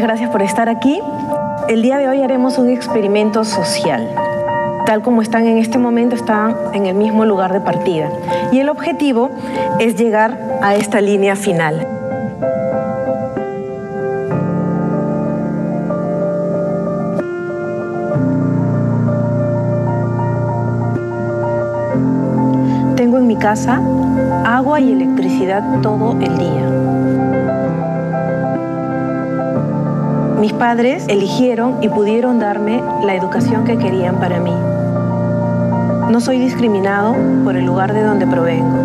gracias por estar aquí. El día de hoy haremos un experimento social. Tal como están en este momento, están en el mismo lugar de partida. Y el objetivo es llegar a esta línea final. Tengo en mi casa agua y electricidad todo el día Mis padres eligieron y pudieron darme la educación que querían para mí. No soy discriminado por el lugar de donde provengo.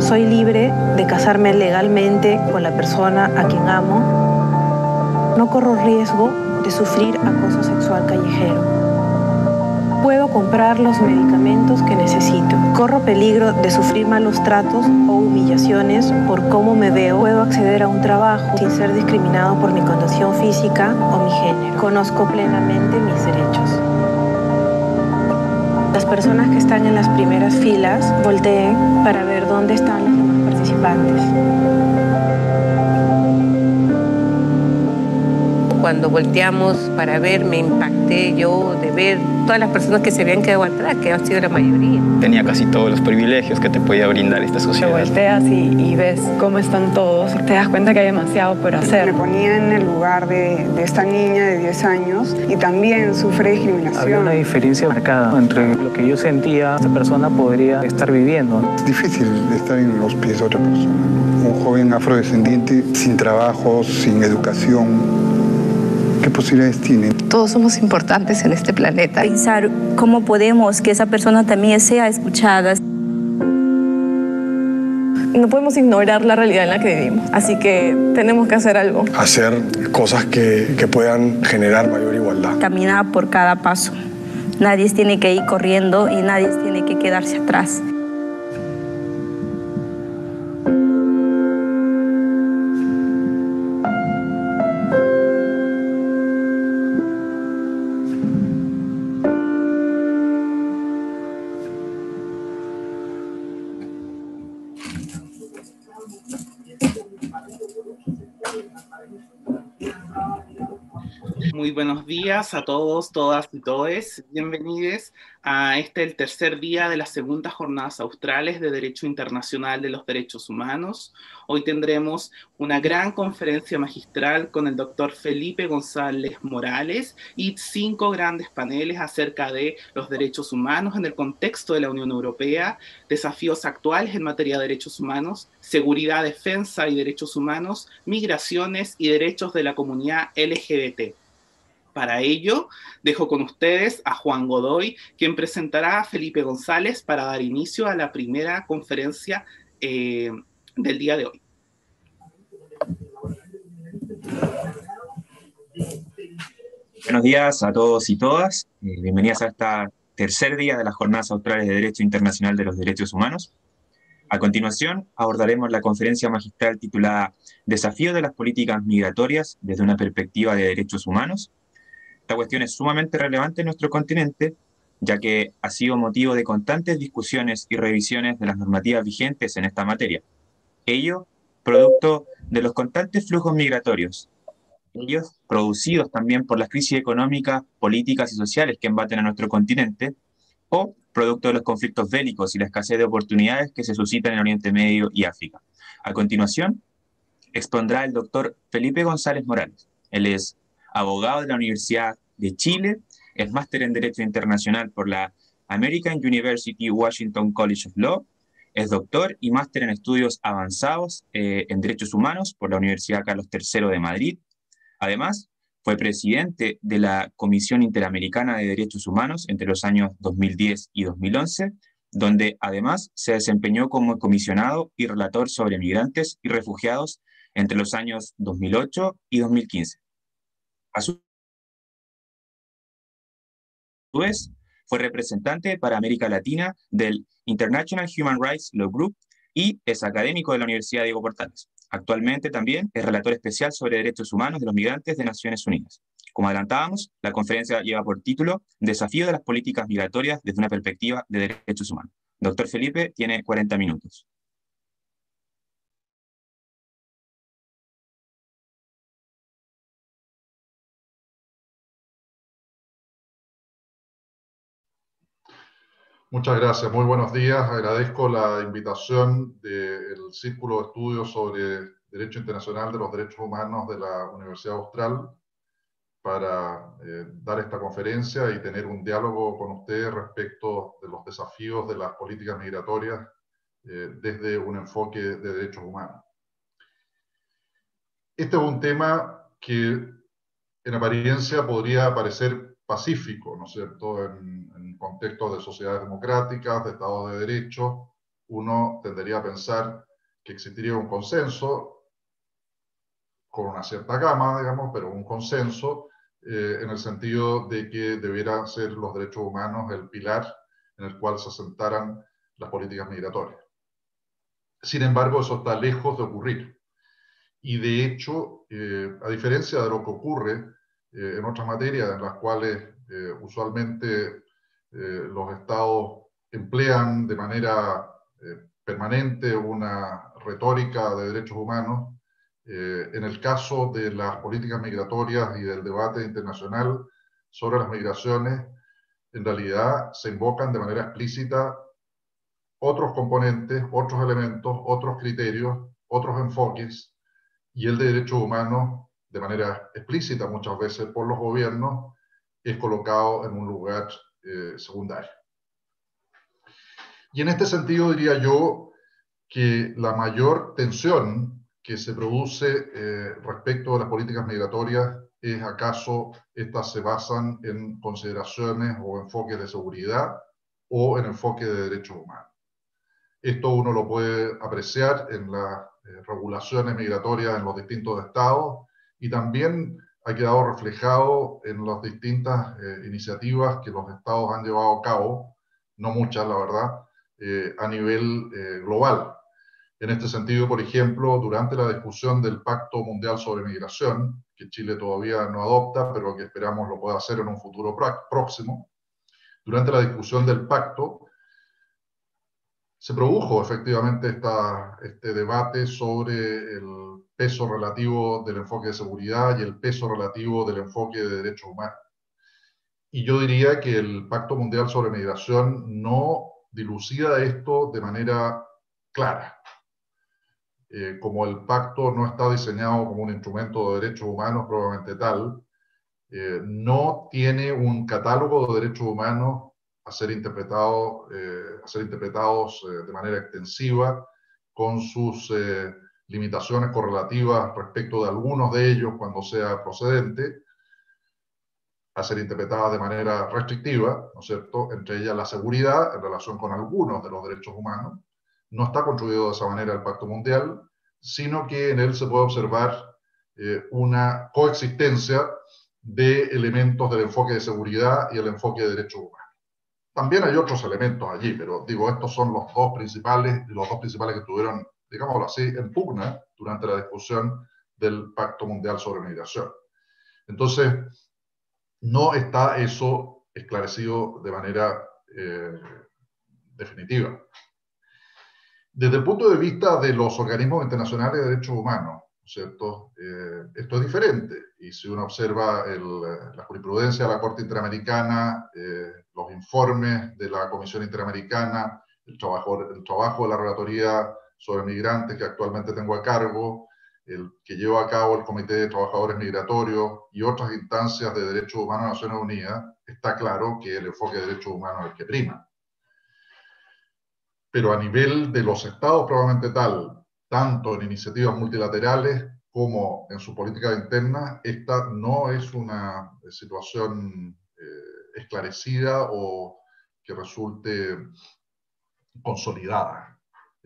Soy libre de casarme legalmente con la persona a quien amo. No corro riesgo de sufrir acoso sexual callejero puedo comprar los medicamentos que necesito. Corro peligro de sufrir malos tratos o humillaciones por cómo me veo. Puedo acceder a un trabajo sin ser discriminado por mi condición física o mi género. Conozco plenamente mis derechos. Las personas que están en las primeras filas volteen para ver dónde están los participantes. Cuando volteamos para ver me impacta yo, de ver todas las personas que se habían quedado atrás, que ha sido la mayoría. Tenía casi todos los privilegios que te podía brindar esta sociedad. Te volteas y, ves cómo están todos, te das cuenta que hay demasiado por hacer. Me ponía en el lugar de, de esta niña de 10 años y también sufre discriminación. Había una diferencia marcada entre lo que yo sentía, esta persona podría estar viviendo. Es difícil estar en los pies de otra persona. Un joven afrodescendiente sin trabajo, sin educación, posibilidades tienen. Todos somos importantes en este planeta. Pensar cómo podemos que esa persona también sea escuchada. No podemos ignorar la realidad en la que vivimos, así que tenemos que hacer algo. Hacer cosas que, que puedan generar mayor igualdad. Caminar por cada paso. Nadie tiene que ir corriendo y nadie tiene que quedarse atrás. buenos días a todos, todas y todes. Bienvenidos a este, el tercer día de las segundas jornadas australes de Derecho Internacional de los Derechos Humanos. Hoy tendremos una gran conferencia magistral con el doctor Felipe González Morales y cinco grandes paneles acerca de los derechos humanos en el contexto de la Unión Europea, desafíos actuales en materia de derechos humanos, seguridad, defensa y derechos humanos, migraciones y derechos de la comunidad LGBT. Para ello, dejo con ustedes a Juan Godoy, quien presentará a Felipe González para dar inicio a la primera conferencia eh, del día de hoy. Buenos días a todos y todas. Eh, bienvenidas a este tercer día de las Jornadas Australes de Derecho Internacional de los Derechos Humanos. A continuación, abordaremos la conferencia magistral titulada Desafío de las políticas migratorias desde una perspectiva de derechos humanos, esta cuestión es sumamente relevante en nuestro continente, ya que ha sido motivo de constantes discusiones y revisiones de las normativas vigentes en esta materia. Ello producto de los constantes flujos migratorios, ellos producidos también por las crisis económicas, políticas y sociales que embaten a nuestro continente, o producto de los conflictos bélicos y la escasez de oportunidades que se suscitan en Oriente Medio y África. A continuación, expondrá el doctor Felipe González Morales. Él es abogado de la Universidad de Chile, es máster en Derecho Internacional por la American University Washington College of Law, es doctor y máster en estudios avanzados eh, en derechos humanos por la Universidad Carlos III de Madrid. Además, fue presidente de la Comisión Interamericana de Derechos Humanos entre los años 2010 y 2011, donde además se desempeñó como comisionado y relator sobre migrantes y refugiados entre los años 2008 y 2015. A su vez, fue representante para América Latina del International Human Rights Law Group y es académico de la Universidad Diego Portales. Actualmente también es relator especial sobre derechos humanos de los migrantes de Naciones Unidas. Como adelantábamos, la conferencia lleva por título Desafío de las políticas migratorias desde una perspectiva de derechos humanos. Doctor Felipe tiene 40 minutos. Muchas gracias, muy buenos días. Agradezco la invitación del Círculo de Estudios sobre Derecho Internacional de los Derechos Humanos de la Universidad Austral para eh, dar esta conferencia y tener un diálogo con ustedes respecto de los desafíos de las políticas migratorias eh, desde un enfoque de derechos humanos. Este es un tema que en apariencia podría parecer pacífico, ¿no es cierto?, en, contexto de sociedades democráticas, de Estado de Derecho, uno tendría a pensar que existiría un consenso con una cierta gama, digamos, pero un consenso eh, en el sentido de que debieran ser los derechos humanos el pilar en el cual se asentaran las políticas migratorias. Sin embargo, eso está lejos de ocurrir. Y de hecho, eh, a diferencia de lo que ocurre eh, en otras materias en las cuales usualmente eh, los estados emplean de manera eh, permanente una retórica de derechos humanos. Eh, en el caso de las políticas migratorias y del debate internacional sobre las migraciones, en realidad se invocan de manera explícita otros componentes, otros elementos, otros criterios, otros enfoques y el de derechos humanos de manera explícita muchas veces por los gobiernos es colocado en un lugar eh, secundaria. Y en este sentido diría yo que la mayor tensión que se produce eh, respecto a las políticas migratorias es acaso estas se basan en consideraciones o enfoques de seguridad o en enfoque de derechos humanos. Esto uno lo puede apreciar en las eh, regulaciones migratorias en los distintos estados y también ha quedado reflejado en las distintas eh, iniciativas que los estados han llevado a cabo, no muchas, la verdad, eh, a nivel eh, global. En este sentido, por ejemplo, durante la discusión del Pacto Mundial sobre Migración, que Chile todavía no adopta, pero que esperamos lo pueda hacer en un futuro próximo, durante la discusión del pacto, se produjo efectivamente este debate sobre el peso relativo del enfoque de seguridad y el peso relativo del enfoque de derechos humanos. Y yo diría que el Pacto Mundial sobre Migración no dilucida esto de manera clara. Eh, como el pacto no está diseñado como un instrumento de derechos humanos probablemente tal, eh, no tiene un catálogo de derechos humanos a ser, eh, a ser interpretados de manera extensiva con sus limitaciones correlativas respecto de algunos de ellos cuando sea procedente, a ser interpretadas de manera restrictiva, ¿no es cierto? Entre ellas la seguridad en relación con algunos de los derechos humanos. No está construido de esa manera el Pacto Mundial, sino que en él se puede observar eh, una coexistencia de elementos del enfoque de seguridad y el enfoque de derechos humanos. También hay otros elementos allí, pero digo, estos son los dos principales, los dos principales que tuvieron digámoslo así, en pugna durante la discusión del Pacto Mundial sobre Migración. Entonces, no está eso esclarecido de manera eh, definitiva. Desde el punto de vista de los organismos internacionales de derechos humanos, ¿cierto? Eh, esto es diferente. Y si uno observa la jurisprudencia de la Corte Interamericana, eh, los informes de la Comisión Interamericana, el trabajo, el trabajo de la Relatoría sobre migrantes que actualmente tengo a cargo, el que lleva a cabo el Comité de Trabajadores Migratorios y otras instancias de derechos humanos de Naciones Unidas, está claro que el enfoque de derechos humanos es el que prima. Pero a nivel de los estados, probablemente tal, tanto en iniciativas multilaterales como en su política interna, esta no es una eh, situación eh, esclarecida o que resulte consolidada.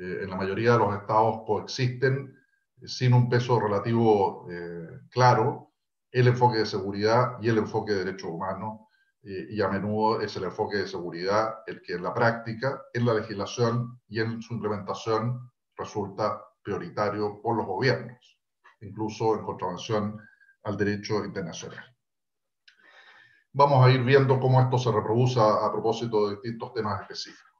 Eh, en la mayoría de los estados coexisten eh, sin un peso relativo eh, claro, el enfoque de seguridad y el enfoque de derechos humanos, y a menudo es el enfoque de seguridad el que en la práctica, en la legislación y en su implementación resulta prioritario por los gobiernos, incluso en contravención al derecho internacional. Vamos a ir viendo cómo esto se reproduce a propósito de distintos temas específicos.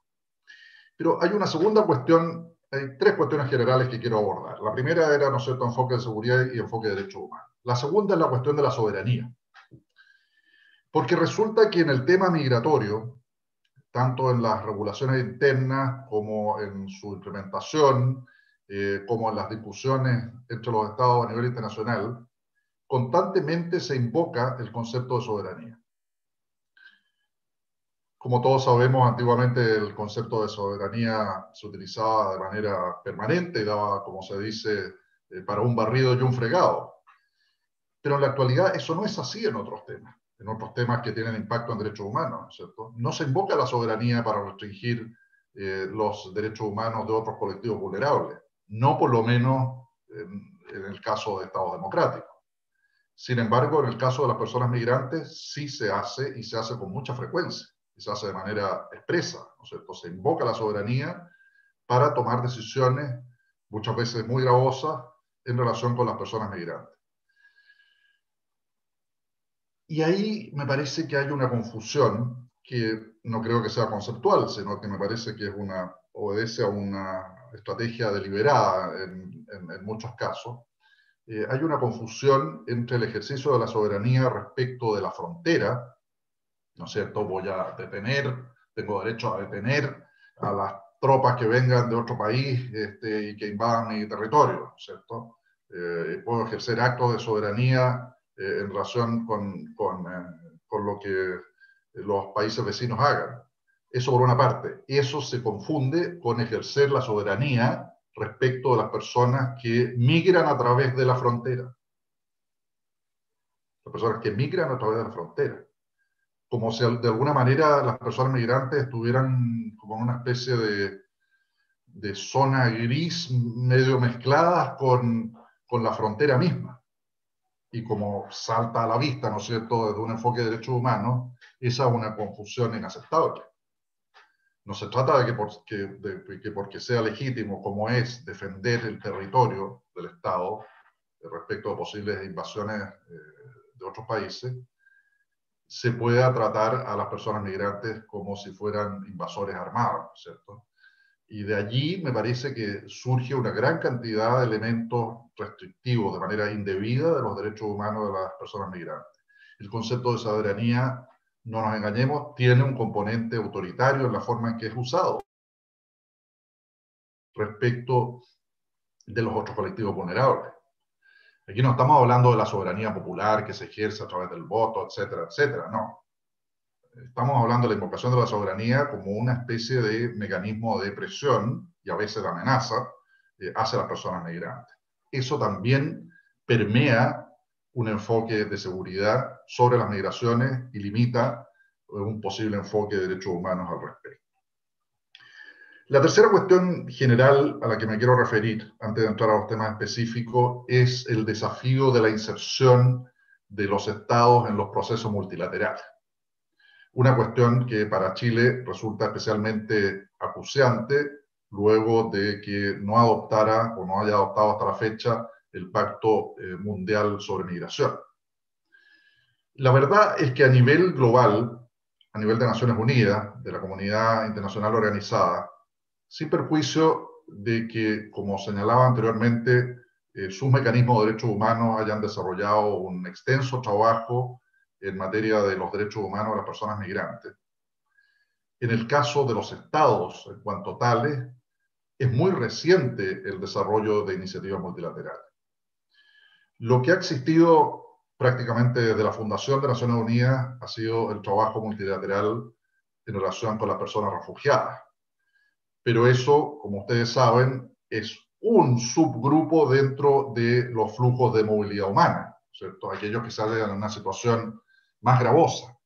Pero hay una segunda cuestión, hay tres cuestiones generales que quiero abordar. La primera era, ¿no es cierto?, enfoque de seguridad y enfoque de derechos humanos. La segunda es la cuestión de la soberanía. Porque resulta que en el tema migratorio, tanto en las regulaciones internas como en su implementación, eh, como en las discusiones entre los estados a nivel internacional, constantemente se invoca el concepto de soberanía. Como todos sabemos, antiguamente el concepto de soberanía se utilizaba de manera permanente y daba, como se dice, eh, para un barrido y un fregado. Pero en la actualidad eso no es así en otros temas, en otros temas que tienen impacto en derechos humanos, No se invoca la soberanía para restringir eh, los derechos humanos de otros colectivos vulnerables, no por lo menos en el caso de Estados democráticos. Sin embargo, en el caso de las personas migrantes sí se hace y se hace con mucha frecuencia y se hace de manera expresa, ¿no es cierto? Se invoca la soberanía para tomar decisiones muchas veces muy gravosas en relación con las personas migrantes. Y ahí me parece que hay una confusión que no creo que sea conceptual, sino que me parece que es una, obedece a una estrategia deliberada en, muchos casos. Eh, hay una confusión entre el ejercicio de la soberanía respecto de la frontera ¿no es cierto? Voy a detener, tengo derecho a detener a las tropas que vengan de otro país este, y que invadan mi territorio, ¿no es cierto? Eh, puedo ejercer actos de soberanía eh, en relación con, eh, con, lo que los países vecinos hagan. Eso por una parte. Eso se confunde con ejercer la soberanía respecto de las personas que migran a través de la frontera. Las personas que migran a través de la frontera como si de alguna manera las personas migrantes estuvieran como en una especie de, de zona gris medio mezcladas con, con, la frontera misma. Y como salta a la vista, ¿no es cierto?, desde un enfoque de derechos humanos, esa es una confusión inaceptable. No se trata de que, por, de que porque sea legítimo como es defender el territorio del Estado eh, respecto a posibles invasiones eh, de otros países, se pueda tratar a las personas migrantes como si fueran invasores armados, ¿cierto? Y de allí me parece que surge una gran cantidad de elementos restrictivos de manera indebida de los derechos humanos de las personas migrantes. El concepto de soberanía, no nos engañemos, tiene un componente autoritario en la forma en que es usado respecto de los otros colectivos vulnerables. Aquí no estamos hablando de la soberanía popular que se ejerce a través del voto, etcétera, etcétera, no. Estamos hablando de la invocación de la soberanía como una especie de mecanismo de presión y a veces de amenaza eh, hacia las personas migrantes. Eso también permea un enfoque de seguridad sobre las migraciones y limita un posible enfoque de derechos humanos al respecto. La tercera cuestión general a la que me quiero referir antes de entrar a los temas específicos es el desafío de la inserción de los estados en los procesos multilaterales. Una cuestión que para Chile resulta especialmente acuciante luego de que no adoptara o no haya adoptado hasta la fecha el Pacto eh, Mundial sobre Migración. La verdad es que a nivel global, a nivel de Naciones Unidas, de la comunidad internacional organizada, sin perjuicio de que, como señalaba anteriormente, eh, sus mecanismos de derechos humanos hayan desarrollado un extenso trabajo en materia de los derechos humanos de las personas migrantes. En el caso de los estados, en cuanto tales, es muy reciente el desarrollo de iniciativas multilaterales. Lo que ha existido prácticamente desde la fundación de Naciones Unidas ha sido el trabajo multilateral en relación con las personas refugiadas pero eso, como ustedes saben, es un subgrupo dentro de los flujos de movilidad humana, ¿cierto? Aquellos que salen en una situación más gravosa.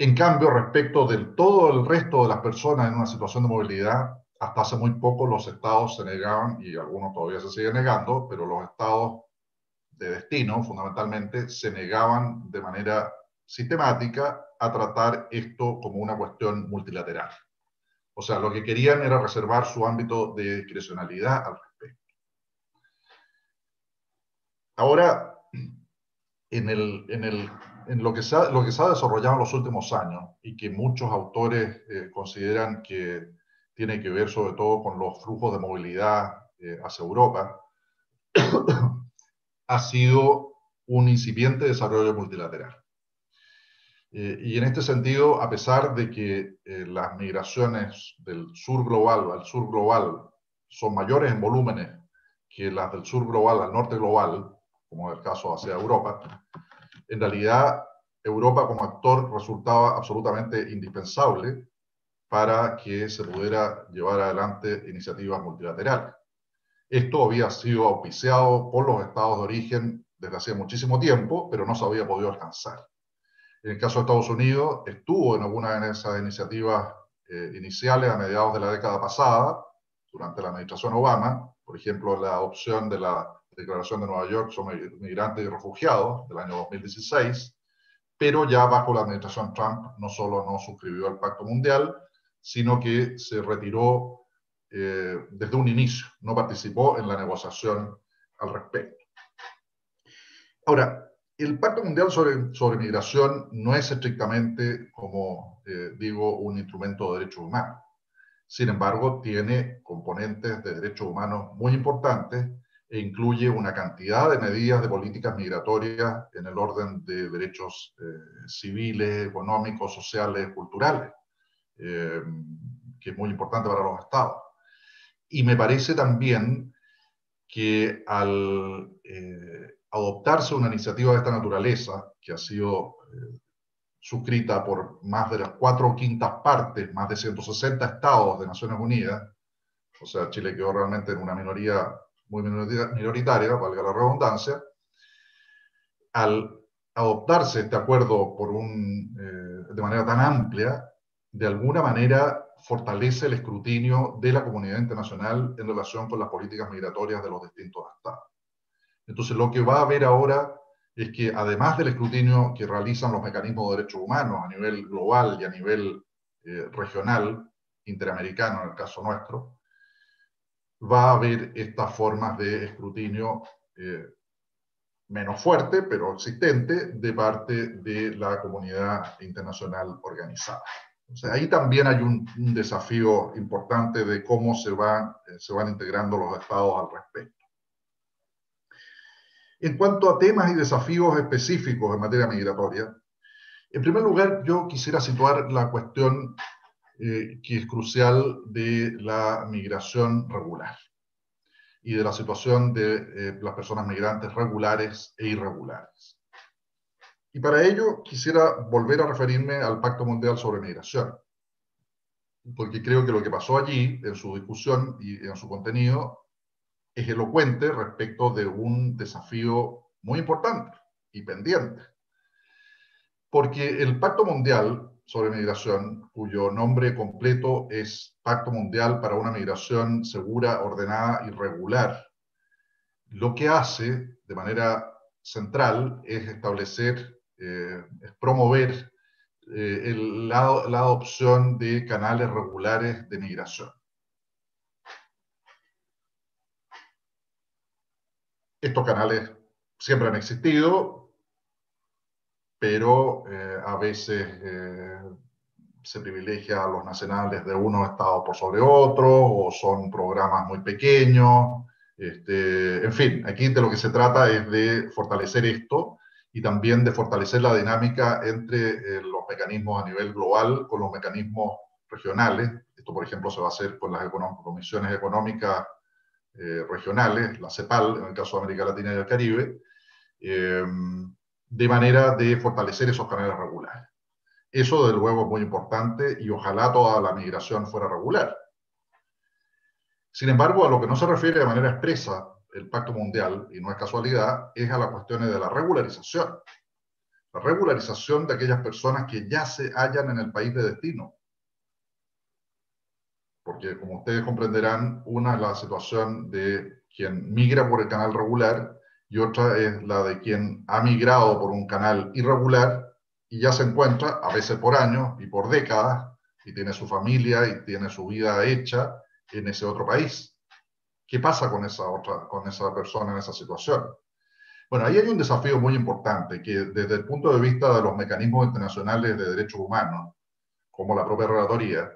En cambio, respecto del todo el resto de las personas en una situación de movilidad, hasta hace muy poco los estados se negaban, y algunos todavía se siguen negando, pero los estados de destino, fundamentalmente, se negaban de manera sistemática a tratar esto como una cuestión multilateral. O sea, lo que querían era reservar su ámbito de discrecionalidad al respecto. Ahora, en, lo, que se ha, desarrollado en los últimos años y que muchos autores eh, consideran que tiene que ver sobre todo con los flujos de movilidad eh, hacia Europa, ha sido un incipiente desarrollo multilateral. Eh, y en este sentido, a pesar de que eh, las migraciones del sur global al sur global son mayores en volúmenes que las del sur global al norte global, como es el caso hacia Europa, en realidad Europa como actor resultaba absolutamente indispensable para que se pudiera llevar adelante iniciativas multilaterales. Esto había sido auspiciado por los estados de origen desde hace muchísimo tiempo, pero no se había podido alcanzar. En el caso de Estados Unidos, estuvo en algunas de esas iniciativas eh, iniciales a mediados de la década pasada, durante la administración Obama, por ejemplo, la adopción de la Declaración de Nueva York sobre migrantes y refugiados del año 2016, pero ya bajo la administración Trump no solo no suscribió al Pacto Mundial, sino que se retiró eh, desde un inicio, no participó en la negociación al respecto. Ahora, el Pacto Mundial sobre, sobre Migración no es estrictamente, como eh, digo, un instrumento de derechos humanos. Sin embargo, tiene componentes de derechos humanos muy importantes e incluye una cantidad de medidas de políticas migratorias en el orden de derechos eh, civiles, económicos, sociales, culturales, eh, que es muy importante para los estados. Y me parece también que al adoptarse una iniciativa de esta naturaleza, que ha sido eh, suscrita por más de las cuatro quintas partes, más de 160 estados de Naciones Unidas, o sea, Chile quedó realmente en una minoría muy minoritaria, valga la redundancia, al adoptarse este acuerdo por un, eh, de manera tan amplia, de alguna manera fortalece el escrutinio de la comunidad internacional en relación con las políticas migratorias de los distintos estados. Entonces, lo que va a haber ahora es que, además del escrutinio que realizan los mecanismos de derechos humanos a nivel global y a nivel eh, regional, interamericano en el caso nuestro, va a haber estas formas de escrutinio eh, menos fuerte, pero existente, de parte de la comunidad internacional organizada. O ahí también hay un, desafío importante de cómo se, eh, se van integrando los estados al respecto. En cuanto a temas y desafíos específicos en materia migratoria, en primer lugar yo quisiera situar la cuestión eh, que es crucial de la migración regular y de la situación de eh, las personas migrantes regulares e irregulares. Y para ello quisiera volver a referirme al Pacto Mundial sobre Migración, porque creo que lo que pasó allí, en su discusión y en su contenido, es elocuente respecto de un desafío muy importante y pendiente. Porque el Pacto Mundial sobre Migración, cuyo nombre completo es Pacto Mundial para una Migración Segura, Ordenada y Regular, lo que hace de manera central es establecer, eh, es promover eh, la, la adopción de canales regulares de migración. Estos canales siempre han existido, pero eh, a veces eh, se privilegia a los nacionales de uno Estado por sobre otro, o son programas muy pequeños. Este, en fin, aquí de lo que se trata es de fortalecer esto y también de fortalecer la dinámica entre eh, los mecanismos a nivel global con los mecanismos regionales. Esto, por ejemplo, se va a hacer con las comisiones económicas eh, regionales, la CEPAL, en el caso de América Latina y el Caribe, eh, de manera de fortalecer esos canales regulares. Eso, desde luego, es muy importante y ojalá toda la migración fuera regular. Sin embargo, a lo que no se refiere de manera expresa el Pacto Mundial, y no es casualidad, es a las cuestiones de la regularización. La regularización de aquellas personas que ya se hallan en el país de destino porque como ustedes comprenderán, una es la situación de quien migra por el canal regular y otra es la de quien ha migrado por un canal irregular y ya se encuentra, a veces por años y por décadas, y tiene su familia y tiene su vida hecha en ese otro país. ¿Qué pasa con esa, otra, con esa persona en esa situación? Bueno, ahí hay un desafío muy importante que desde el punto de vista de los mecanismos internacionales de derechos humanos, como la propia relatoría,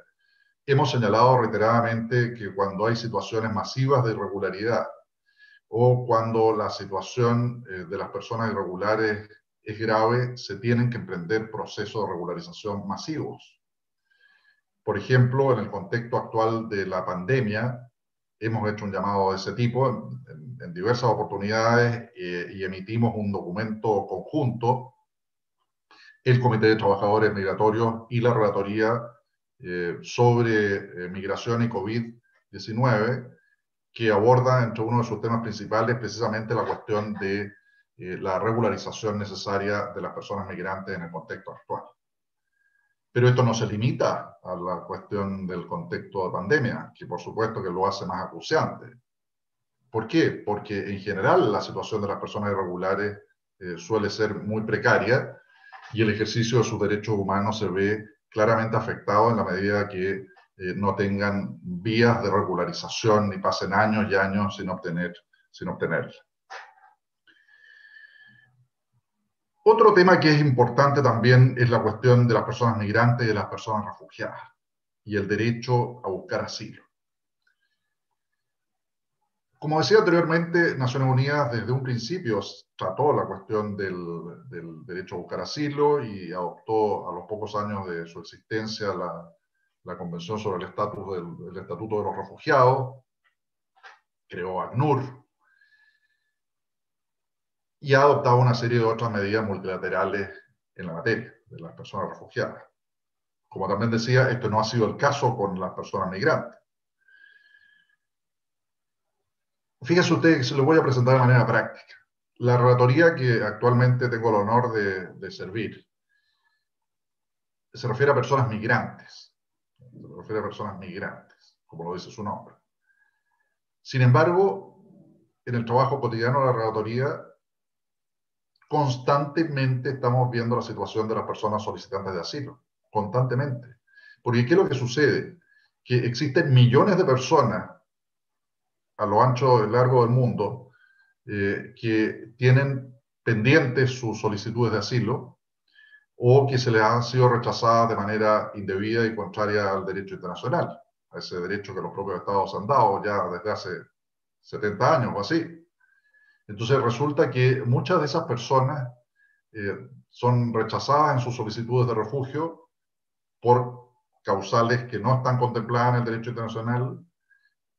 Hemos señalado reiteradamente que cuando hay situaciones masivas de irregularidad o cuando la situación eh, de las personas irregulares es grave, se tienen que emprender procesos de regularización masivos. Por ejemplo, en el contexto actual de la pandemia, hemos hecho un llamado de ese tipo en, diversas oportunidades eh, y emitimos un documento conjunto, el Comité de Trabajadores Migratorios y la Relatoría eh, sobre eh, migración y COVID-19, que aborda entre uno de sus temas principales precisamente la cuestión de eh, la regularización necesaria de las personas migrantes en el contexto actual. Pero esto no se limita a la cuestión del contexto de pandemia, que por supuesto que lo hace más acuciante. ¿Por qué? Porque en general la situación de las personas irregulares suele ser muy precaria y el ejercicio de sus derechos humanos se ve claramente afectados en la medida que eh, no tengan vías de regularización ni pasen años y años sin obtener, sin obtenerla. Otro tema que es importante también es la cuestión de las personas migrantes y de las personas refugiadas y el derecho a buscar asilo. Como decía anteriormente, Naciones Unidas desde un principio trató la cuestión del, derecho a buscar asilo y adoptó a los pocos años de su existencia la, Convención sobre el, Estatus el Estatuto de los Refugiados, creó ACNUR y ha adoptado una serie de otras medidas multilaterales en la materia de las personas refugiadas. Como también decía, esto no ha sido el caso con las personas migrantes. Fíjese usted, que se lo voy a presentar de manera práctica. La relatoría que actualmente tengo el honor de, de servir se refiere a personas migrantes. Se refiere a personas migrantes, como lo dice su nombre. Sin embargo, en el trabajo cotidiano de la relatoría, constantemente estamos viendo la situación de las personas solicitantes de asilo. Constantemente. Porque ¿qué es lo que sucede? Que existen millones de personas a lo ancho y largo del mundo eh, que tienen pendientes sus solicitudes de asilo o que se les han sido rechazadas de manera indebida y contraria al derecho internacional, a ese derecho que los propios estados han dado ya desde hace 70 años o así. Entonces resulta que muchas de esas personas eh, son rechazadas en sus solicitudes de refugio por causales que no están contempladas en el derecho internacional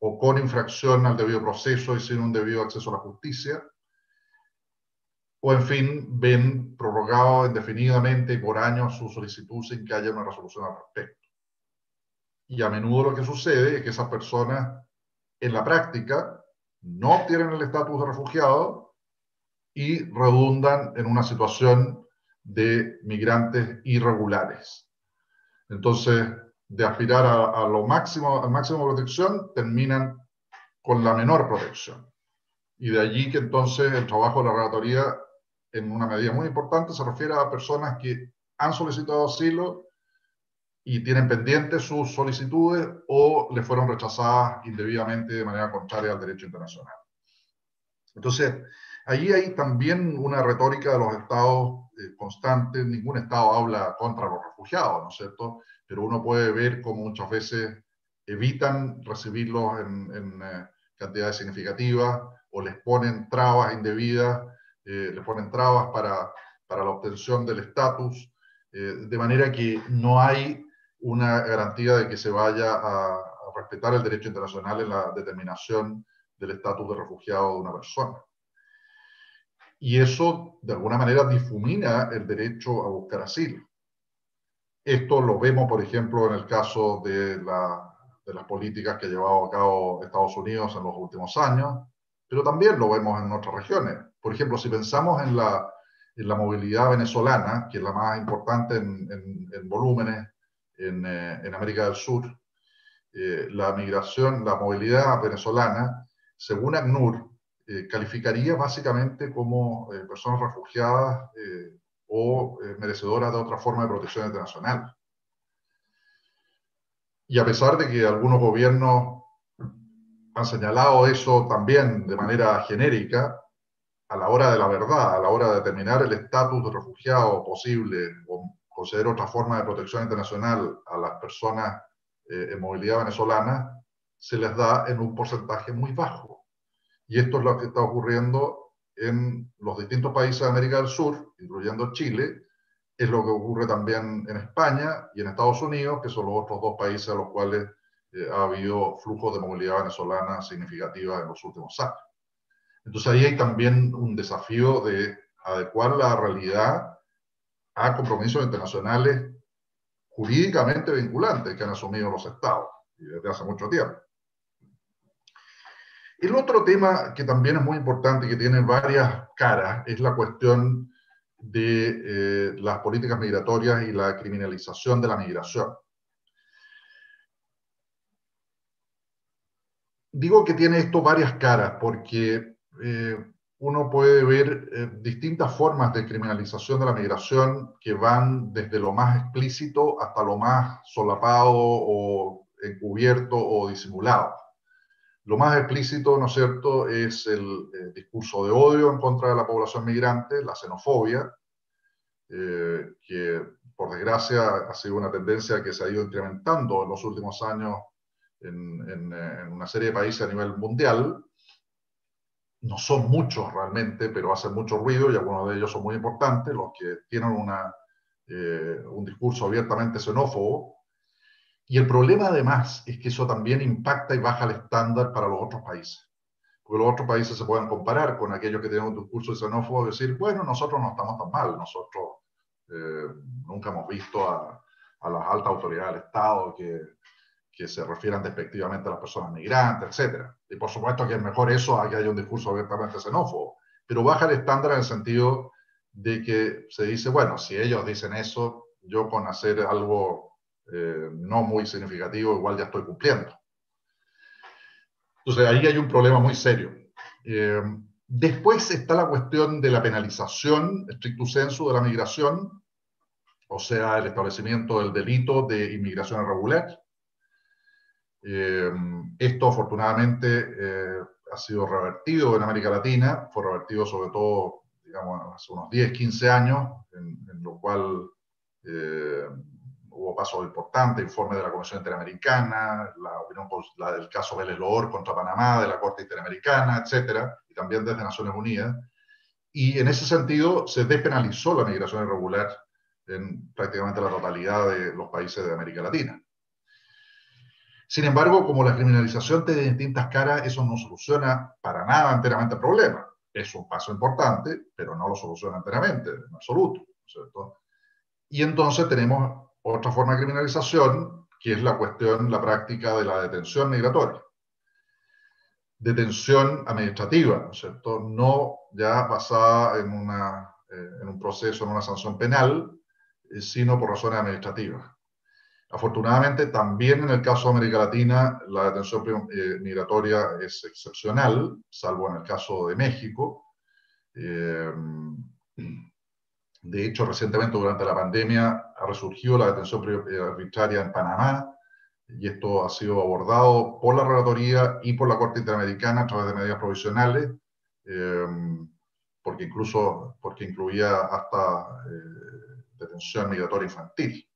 o con infracción al debido proceso y sin un debido acceso a la justicia, o en fin, ven prorrogado indefinidamente y por años su solicitud sin que haya una resolución al respecto. Y a menudo lo que sucede es que esas personas en la práctica no obtienen el estatus de refugiado y redundan en una situación de migrantes irregulares. Entonces, de aspirar a, lo máximo, al máximo protección, terminan con la menor protección. Y de allí que entonces el trabajo de la relatoría, en una medida muy importante, se refiere a personas que han solicitado asilo y tienen pendientes sus solicitudes o le fueron rechazadas indebidamente de manera contraria al derecho internacional. Entonces, allí hay también una retórica de los estados eh, constantes, constante, ningún estado habla contra los refugiados, ¿no es cierto? pero uno puede ver cómo muchas veces evitan recibirlos en, eh, cantidades significativas o les ponen trabas indebidas, eh, les ponen trabas para, la obtención del estatus, eh, de manera que no hay una garantía de que se vaya a respetar el derecho internacional en la determinación del estatus de refugiado de una persona. Y eso, de alguna manera, difumina el derecho a buscar asilo. Esto lo vemos, por ejemplo, en el caso de, las políticas que ha llevado a cabo Estados Unidos en los últimos años, pero también lo vemos en otras regiones. Por ejemplo, si pensamos en la, movilidad venezolana, que es la más importante en, volúmenes eh, en, América del Sur, eh, la migración, la movilidad venezolana, según ACNUR, eh, calificaría básicamente como personas refugiadas o eh, merecedora de otra forma de protección internacional. Y a pesar de que algunos gobiernos han señalado eso también de manera genérica, a la hora de la verdad, a la hora de determinar el estatus de refugiado posible o conceder otra forma de protección internacional a las personas eh, en movilidad venezolana, se les da en un porcentaje muy bajo. Y esto es lo que está ocurriendo en los distintos países de América del Sur, incluyendo Chile, es lo que ocurre también en España y en Estados Unidos, que son los otros dos países a los cuales eh, ha habido flujos de movilidad venezolana significativa en los últimos años. Entonces ahí hay también un desafío de adecuar la realidad a compromisos internacionales jurídicamente vinculantes que han asumido los estados desde hace mucho tiempo. El otro tema que también es muy importante, y que tiene varias caras, es la cuestión de eh, las políticas migratorias y la criminalización de la migración. Digo que tiene esto varias caras porque eh, uno puede ver eh, distintas formas de criminalización de la migración que van desde lo más explícito hasta lo más solapado o encubierto o disimulado. Lo más explícito, ¿no es cierto?, es el, eh, discurso de odio en contra de la población migrante, la xenofobia, eh, que por desgracia ha sido una tendencia que se ha ido incrementando en los últimos años eh, en, una serie de países a nivel mundial. No son muchos realmente, pero hacen mucho ruido y algunos de ellos son muy importantes, los que tienen una, un discurso abiertamente xenófobo y el problema además es que eso también impacta y baja el estándar para los otros países. Porque los otros países se pueden comparar con aquellos que tienen un discurso xenófobo y decir, bueno, nosotros no estamos tan mal, nosotros eh, nunca hemos visto a, las altas autoridades del Estado que, que, se refieran despectivamente a las personas migrantes, etc. Y por supuesto que es mejor eso a que haya un discurso abiertamente xenófobo, pero baja el estándar en el sentido de que se dice, bueno, si ellos dicen eso, yo con hacer algo eh, no muy significativo, igual ya estoy cumpliendo. Entonces, ahí hay un problema muy serio. Eh, después está la cuestión de la penalización, stricto sensu, de la migración, o sea, el establecimiento del delito de inmigración irregular. Eh, esto, afortunadamente, ha sido revertido en América Latina, fue revertido sobre todo, digamos, hace unos 10, 15 años, en, en lo cual hubo pasos importantes, informe de la Comisión Interamericana, la opinión la del caso Vélez contra Panamá, de la Corte Interamericana, etcétera, y también desde Naciones Unidas. Y en ese sentido se despenalizó la migración irregular en prácticamente la totalidad de los países de América Latina. Sin embargo, como la criminalización tiene distintas caras, eso no soluciona para nada enteramente el problema. Es un paso importante, pero no lo soluciona enteramente, en absoluto. ¿cierto? y entonces tenemos otra forma de criminalización, que es la cuestión, la práctica de la detención migratoria. Detención administrativa, ¿no es cierto? No ya basada en, una, eh, en un proceso, en una sanción penal, eh, sino por razones administrativas. Afortunadamente, también en el caso de América Latina, la detención eh, migratoria es excepcional, salvo en el caso de México. Eh, de hecho, recientemente durante la pandemia ha resurgido la detención eh, arbitraria en Panamá y esto ha sido abordado por la Relatoría y por la Corte Interamericana a través de medidas provisionales, em, porque incluso porque incluía hasta eh, detención migratoria infantil.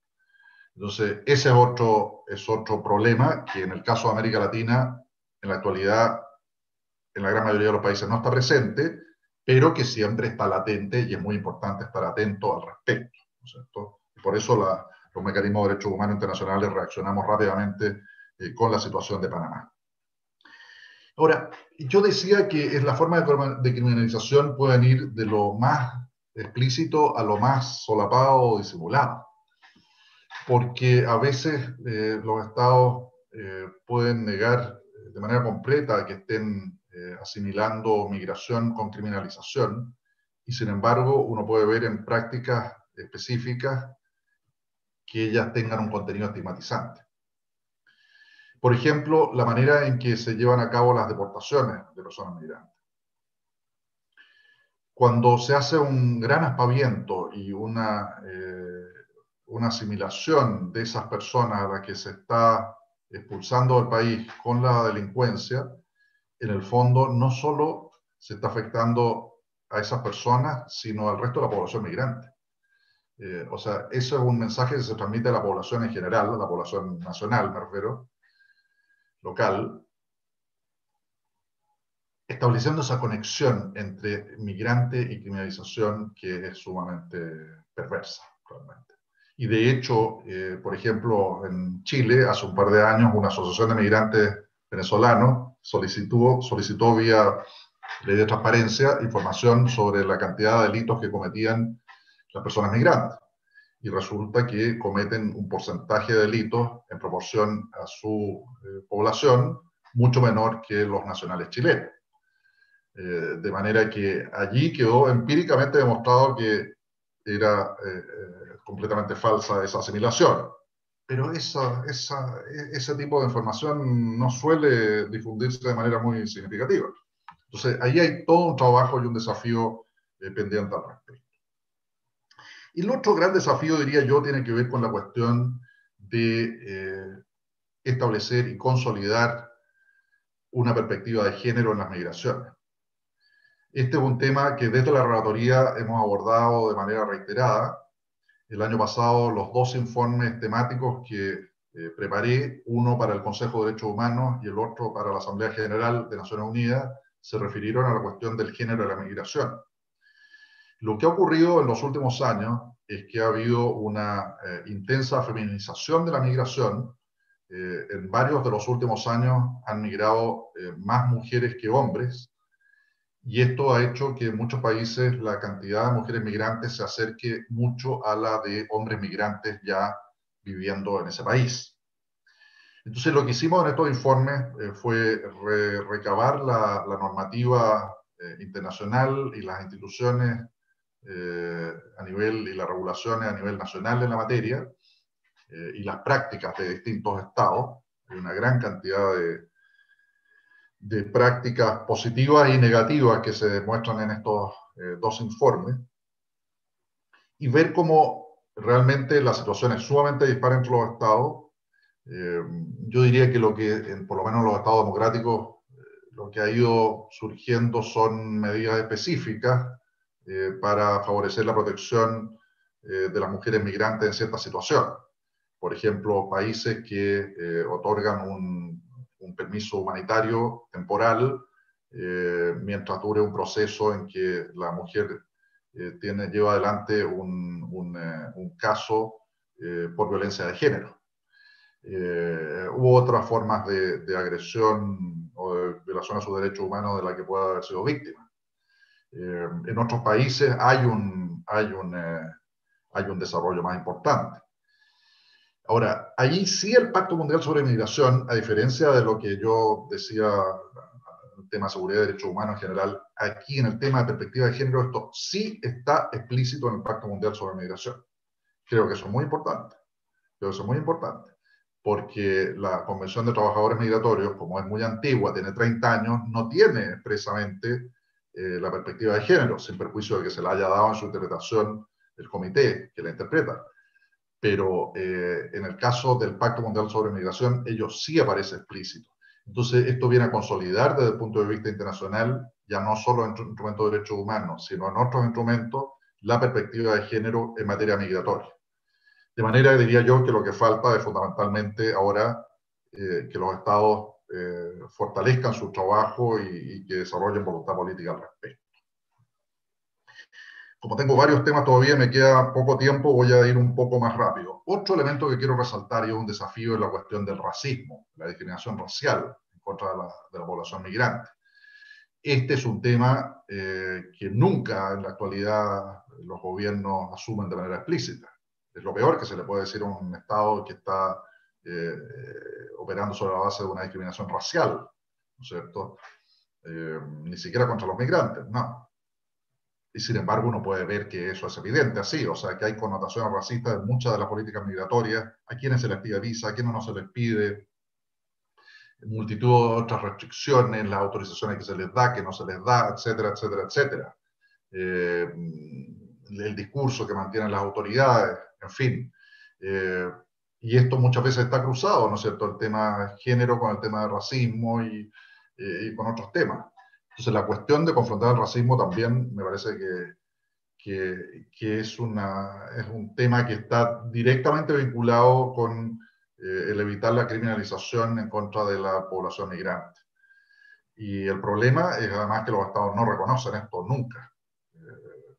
Entonces, ese es otro, es otro problema que en el caso de América Latina, en la actualidad, en la gran mayoría de los países no está presente, pero que siempre está latente y es muy importante estar atento al respecto. por eso los mecanismos de derechos humanos internacionales reaccionamos rápidamente eh, con la situación de Panamá. Ahora, yo decía que las formas de criminalización pueden ir de lo más explícito a lo más solapado o disimulado, porque a veces eh, los estados eh, pueden negar de manera completa que estén eh, asimilando migración con criminalización, y sin embargo uno puede ver en prácticas específicas que ellas tengan un contenido estigmatizante. Por ejemplo, la manera en que se llevan a cabo las deportaciones de personas migrantes. Cuando se hace un gran aspaviento y una, eh, una asimilación de esas personas a las que se está expulsando del país con la delincuencia, en el fondo no solo se está afectando a esas personas, sino al resto de la población migrante. Eh, o sea, eso es un mensaje que se transmite a la población en general, a la población nacional, me refiero, local, estableciendo esa conexión entre migrante y criminalización que es sumamente perversa, realmente. Y de hecho, eh, por ejemplo, en Chile, hace un par de años, una asociación de migrantes venezolano solicitó, solicitó vía ley de transparencia información sobre la cantidad de delitos que cometían las personas migrantes. Y resulta que cometen un porcentaje de delitos en proporción a su eh, población mucho menor que los nacionales chilenos. Eh, de manera que allí quedó empíricamente demostrado que era eh, completamente falsa esa asimilación pero eso, esa, e, ese tipo de información no suele difundirse de manera muy significativa. Entonces, ahí hay todo un trabajo y un desafío eh, pendiente al respecto. Y el otro gran desafío, diría yo, tiene que ver con la cuestión de eh, establecer y consolidar una perspectiva de género en las migraciones. Este es un tema que desde la relatoría hemos abordado de manera reiterada el año pasado los dos informes temáticos que eh, preparé, uno para el Consejo de Derechos Humanos y el otro para la Asamblea General de Naciones Unidas, se refirieron a la cuestión del género de la migración. Lo que ha ocurrido en los últimos años es que ha habido una eh, intensa feminización de la migración. Eh, en varios de los últimos años han migrado más mujeres que hombres y esto ha hecho que en muchos países la cantidad de mujeres migrantes se acerque mucho a la de hombres migrantes ya viviendo en ese país. Entonces, lo que hicimos en estos informes eh, fue recabar la, normativa eh, internacional y las instituciones eh, a nivel y las regulaciones a nivel nacional en la materia y las prácticas de distintos estados. de una gran cantidad de, de prácticas positivas y negativas que se demuestran en estos eh, dos informes y ver cómo realmente la situación es sumamente dispar entre los estados. Eh, yo diría que lo que, por lo menos en los estados democráticos, eh, lo que ha ido surgiendo son medidas específicas para favorecer la protección de las mujeres migrantes en cierta situación. Por ejemplo, países que otorgan un un permiso humanitario temporal eh, mientras dure un proceso en que la mujer eh, tiene, lleva adelante un, eh, caso por violencia de género. hubo otras formas de, agresión o de violación a sus derechos humanos de la que pueda haber sido víctima. en otros países hay un, hay un, hay un desarrollo más importante. Ahora, allí sí el Pacto Mundial sobre Migración, a diferencia de lo que yo decía el tema de seguridad y derechos humanos en general, aquí en el tema de perspectiva de género, esto sí está explícito en el Pacto Mundial sobre Migración. Creo que eso es muy importante. Creo que eso es muy importante. Porque la Convención de Trabajadores Migratorios, como es muy antigua, tiene 30 años, no tiene expresamente eh, la perspectiva de género, sin perjuicio de que se la haya dado en su interpretación el comité que la interpreta pero eh, en el caso del Pacto Mundial sobre Migración, ello sí aparece explícito. Entonces, esto viene a consolidar desde el punto de vista internacional, ya no solo en instrumentos de derechos humanos, sino en otros instrumentos, la perspectiva de género en materia migratoria. De manera, diría yo, que lo que falta es fundamentalmente ahora eh, que los estados eh, fortalezcan su trabajo y que desarrollen voluntad política al respecto. Como tengo varios temas todavía, me queda poco tiempo, voy a ir un poco más rápido. Otro elemento que quiero resaltar y un desafío es la cuestión del racismo, la discriminación racial en contra de la, población migrante. Este es un tema eh, que nunca en la actualidad los gobiernos asumen de manera explícita. Es lo peor que se le puede decir a un Estado que está eh, operando sobre la base de una discriminación racial, ¿no es cierto? Eh, ni siquiera contra los migrantes, no y sin embargo uno puede ver que eso es evidente, así, o sea, que hay connotaciones racistas en muchas de las políticas migratorias, a quienes se les pide visa, a quienes no se les pide, multitud de otras restricciones, las autorizaciones que se les da, que no se les da, etcétera, etcétera, etcétera. Eh, el discurso que mantienen las autoridades, en fin. Eh, y esto muchas veces está cruzado, ¿no es cierto?, el tema género con el tema de racismo y, eh, y con otros temas. Entonces, la cuestión de confrontar el racismo también me parece que, que, es, una, es un tema que está directamente vinculado con eh, el evitar la criminalización en contra de la población migrante. Y el problema es además que los estados no reconocen esto nunca. Eh,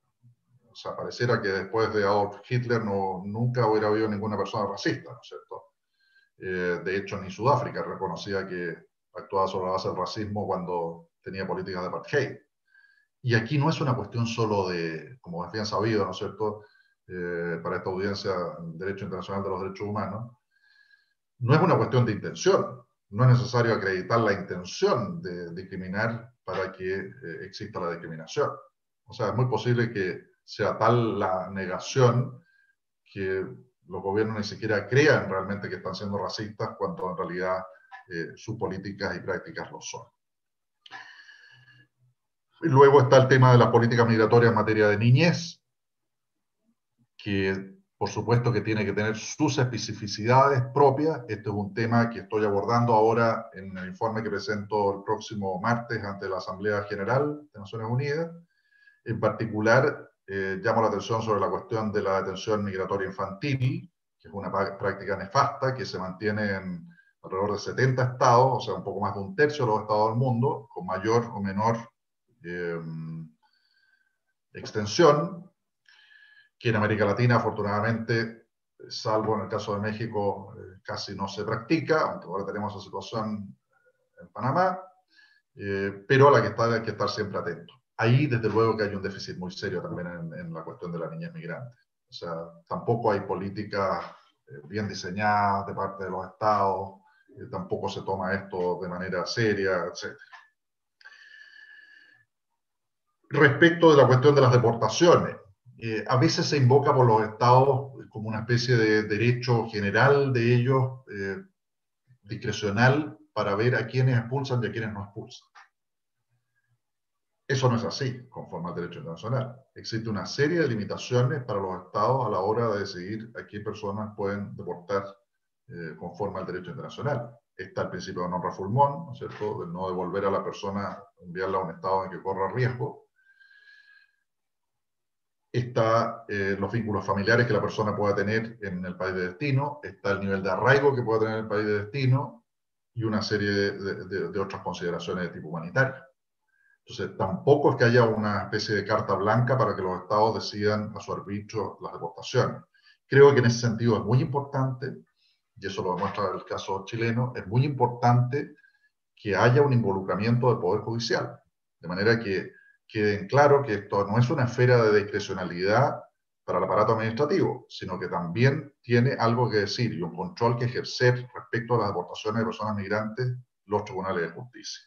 o sea, pareciera que después de Adolf Hitler no, nunca hubiera habido ninguna persona racista, ¿no es cierto? Eh, de hecho, ni Sudáfrica reconocía que actuaba sobre la base del racismo cuando tenía políticas de apartheid. Y aquí no es una cuestión solo de, como es bien sabido, ¿no es cierto?, eh, para esta audiencia, Derecho Internacional de los Derechos Humanos, no es una cuestión de intención, no es necesario acreditar la intención de discriminar para que eh, exista la discriminación. O sea, es muy posible que sea tal la negación que los gobiernos ni siquiera crean realmente que están siendo racistas cuando en realidad eh, sus políticas y prácticas lo son. Luego está el tema de la política migratoria en materia de niñez, que por supuesto que tiene que tener sus especificidades propias. Este es un tema que estoy abordando ahora en el informe que presento el próximo martes ante la Asamblea General de Naciones Unidas. En particular, eh, llamo la atención sobre la cuestión de la detención migratoria infantil, que es una práctica nefasta que se mantiene en alrededor de 70 estados, o sea, un poco más de un tercio de los estados del mundo, con mayor o menor Em, extensión, que en América Latina afortunadamente, salvo en el caso de México, eh, casi no se practica, aunque ahora tenemos la situación eh, en Panamá, eh, pero a la que está, hay que estar siempre atento. Ahí, desde luego, que hay un déficit muy serio también en, la cuestión de la niñas migrantes. O sea, tampoco hay políticas bien diseñadas de parte de los estados, tampoco se toma esto de manera seria, etcétera respecto de la cuestión de las deportaciones. Eh, a veces se invoca por los estados como una especie de derecho general de ellos, eh, discrecional, para ver a quienes expulsan y a quienes no expulsan. Eso no es así, conforme al derecho internacional. Existe una serie de limitaciones para los estados a la hora de decidir a qué personas pueden deportar eh, conforme al derecho internacional. Está el principio de no refulmón, ¿no es cierto?, de no devolver a la persona, enviarla a un estado en que corra riesgo, está eh, los vínculos familiares que la persona pueda tener en el país de destino, está el nivel de arraigo que pueda tener en el país de destino y una serie de, de otras consideraciones de tipo humanitario. Entonces, tampoco es que haya una especie de carta blanca para que los estados decidan a su arbitrio las deportaciones. Creo que en ese sentido es muy importante, y eso lo demuestra el caso chileno, es muy importante que haya un involucramiento del Poder Judicial, de manera que queden claro que esto no es una esfera de discrecionalidad para el aparato administrativo, sino que también tiene algo que decir y un control que ejercer respecto a las deportaciones de personas migrantes los tribunales de justicia.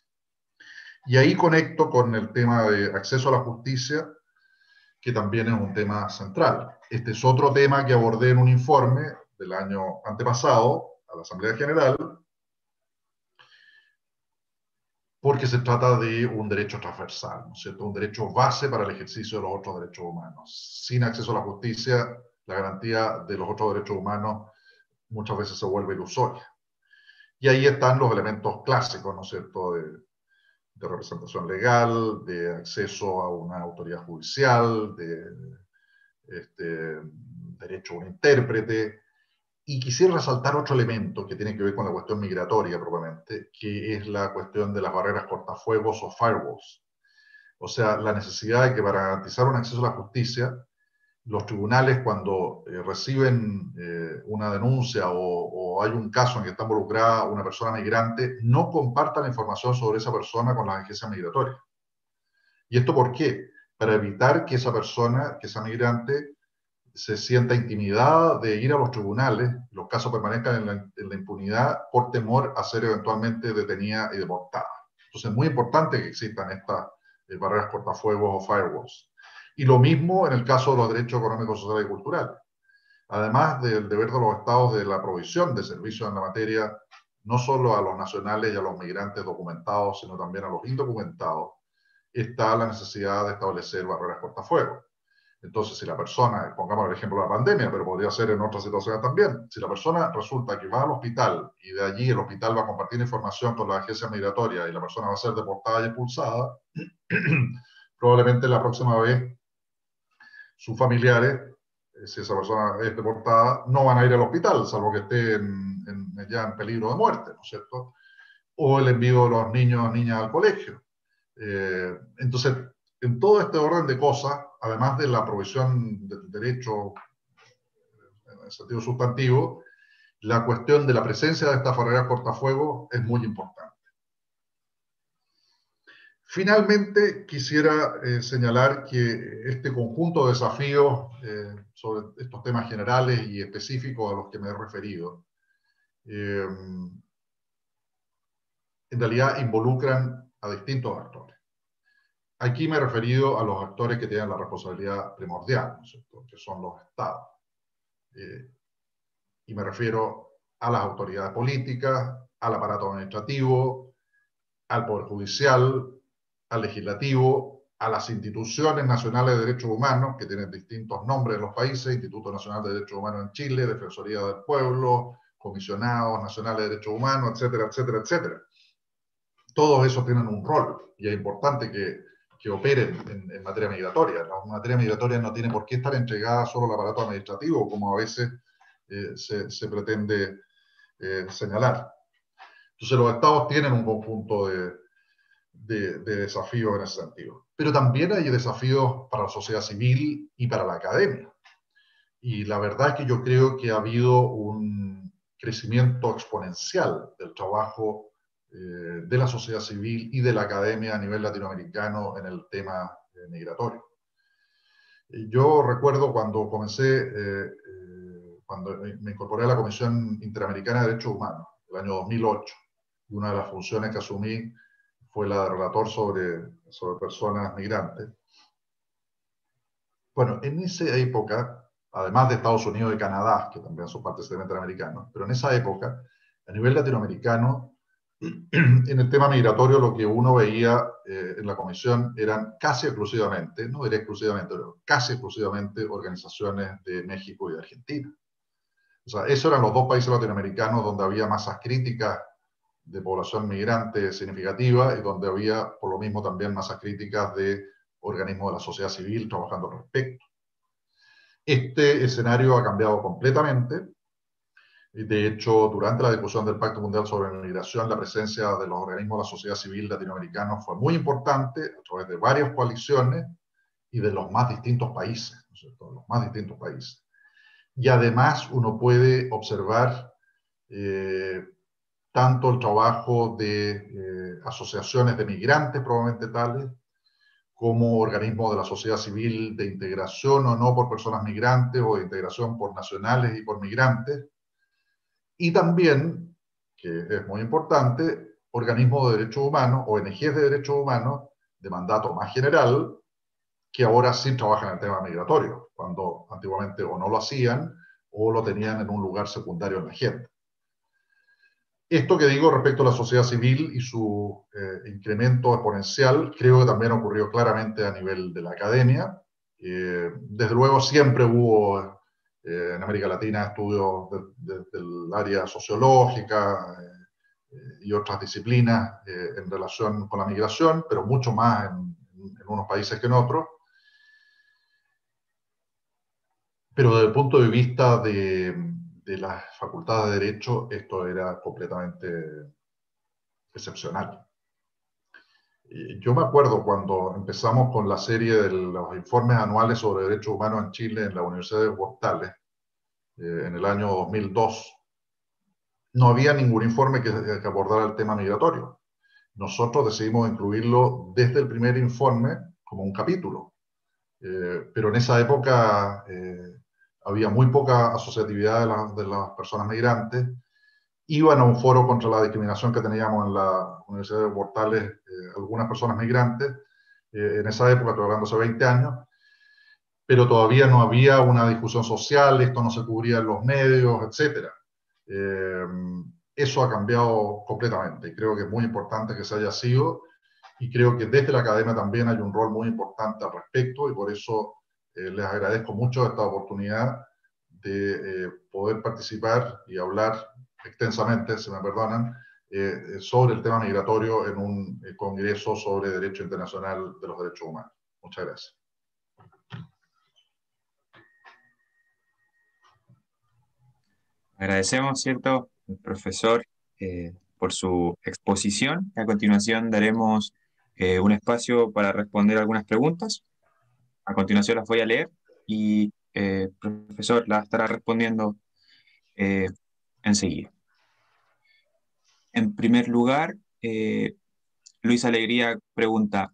Y ahí conecto con el tema de acceso a la justicia, que también es un tema central. Este es otro tema que abordé en un informe del año antepasado a la Asamblea General, porque se trata de un derecho transversal, ¿no es cierto? Un derecho base para el ejercicio de los otros derechos humanos. Sin acceso a la justicia, la garantía de los otros derechos humanos muchas veces se vuelve ilusoria. Y ahí están los elementos clásicos, ¿no es cierto?, de, representación legal, de acceso a una autoridad judicial, de este, derecho a un intérprete, y quisiera resaltar otro elemento que tiene que ver con la cuestión migratoria propiamente, que es la cuestión de las barreras cortafuegos o firewalls. O sea, la necesidad de que para garantizar un acceso a la justicia, los tribunales cuando eh, reciben eh, una denuncia o, o, hay un caso en que está involucrada una persona migrante, no compartan la información sobre esa persona con la agencias migratoria. ¿Y esto por qué? Para evitar que esa persona, que esa migrante, se sienta intimidada de ir a los tribunales, los casos permanezcan en la, impunidad por temor a ser eventualmente detenida y deportada. Entonces es muy importante que existan estas eh, barreras cortafuegos o firewalls. Y lo mismo en el caso de los derechos económicos, sociales y culturales. Además del deber de los estados de la provisión de servicios en la materia, no solo a los nacionales y a los migrantes documentados, sino también a los indocumentados, está la necesidad de establecer barreras cortafuegos entonces, si la persona, pongamos el ejemplo de la pandemia, pero podría ser en otras situaciones también, si la persona resulta que va al hospital y de allí el hospital va a compartir información con la agencia migratoria y la persona va a ser deportada y expulsada, probablemente la próxima vez sus familiares, eh, si esa persona es deportada, no van a ir al hospital, salvo que esté ya en peligro de muerte, ¿no es cierto? O el envío de los niños o niñas al colegio. Eh, entonces, en todo este orden de cosas, además de la provisión del derecho eh, en el sentido sustantivo, la cuestión de la presencia de esta barrera cortafuego es muy importante. Finalmente, quisiera eh, señalar que este conjunto de desafíos eh, sobre estos temas generales y específicos a los que me he referido, en realidad involucran a distintos actores. Aquí me he referido a los actores que tienen la responsabilidad primordial, que son los estados. Eh, y me refiero a las autoridades políticas, al aparato administrativo, al Poder Judicial, al Legislativo, a las instituciones nacionales de derechos humanos, que tienen distintos nombres en los países, Instituto Nacional de Derechos Humanos en Chile, Defensoría del Pueblo, Comisionados Nacionales de Derechos Humanos, etcétera, etcétera, etcétera. Todos esos tienen un rol y es importante que que operen en, materia migratoria. La materia migratoria no tiene por qué estar entregada solo al aparato administrativo, como a veces eh, se, pretende eh, señalar. Entonces los estados tienen un conjunto de, de, de desafíos en ese sentido. Pero también hay desafíos para la sociedad civil y para la academia. Y la verdad es que yo creo que ha habido un crecimiento exponencial del trabajo eh, de la sociedad civil y de la academia a nivel latinoamericano en el tema eh, migratorio. Yo recuerdo cuando comencé, eh, cuando me incorporé a la Comisión Interamericana de Derechos Humanos, el año 2008, una de las funciones que asumí fue la de relator sobre, sobre personas migrantes. Bueno, en esa época, además de Estados Unidos y Canadá, que también son parte del sistema interamericano, pero en esa época, a nivel latinoamericano, en el tema migratorio lo que uno veía eh, en la comisión eran casi exclusivamente, no era exclusivamente, pero casi exclusivamente organizaciones de México y de Argentina. O sea, esos eran los dos países latinoamericanos donde había masas críticas de población migrante significativa y donde había, por lo mismo, también masas críticas de organismos de la sociedad civil trabajando al respecto. Este escenario ha cambiado completamente de hecho, durante la discusión del Pacto Mundial sobre Migración, la presencia de los organismos de la sociedad civil latinoamericana fue muy importante a través de varias coaliciones y de los más distintos países, Los más distintos países. Y además uno puede observar eh, tanto el trabajo de eh, asociaciones de migrantes probablemente tales, como organismos de la sociedad civil de integración o no por personas migrantes o de integración por nacionales y por migrantes, y también, que es muy importante, organismos de derechos humanos, ONGs de derechos humanos, de mandato más general, que ahora sí trabajan en el tema migratorio, cuando antiguamente o no lo hacían o lo tenían en un lugar secundario en la agenda. Esto que digo respecto a la sociedad civil y su eh, incremento exponencial, creo que también ocurrió claramente a nivel de la academia. Eh, desde luego siempre hubo eh, en América Latina estudios del área sociológica eh, eh, y otras disciplinas en relación con la migración, pero mucho más en, unos países que en otros. Pero desde el punto de vista de, de las facultades de Derecho, esto era completamente excepcional. Eh, yo me acuerdo cuando empezamos con la serie de los informes anuales sobre derechos humanos en Chile en la Universidad de Huastales, eh, en el año 2002, no había ningún informe que, abordara el tema migratorio. Nosotros decidimos incluirlo desde el primer informe como un capítulo, eh, pero en esa época había muy poca asociatividad de las personas migrantes iban a un foro contra la discriminación que teníamos en la Universidad de Portales, eh, algunas personas migrantes, eh, en esa época, estoy hablando hace 20 años, pero todavía no había una discusión social, esto no se cubría en los medios, etc. Eh, eso ha cambiado completamente y creo que es muy importante que se haya sido y creo que desde la academia también hay un rol muy importante al respecto y por eso les agradezco mucho esta oportunidad de poder participar y hablar extensamente, se me perdonan, eh, sobre el tema migratorio en un eh, congreso sobre Derecho Internacional de los Derechos Humanos. Muchas gracias. Agradecemos, ¿cierto?, profesor eh, por su exposición. A continuación daremos un espacio para responder algunas preguntas. A continuación las voy a leer y el profesor las estará respondiendo en primer lugar, eh, Luis Alegría pregunta,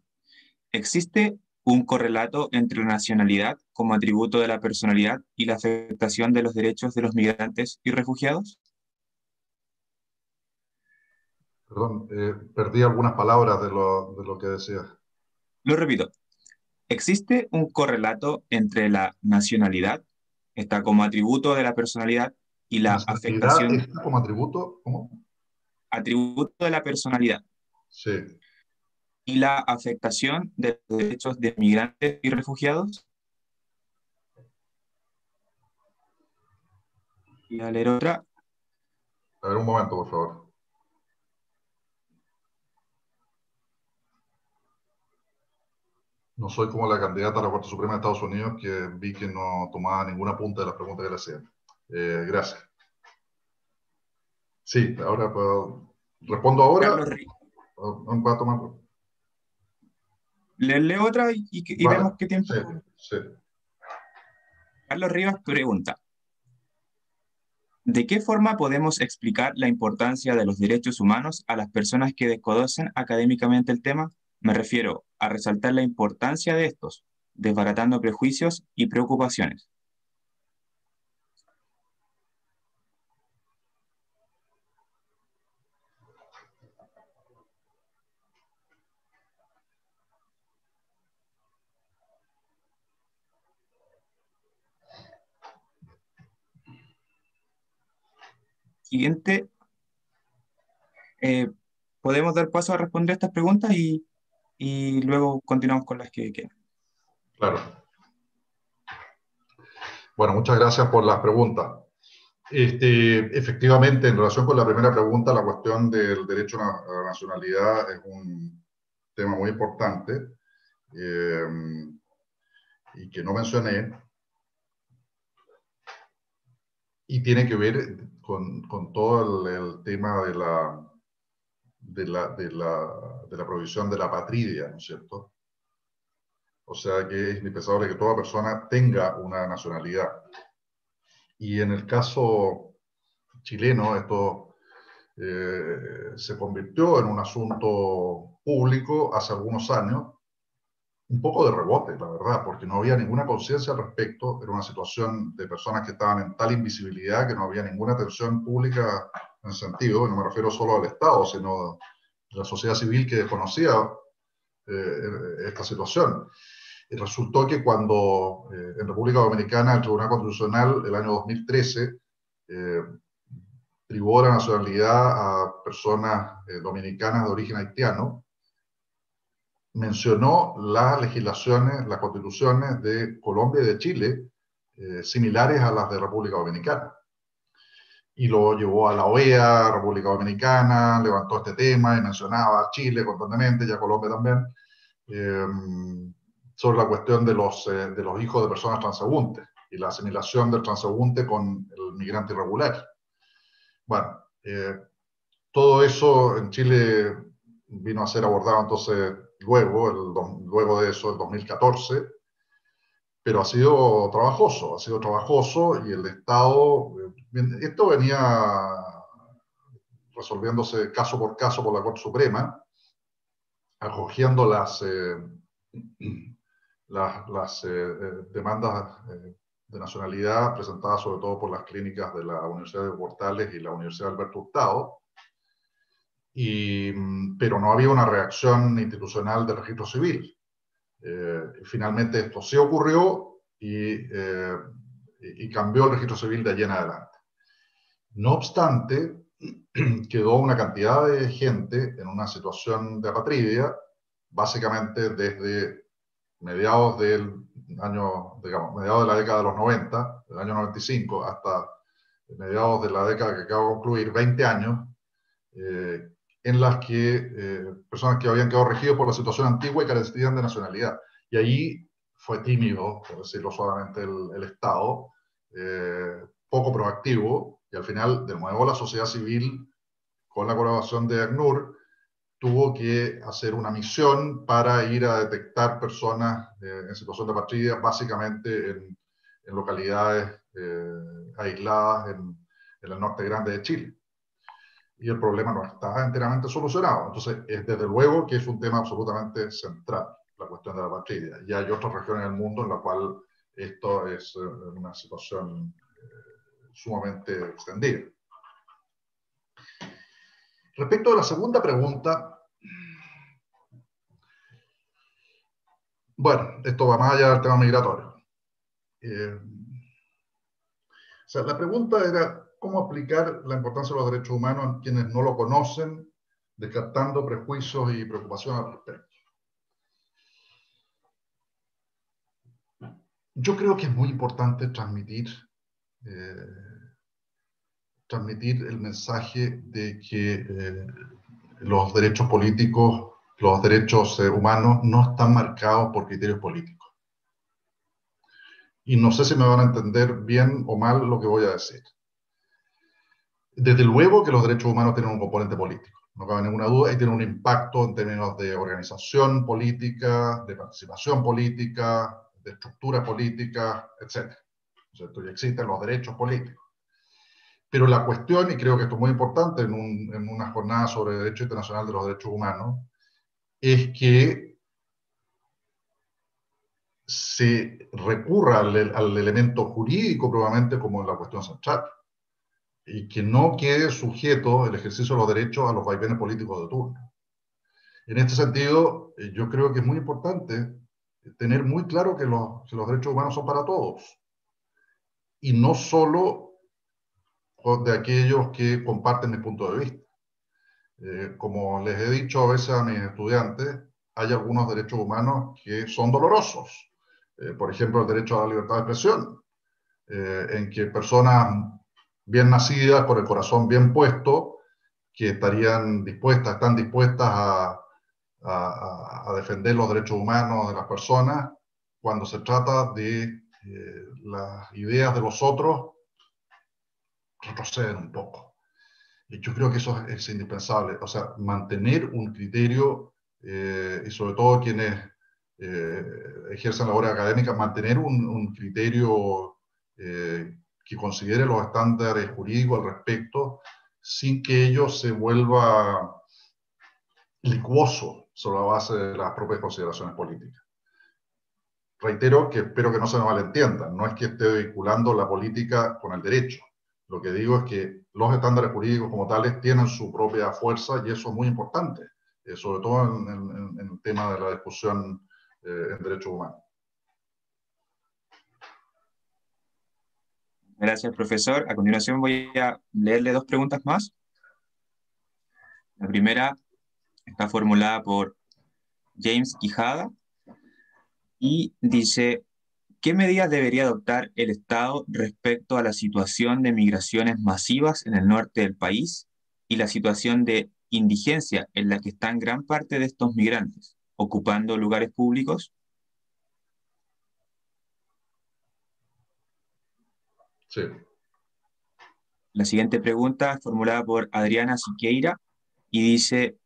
¿existe un correlato entre la nacionalidad como atributo de la personalidad y la afectación de los derechos de los migrantes y refugiados? Perdón, eh, perdí algunas palabras de lo, que decía. Lo repito, ¿existe un correlato entre la nacionalidad, está como atributo de la personalidad, y la, afectación. como atributo? Atributo de la personalidad. Sí. Y la afectación de los derechos de migrantes y refugiados. Y a leer otra. A ver, un momento, por favor. No soy como la candidata a la Corte Suprema de Estados Unidos que vi que no tomaba ninguna punta de las preguntas que le hacían. Eh, gracias. Sí, ahora puedo... respondo ahora. leo otra y, vemos qué tiempo. Carlos Rivas pregunta. ¿De qué forma podemos explicar la importancia de los derechos humanos a las personas que desconocen académicamente el tema? Me refiero a resaltar la importancia de estos, desbaratando prejuicios y preocupaciones. siguiente, eh, podemos dar paso a responder estas preguntas y, luego continuamos con las que queden Claro. Bueno, muchas gracias por las preguntas. Este, efectivamente, en relación con la primera pregunta, la cuestión del derecho a la nacionalidad es un tema muy importante eh, y que no mencioné y tiene que ver con, todo el, tema de la, de la, provisión de la patria, ¿no es cierto? O sea que es impensable que toda persona tenga una nacionalidad. Y en el caso chileno, esto eh, se convirtió en un asunto público hace algunos años, un poco de rebote, la verdad, porque no había ninguna conciencia al respecto, era una situación de personas que estaban en tal invisibilidad que no había ninguna atención pública en sentido, y no me refiero solo al Estado, sino a la sociedad civil que desconocía eh, esta situación. Y resultó que cuando eh, en República Dominicana el Tribunal Constitucional, el año 2013, eh, privó la nacionalidad a personas eh, dominicanas de origen haitiano, mencionó las legislaciones, las constituciones de Colombia y de Chile, eh, similares a las de República Dominicana. Y lo llevó a la OEA, República Dominicana, levantó este tema y mencionaba a Chile constantemente, y a Colombia también, eh, sobre la cuestión de los, eh, de los hijos de personas transeúntes y la asimilación del transeúnte con el migrante irregular. Bueno, todo eso en Chile vino a ser abordado entonces luego, de eso, el 2014, pero ha sido trabajoso, ha sido trabajoso y el Estado, esto venía resolviéndose caso por caso por la Corte Suprema, acogiendo las, eh, las, eh, demandas eh, de nacionalidad presentadas sobre todo por las clínicas de la Universidad de Portales y la Universidad de Alberto Hurtado, Mm, pero no había una reacción institucional del registro civil. Eh, finalmente esto sí ocurrió eh, y, cambió el registro civil de allí en adelante. No obstante, quedó una cantidad de gente en una situación de apatridia, básicamente desde mediados del año, digamos, mediados de la década de los 90, del año 95 hasta mediados de la década que acabo de concluir, 20 años, eh, en las que eh, personas que habían quedado regidos por la situación antigua y carecían de nacionalidad. Y allí fue tímido, por decirlo solamente, el, Estado, eh, poco proactivo, y al final, de nuevo, la sociedad civil, con la colaboración de ACNUR, tuvo que hacer una misión para ir a detectar personas eh, en situación de partida, básicamente en, localidades aisladas en el norte grande de Chile y el problema no está enteramente solucionado. Entonces, es desde luego que es un tema absolutamente central, la cuestión de la patria. Y hay otras regiones del mundo en la cual esto es eh, una situación eh, sumamente extendida. Respecto a la segunda pregunta, bueno, esto va más allá del tema migratorio. Eh, o la pregunta era cómo aplicar la importancia de los derechos humanos a quienes no lo conocen, descartando prejuicios y preocupaciones al respecto. Yo creo que es muy importante transmitir, eh, transmitir el mensaje de que eh, los derechos políticos, los derechos eh, humanos no están marcados por criterios políticos. Y no sé si me van a entender bien o mal lo que voy a decir. Desde luego que los derechos humanos tienen un componente político, no cabe ninguna duda, y tienen un impacto en términos de organización política, de participación política, de estructura política, etc. y existen los derechos políticos. Pero la cuestión, y creo que esto es muy importante en, una jornada sobre derecho internacional de los derechos humanos, es que se recurra al, elemento jurídico probablemente como en la cuestión central y que no quede sujeto el ejercicio de los derechos a los vaivenes políticos de turno. En este sentido, eh, yo creo que es muy importante tener muy claro que los, derechos humanos son para todos y no solo de aquellos que comparten mi punto de vista. Eh, como les he dicho a veces a mis estudiantes, hay algunos derechos humanos que son dolorosos. Eh, por ejemplo, el derecho a la libertad de expresión, en que personas bien nacidas, con el corazón bien puesto, que estarían dispuestas, están dispuestas a, defender los derechos humanos de las personas cuando se trata de eh, las ideas de los otros, retroceden un poco. Y yo creo que eso es, indispensable. O sea, mantener un criterio, eh, y sobre todo quienes eh, ejercen la labor académica, mantener un, criterio que considere los estándares jurídicos al respecto sin que ello se vuelva licuoso sobre la base de las propias consideraciones políticas. Reitero que espero que no se me malentienda, no es que esté vinculando la política con el derecho. Lo que digo es que los estándares jurídicos como tales tienen su propia fuerza y eso es muy importante, eh, sobre todo en, el tema de la discusión eh, en derechos humanos. Gracias, profesor. A continuación voy a leerle dos preguntas más. La primera está formulada por James Quijada y dice, ¿qué medidas debería adoptar el Estado respecto a la situación de migraciones masivas en el norte del país y la situación de indigencia en la que están gran parte de estos migrantes, ocupando lugares públicos La siguiente pregunta es formulada por Adriana Siqueira y dice,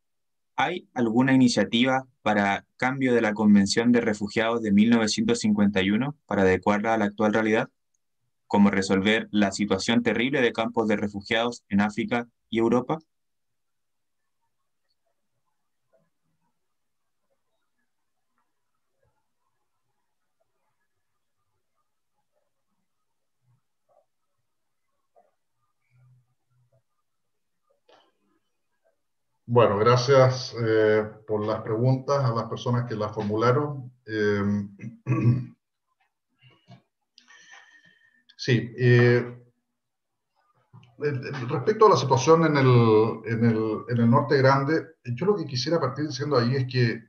¿hay alguna iniciativa para cambio de la Convención de Refugiados de 1951 para adecuarla a la actual realidad? como resolver la situación terrible de campos de refugiados en África y Europa? Bueno, gracias eh, por las preguntas a las personas que las formularon. Eh, sí, eh, respecto a la situación en el, norte grande, yo lo que quisiera partir diciendo ahí es que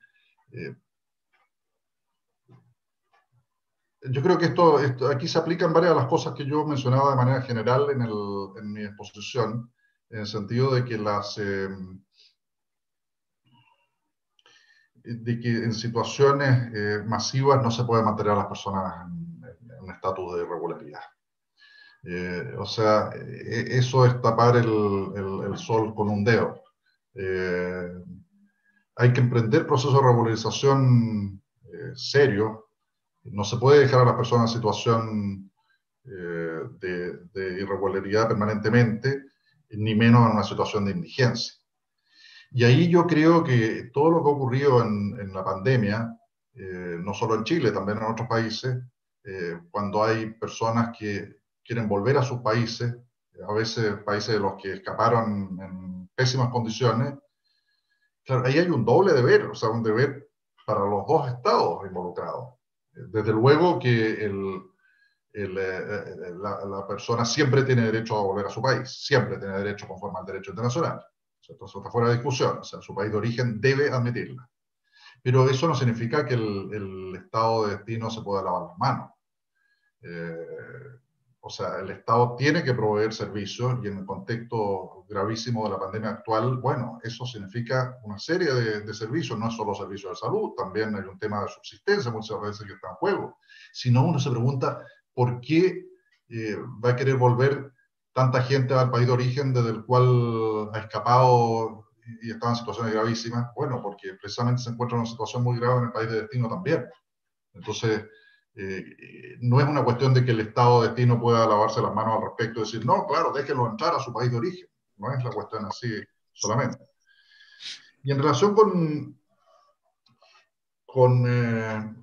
yo creo que esto, aquí se aplican varias de las cosas que yo mencionaba de manera general en, mi exposición, en el sentido de que las, de que en situaciones eh, masivas no se puede mantener a las personas en, un estatus de irregularidad. Eh, o sea, e, eso es tapar el, sol con un dedo. Eh, hay que emprender procesos de regularización serios. No se puede dejar a las personas en situación de irregularidad permanentemente, ni menos en una situación de indigencia. Y ahí yo creo que todo lo que ha ocurrido en, la pandemia, eh, no solo en Chile, también en otros países, eh, cuando hay personas que quieren volver a sus países, a veces países de los que escaparon en pésimas condiciones, ahí hay un doble deber, o sea, un deber para los dos estados involucrados. Desde luego que eh, la, la, persona siempre tiene derecho a volver a su país, siempre tiene derecho conforme al derecho internacional. Eso está fuera de discusión, o sea, su país de origen debe admitirla. Pero eso no significa que el, Estado de destino se pueda lavar las manos. Eh, o sea, el Estado tiene que proveer servicios y en el contexto gravísimo de la pandemia actual, bueno, eso significa una serie de, servicios, no es solo servicios de salud, también hay un tema de subsistencia muchas veces que está en juego. Si no, uno se pregunta por qué eh, va a querer volver tanta gente va al país de origen desde el cual ha escapado y está en situaciones gravísimas, bueno, porque precisamente se encuentra en una situación muy grave en el país de destino también. Entonces, eh, no es una cuestión de que el Estado de destino pueda lavarse las manos al respecto y decir, no, claro, déjenlo entrar a su país de origen. No es la cuestión así solamente. Y en relación con, con, eh,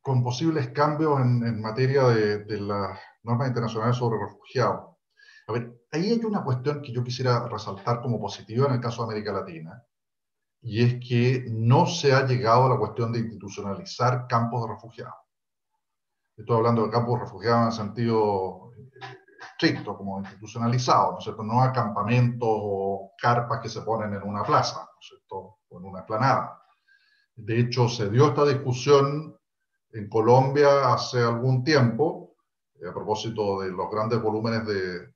con posibles cambios en, materia de, de las normas internacionales sobre refugiados, a ver, ahí hay una cuestión que yo quisiera resaltar como positiva en el caso de América Latina, y es que no se ha llegado a la cuestión de institucionalizar campos de refugiados. Estoy hablando de campos de refugiados en el sentido eh, estricto, como institucionalizado, ¿no es cierto? No a campamentos o carpas que se ponen en una plaza, ¿no es cierto? O en una explanada. De hecho, se dio esta discusión en Colombia hace algún tiempo, eh, a propósito de los grandes volúmenes de,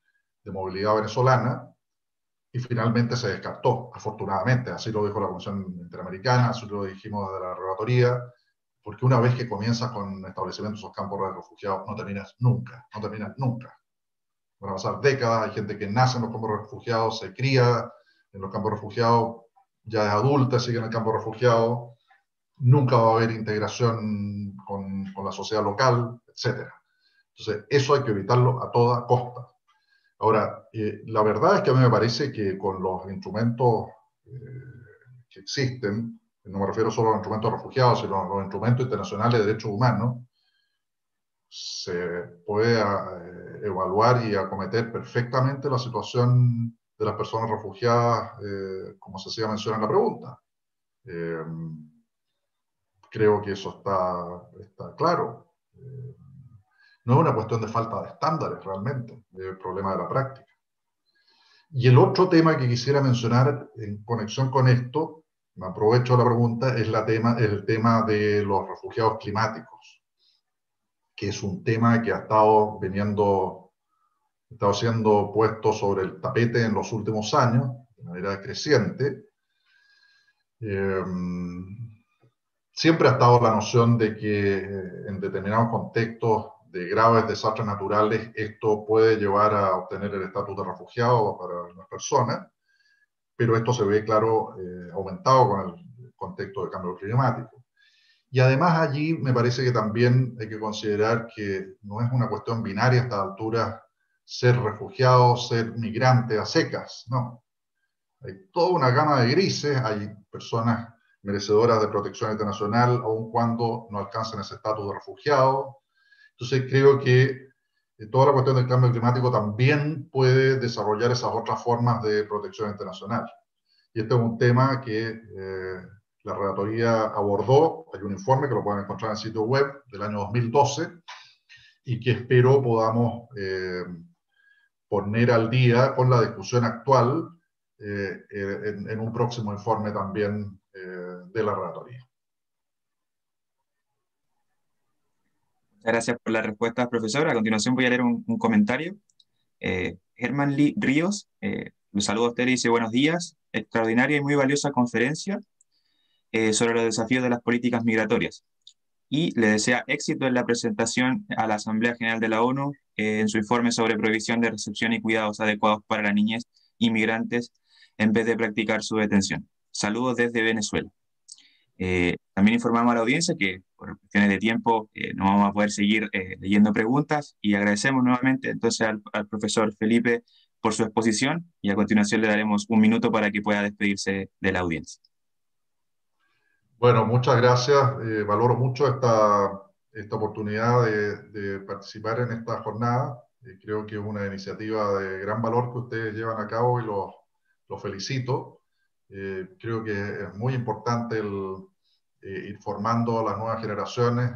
de movilidad venezolana y finalmente se descartó, afortunadamente, así lo dijo la Comisión Interamericana, así lo dijimos desde la Relatoría, porque una vez que comienzas con establecimientos esos campos de refugiados, no terminas nunca, no terminas nunca. Van a pasar décadas, hay gente que nace en los campos refugiados, se cría en los campos refugiados, ya es adulta, sigue en el campo refugiado, nunca va a haber integración con, con la sociedad local, etc. Entonces, eso hay que evitarlo a toda costa. Ahora, eh, la verdad es que a mí me parece que con los instrumentos eh, que existen, no me refiero solo a los instrumentos refugiados, sino a los instrumentos internacionales de derechos humanos, se puede eh, evaluar y acometer perfectamente la situación de las personas refugiadas, como se hacía mención en la pregunta. creo que eso está, está claro. No es una cuestión de falta de estándares realmente, es el problema de la práctica. Y el otro tema que quisiera mencionar en conexión con esto, me aprovecho la pregunta, es el tema de los refugiados climáticos, que es un tema que ha estado veniendo, siendo puesto sobre el tapete en los últimos años, de manera creciente. Em, siempre ha estado la noción de que eh, en determinados contextos de graves desastres naturales, esto puede llevar a obtener el estatus de refugiado para las personas, pero esto se ve, claro, eh, aumentado con el contexto del cambio climático. Y además allí me parece que también hay que considerar que no es una cuestión binaria a esta altura ser refugiado, ser migrante a secas, no. Hay toda una gama de grises, hay personas merecedoras de protección internacional, aun cuando no alcanzan ese estatus de refugiado, entonces creo que eh, toda la cuestión del cambio climático también puede desarrollar esas otras formas de protección internacional. Y este es un tema que eh, la Relatoría abordó, hay un informe que lo pueden encontrar en el sitio web del año 2012 y que espero podamos eh, poner al día con la discusión actual en, en, un próximo informe también de la Relatoría. gracias por la respuesta, profesor. A continuación voy a leer un, comentario. Eh, Germán Ríos, eh, le saludo a usted y dice buenos días. Extraordinaria y muy valiosa conferencia eh, sobre los desafíos de las políticas migratorias. Y le desea éxito en la presentación a la Asamblea General de la ONU eh, en su informe sobre prohibición de recepción y cuidados adecuados para la niñez inmigrantes en vez de practicar su detención. Saludos desde Venezuela. Eh, también informamos a la audiencia que por cuestiones de tiempo eh, no vamos a poder seguir eh, leyendo preguntas y agradecemos nuevamente entonces al, profesor Felipe por su exposición y a continuación le daremos un minuto para que pueda despedirse de la audiencia. Bueno, muchas gracias. valoro mucho esta, esta oportunidad de, de, participar en esta jornada. creo que es una iniciativa de gran valor que ustedes llevan a cabo y los, los felicito. Eh, creo que es muy importante el, eh, ir formando a las nuevas generaciones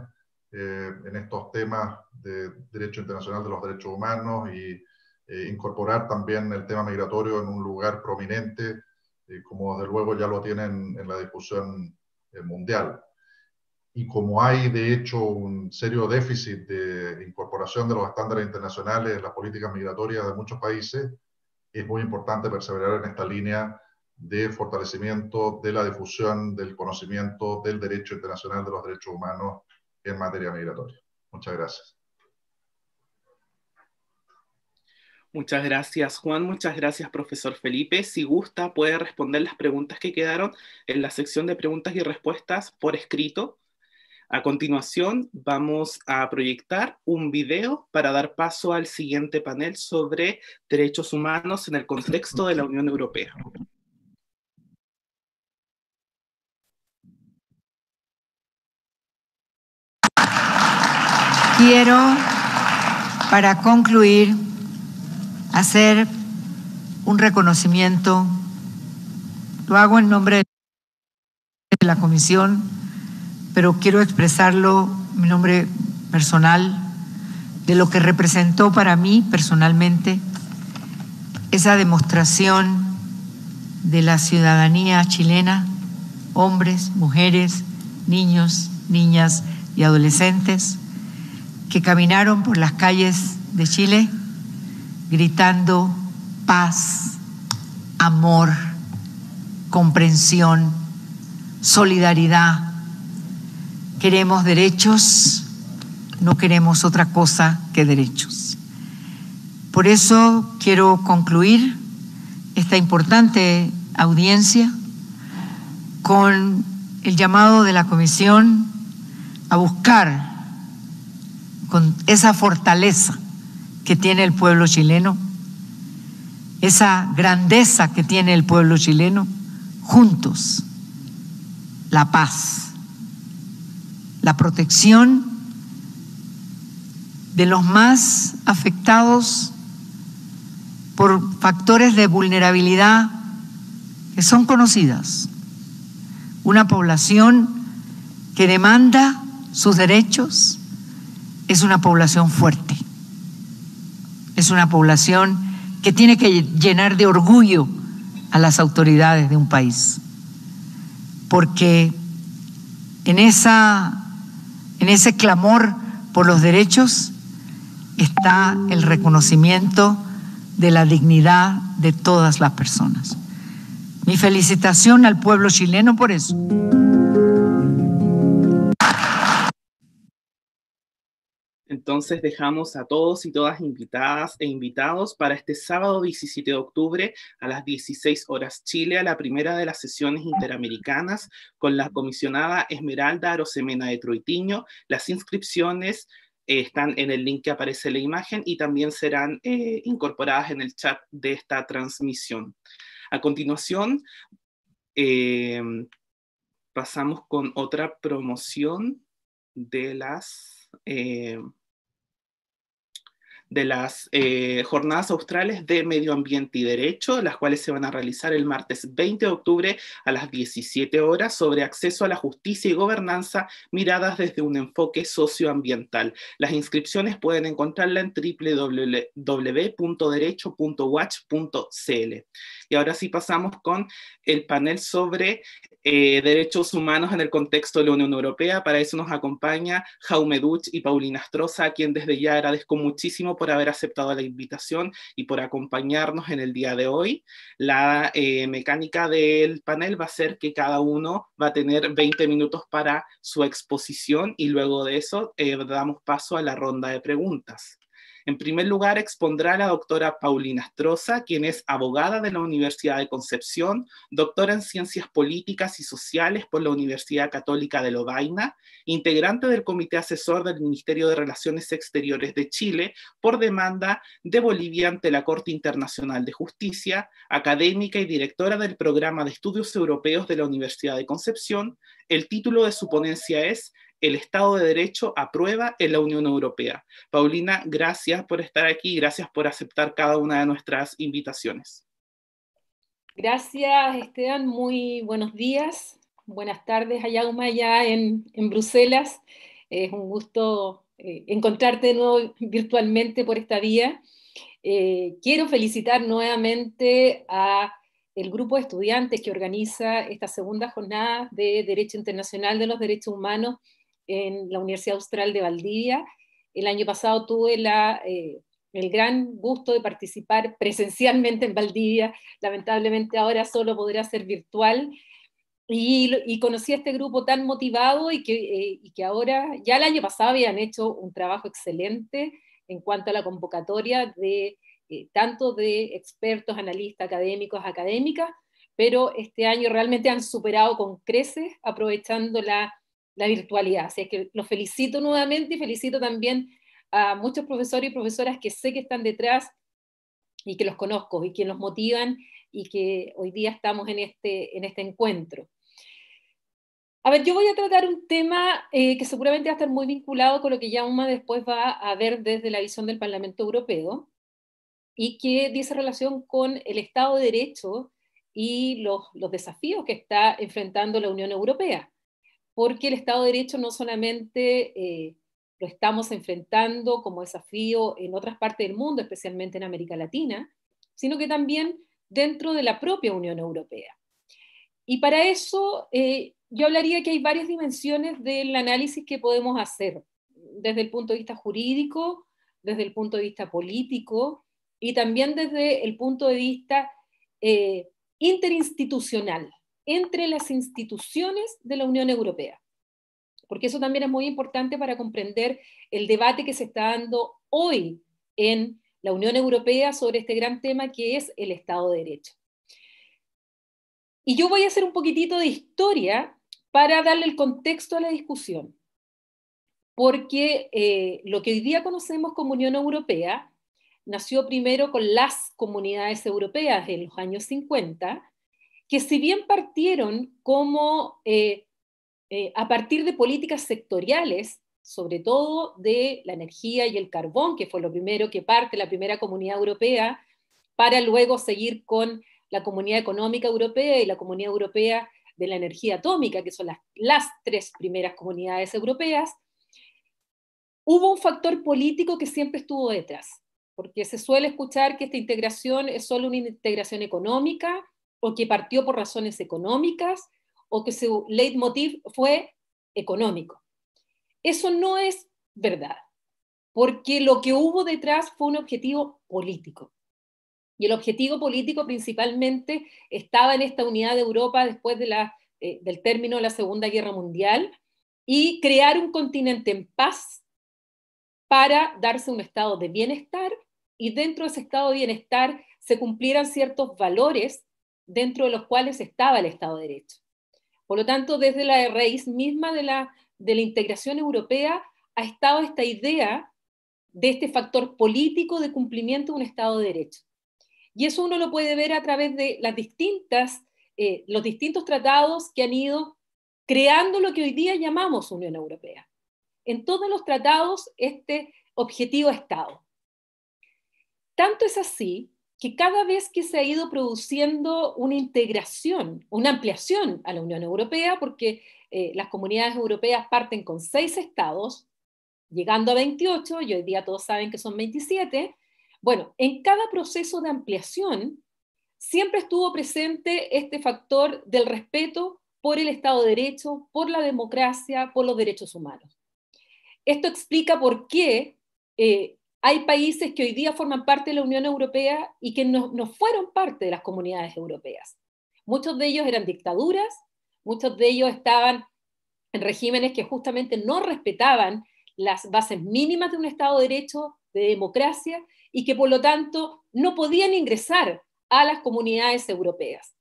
eh, en estos temas de derecho internacional de los derechos humanos y incorporar también el tema migratorio en un lugar prominente, como desde luego ya lo tienen en la discusión mundial. Y como hay de hecho un serio déficit de incorporación de los estándares internacionales en las políticas migratorias de muchos países, es muy importante perseverar en esta línea de fortalecimiento de la difusión del conocimiento del derecho internacional de los derechos humanos en materia migratoria. Muchas gracias. Muchas gracias, Juan. Muchas gracias, profesor Felipe. Si gusta, puede responder las preguntas que quedaron en la sección de preguntas y respuestas por escrito. A continuación, vamos a proyectar un video para dar paso al siguiente panel sobre derechos humanos en el contexto de la Unión Europea. Quiero, para concluir, hacer un reconocimiento. Lo hago en nombre de la comisión, pero quiero expresarlo en mi nombre personal, de lo que representó para mí personalmente esa demostración de la ciudadanía chilena, hombres, mujeres, niños, niñas y adolescentes que caminaron por las calles de Chile gritando paz, amor, comprensión, solidaridad. Queremos derechos, no queremos otra cosa que derechos. Por eso quiero concluir esta importante audiencia con el llamado de la Comisión a buscar con esa fortaleza que tiene el pueblo chileno, esa grandeza que tiene el pueblo chileno, juntos, la paz, la protección de los más afectados por factores de vulnerabilidad que son conocidas. Una población que demanda sus derechos, es una población fuerte, es una población que tiene que llenar de orgullo a las autoridades de un país, porque en, esa, en ese clamor por los derechos está el reconocimiento de la dignidad de todas las personas. Mi felicitación al pueblo chileno por eso. Entonces dejamos a todos y todas invitadas e invitados para este sábado 17 de octubre a las 16 horas Chile a la primera de las sesiones interamericanas con la comisionada Esmeralda Arosemena de Troitiño. Las inscripciones eh, están en el link que aparece en la imagen y también serán eh, incorporadas en el chat de esta transmisión. A continuación, eh, pasamos con otra promoción de las de las eh, Jornadas Australes de Medio Ambiente y Derecho, las cuales se van a realizar el martes 20 de octubre a las 17 horas sobre acceso a la justicia y gobernanza miradas desde un enfoque socioambiental. Las inscripciones pueden encontrarla en www.derecho.watch.cl. Y ahora sí pasamos con el panel sobre eh, derechos humanos en el contexto de la Unión Europea. Para eso nos acompaña Jaume Duch y Paulina Astroza, a quien desde ya agradezco muchísimo por haber aceptado la invitación y por acompañarnos en el día de hoy. La eh, mecánica del panel va a ser que cada uno va a tener 20 minutos para su exposición y luego de eso eh, damos paso a la ronda de preguntas. En primer lugar, expondrá la doctora Paulina Astroza, quien es abogada de la Universidad de Concepción, doctora en Ciencias Políticas y Sociales por la Universidad Católica de Lobaina, integrante del Comité Asesor del Ministerio de Relaciones Exteriores de Chile por demanda de Bolivia ante la Corte Internacional de Justicia, académica y directora del Programa de Estudios Europeos de la Universidad de Concepción. El título de su ponencia es el Estado de Derecho aprueba en la Unión Europea. Paulina, gracias por estar aquí, y gracias por aceptar cada una de nuestras invitaciones. Gracias, Esteban. Muy buenos días. Buenas tardes a ya allá en, Bruselas. Es un gusto eh, encontrarte de nuevo virtualmente por esta vía. Eh, quiero felicitar nuevamente a el grupo de estudiantes que organiza esta segunda jornada de Derecho Internacional de los Derechos Humanos en la Universidad Austral de Valdivia. El año pasado tuve eh, el gran gusto de participar presencialmente en Valdivia. Lamentablemente ahora solo podrá ser virtual. Y, conocí a este grupo tan motivado eh, y que, ahora, ya el año pasado habían hecho un trabajo excelente en cuanto a la convocatoria de eh, tanto de expertos, analistas, académicos, académicas, pero este año realmente han superado con creces, aprovechando la la virtualidad. Así es que los felicito nuevamente y felicito también a muchos profesores y profesoras que sé que están detrás y que los conozco y que nos motivan y que hoy día estamos en este, en este encuentro. A ver, yo voy a tratar un tema eh, que seguramente va a estar muy vinculado con lo que ya UMA después va a ver desde la visión del Parlamento Europeo y que dice relación con el Estado de Derecho y los desafíos que está enfrentando la Unión Europea porque el Estado de Derecho no solamente eh, lo estamos enfrentando como desafío en otras partes del mundo, especialmente en América Latina, sino que también dentro de la propia Unión Europea. Y para eso eh, yo hablaría que hay varias dimensiones del análisis que podemos hacer, desde el punto de vista jurídico, desde el punto de vista político y también desde el punto de vista eh, interinstitucional entre las instituciones de la Unión Europea. Porque eso también es muy importante para comprender el debate que se está dando hoy en la Unión Europea sobre este gran tema que es el Estado de Derecho. Y yo voy a hacer un poquitito de historia para darle el contexto a la discusión, porque eh, lo que hoy día conocemos como Unión Europea nació primero con las comunidades europeas en los años 50 que si bien partieron como eh, eh, a partir de políticas sectoriales, sobre todo de la energía y el carbón, que fue lo primero que parte la primera comunidad europea, para luego seguir con la comunidad económica europea y la comunidad europea de la energía atómica, que son las, las tres primeras comunidades europeas, hubo un factor político que siempre estuvo detrás, porque se suele escuchar que esta integración es solo una integración económica o que partió por razones económicas, o que su leitmotiv fue económico. Eso no es verdad, porque lo que hubo detrás fue un objetivo político. Y el objetivo político principalmente estaba en esta unidad de Europa después eh, del término de la Segunda Guerra Mundial y crear un continente en paz para darse un estado de bienestar y dentro de ese estado de bienestar se cumplieran ciertos valores dentro de los cuales estaba el Estado de Derecho. Por lo tanto, desde la raíz misma de la, integración europea ha estado esta idea de este factor político de cumplimiento de un Estado de Derecho. Y eso uno lo puede ver a través de las distintas, eh, los distintos tratados que han ido creando lo que hoy día llamamos Unión Europea. En todos los tratados, este objetivo ha estado. Tanto es así que cada vez que se ha ido produciendo una integración, una ampliación a la Unión Europea, porque eh, las comunidades europeas parten con seis estados, llegando a 28, y hoy día todos saben que son 27, bueno, en cada proceso de ampliación siempre estuvo presente este factor del respeto por el Estado de Derecho, por la democracia, por los derechos humanos. Esto explica por qué eh, hay países que hoy día forman parte de la Unión Europea y que no, fueron parte de las comunidades europeas. Muchos de ellos eran dictaduras, muchos de ellos estaban en regímenes que justamente no respetaban las bases mínimas de un Estado de Derecho, de democracia, y que por lo tanto no podían ingresar a las comunidades europeas.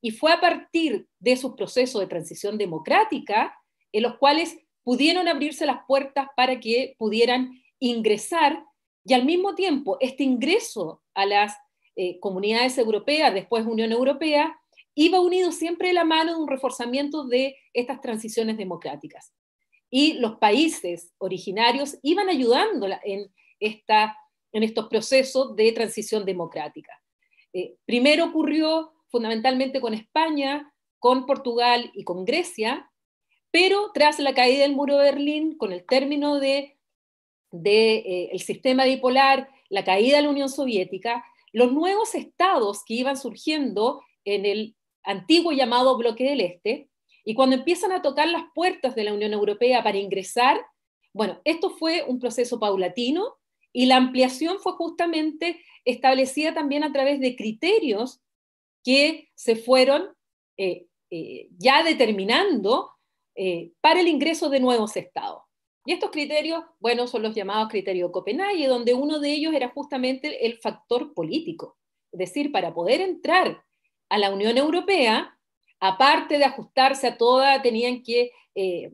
Y fue a partir de esos procesos de transición democrática en los cuales pudieron abrirse las puertas para que pudieran ingresar y al mismo tiempo este ingreso a las eh, comunidades europeas, después Unión Europea, iba unido siempre de la mano de un reforzamiento de estas transiciones democráticas. Y los países originarios iban ayudando en, esta, en estos procesos de transición democrática. Eh, primero ocurrió fundamentalmente con España, con Portugal y con Grecia, pero tras la caída del muro de Berlín, con el término de del de, eh, sistema bipolar, la caída de la Unión Soviética, los nuevos estados que iban surgiendo en el antiguo llamado bloque del Este, y cuando empiezan a tocar las puertas de la Unión Europea para ingresar, bueno, esto fue un proceso paulatino y la ampliación fue justamente establecida también a través de criterios que se fueron eh, eh, ya determinando para el ingreso de nuevos estados. Y estos criterios, bueno, son los llamados criterios de Copenhague, donde uno de ellos era justamente el factor político. Es decir, para poder entrar a la Unión Europea, aparte de ajustarse a toda, tenían que eh,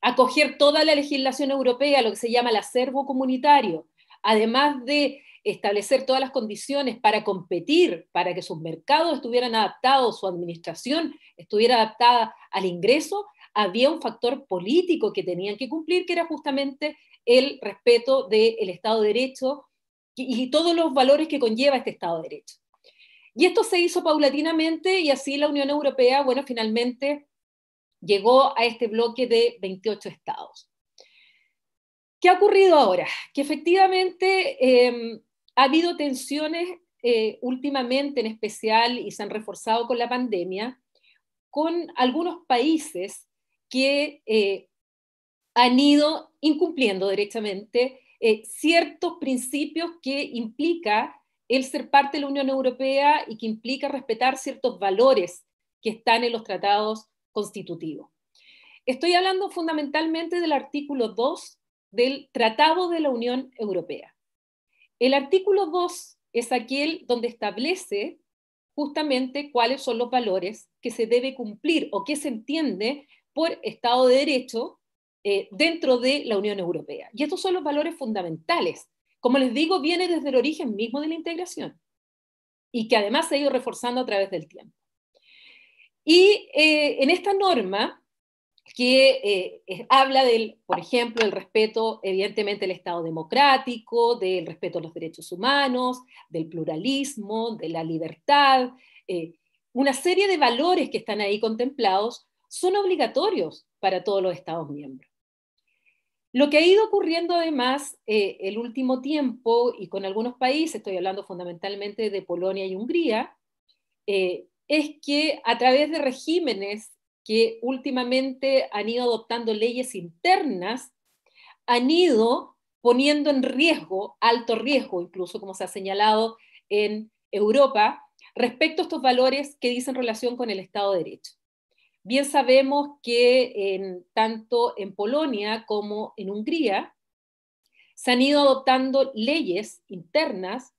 acoger toda la legislación europea, lo que se llama el acervo comunitario, además de establecer todas las condiciones para competir, para que sus mercados estuvieran adaptados, su administración estuviera adaptada al ingreso, había un factor político que tenían que cumplir, que era justamente el respeto del Estado de Derecho y todos los valores que conlleva este Estado de Derecho. Y esto se hizo paulatinamente y así la Unión Europea, bueno, finalmente llegó a este bloque de 28 estados. ¿Qué ha ocurrido ahora? Que efectivamente em, ha habido tensiones eh, últimamente en especial y se han reforzado con la pandemia, con algunos países que eh, han ido incumpliendo directamente eh, ciertos principios que implica el ser parte de la Unión Europea y que implica respetar ciertos valores que están en los tratados constitutivos. Estoy hablando fundamentalmente del artículo 2 del Tratado de la Unión Europea. El artículo 2 es aquel donde establece justamente cuáles son los valores que se debe cumplir o que se entiende por Estado de Derecho eh, dentro de la Unión Europea. Y estos son los valores fundamentales. Como les digo, viene desde el origen mismo de la integración y que además se ha ido reforzando a través del tiempo. Y eh, en esta norma que eh, habla del, por ejemplo, el respeto, evidentemente, del Estado democrático, del respeto a los derechos humanos, del pluralismo, de la libertad, una serie de valores que están ahí contemplados, son obligatorios para todos los Estados miembros. Lo que ha ido ocurriendo además eh, el último tiempo y con algunos países, estoy hablando fundamentalmente de Polonia y Hungría, eh, es que a través de regímenes que últimamente han ido adoptando leyes internas, han ido poniendo en riesgo, alto riesgo incluso, como se ha señalado en Europa, respecto a estos valores que dicen relación con el Estado de Derecho. Bien sabemos que tanto en Polonia como en Hungría se han ido adoptando leyes internas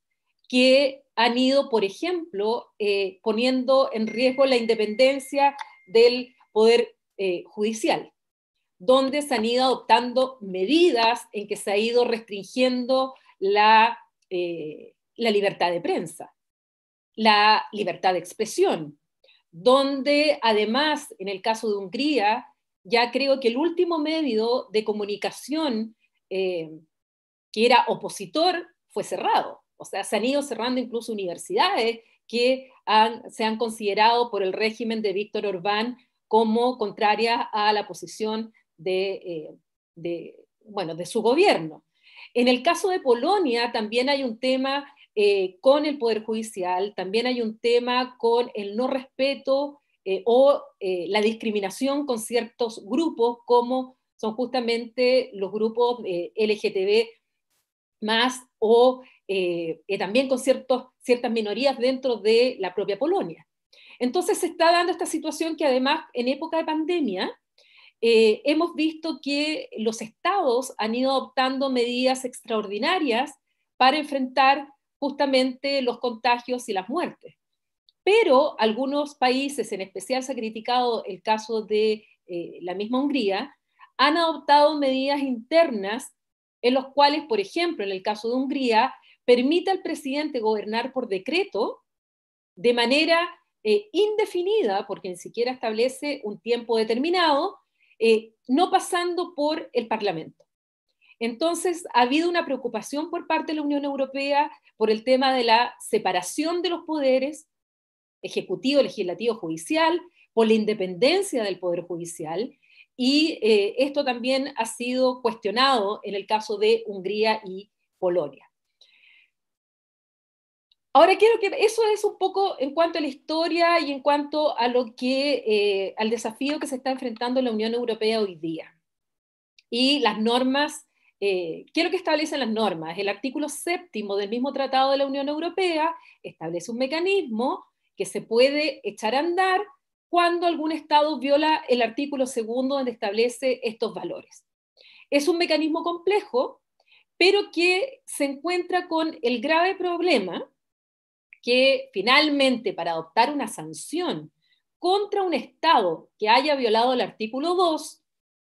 que han ido, por ejemplo, eh, poniendo en riesgo la independencia del poder eh, judicial, donde se han ido adoptando medidas en que se ha ido restringiendo la eh, libertad de prensa, la libertad de expresión, donde además, en el caso de Hungría, ya creo que el último medio de comunicación eh, que era opositor fue cerrado. O sea, se han ido cerrando incluso universidades que se han considerado por el régimen de Víctor Orbán como contrarias a la posición eh, bueno, de su gobierno. En el caso de Polonia también hay un tema eh, con el Poder Judicial, también hay un tema con el no respeto eh, o eh, la discriminación con ciertos grupos, como son justamente los grupos LGTB más o también con ciertas minorías dentro de la propia Polonia. Entonces se está dando esta situación que además en época de pandemia hemos visto que los estados han ido adoptando medidas extraordinarias para enfrentar justamente los contagios y las muertes. Pero algunos países, en especial se ha criticado el caso de eh, la misma Hungría, han adoptado medidas internas en los cuales, por ejemplo, en el caso de Hungría, permite al presidente gobernar por decreto de manera eh, indefinida, porque ni siquiera establece un tiempo determinado, eh, no pasando por el Parlamento. Entonces, ha habido una preocupación por parte de la Unión Europea por el tema de la separación de los poderes, ejecutivo, legislativo, judicial, por la independencia del Poder Judicial. Y eh, esto también ha sido cuestionado en el caso de Hungría y Polonia. Ahora quiero que eso es un poco en cuanto a la historia y en cuanto a lo que, eh, al desafío que se está enfrentando la Unión Europea hoy día y las normas eh, ¿Qué es lo que establecen las normas? El artículo séptimo del mismo Tratado de la Unión Europea establece un mecanismo que se puede echar a andar cuando algún Estado viola el artículo segundo donde establece estos valores. Es un mecanismo complejo, pero que se encuentra con el grave problema que finalmente para adoptar una sanción contra un Estado que haya violado el artículo 2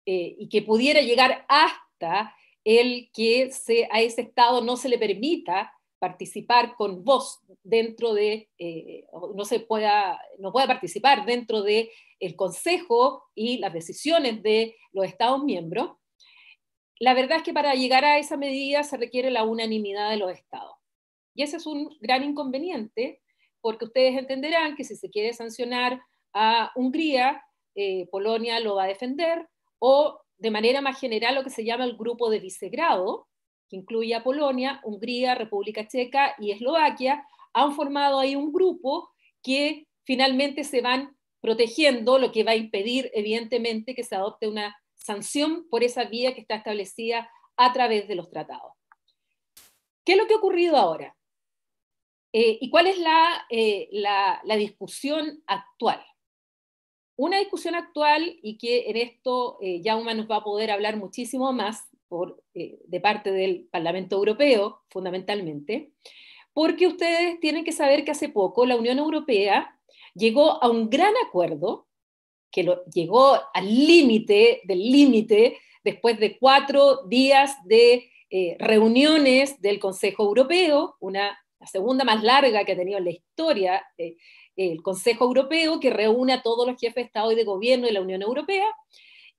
eh, y que pudiera llegar hasta el que se, a ese Estado no se le permita participar con voz dentro de, eh, no se pueda, no pueda participar dentro del el Consejo y las decisiones de los Estados miembros. La verdad es que para llegar a esa medida se requiere la unanimidad de los Estados. Y ese es un gran inconveniente, porque ustedes entenderán que si se quiere sancionar a Hungría, eh, Polonia lo va a defender, o de manera más general lo que se llama el grupo de vicegrado, que incluye a Polonia, Hungría, República Checa y Eslovaquia, han formado ahí un grupo que finalmente se van protegiendo, lo que va a impedir evidentemente que se adopte una sanción por esa vía que está establecida a través de los tratados. ¿Qué es lo que ha ocurrido ahora? Eh, ¿Y cuál es la eh, discusión actual? Una discusión actual, y que en esto eh, nos va a poder hablar muchísimo más por, eh, de parte del Parlamento Europeo, fundamentalmente, porque ustedes tienen que saber que hace poco la Unión Europea llegó a un gran acuerdo, que llegó al límite del límite después de cuatro días de eh, reuniones del Consejo Europeo, una la segunda más larga que ha tenido en la historia eh, el Consejo Europeo, que reúne a todos los jefes de Estado y de Gobierno de la Unión Europea,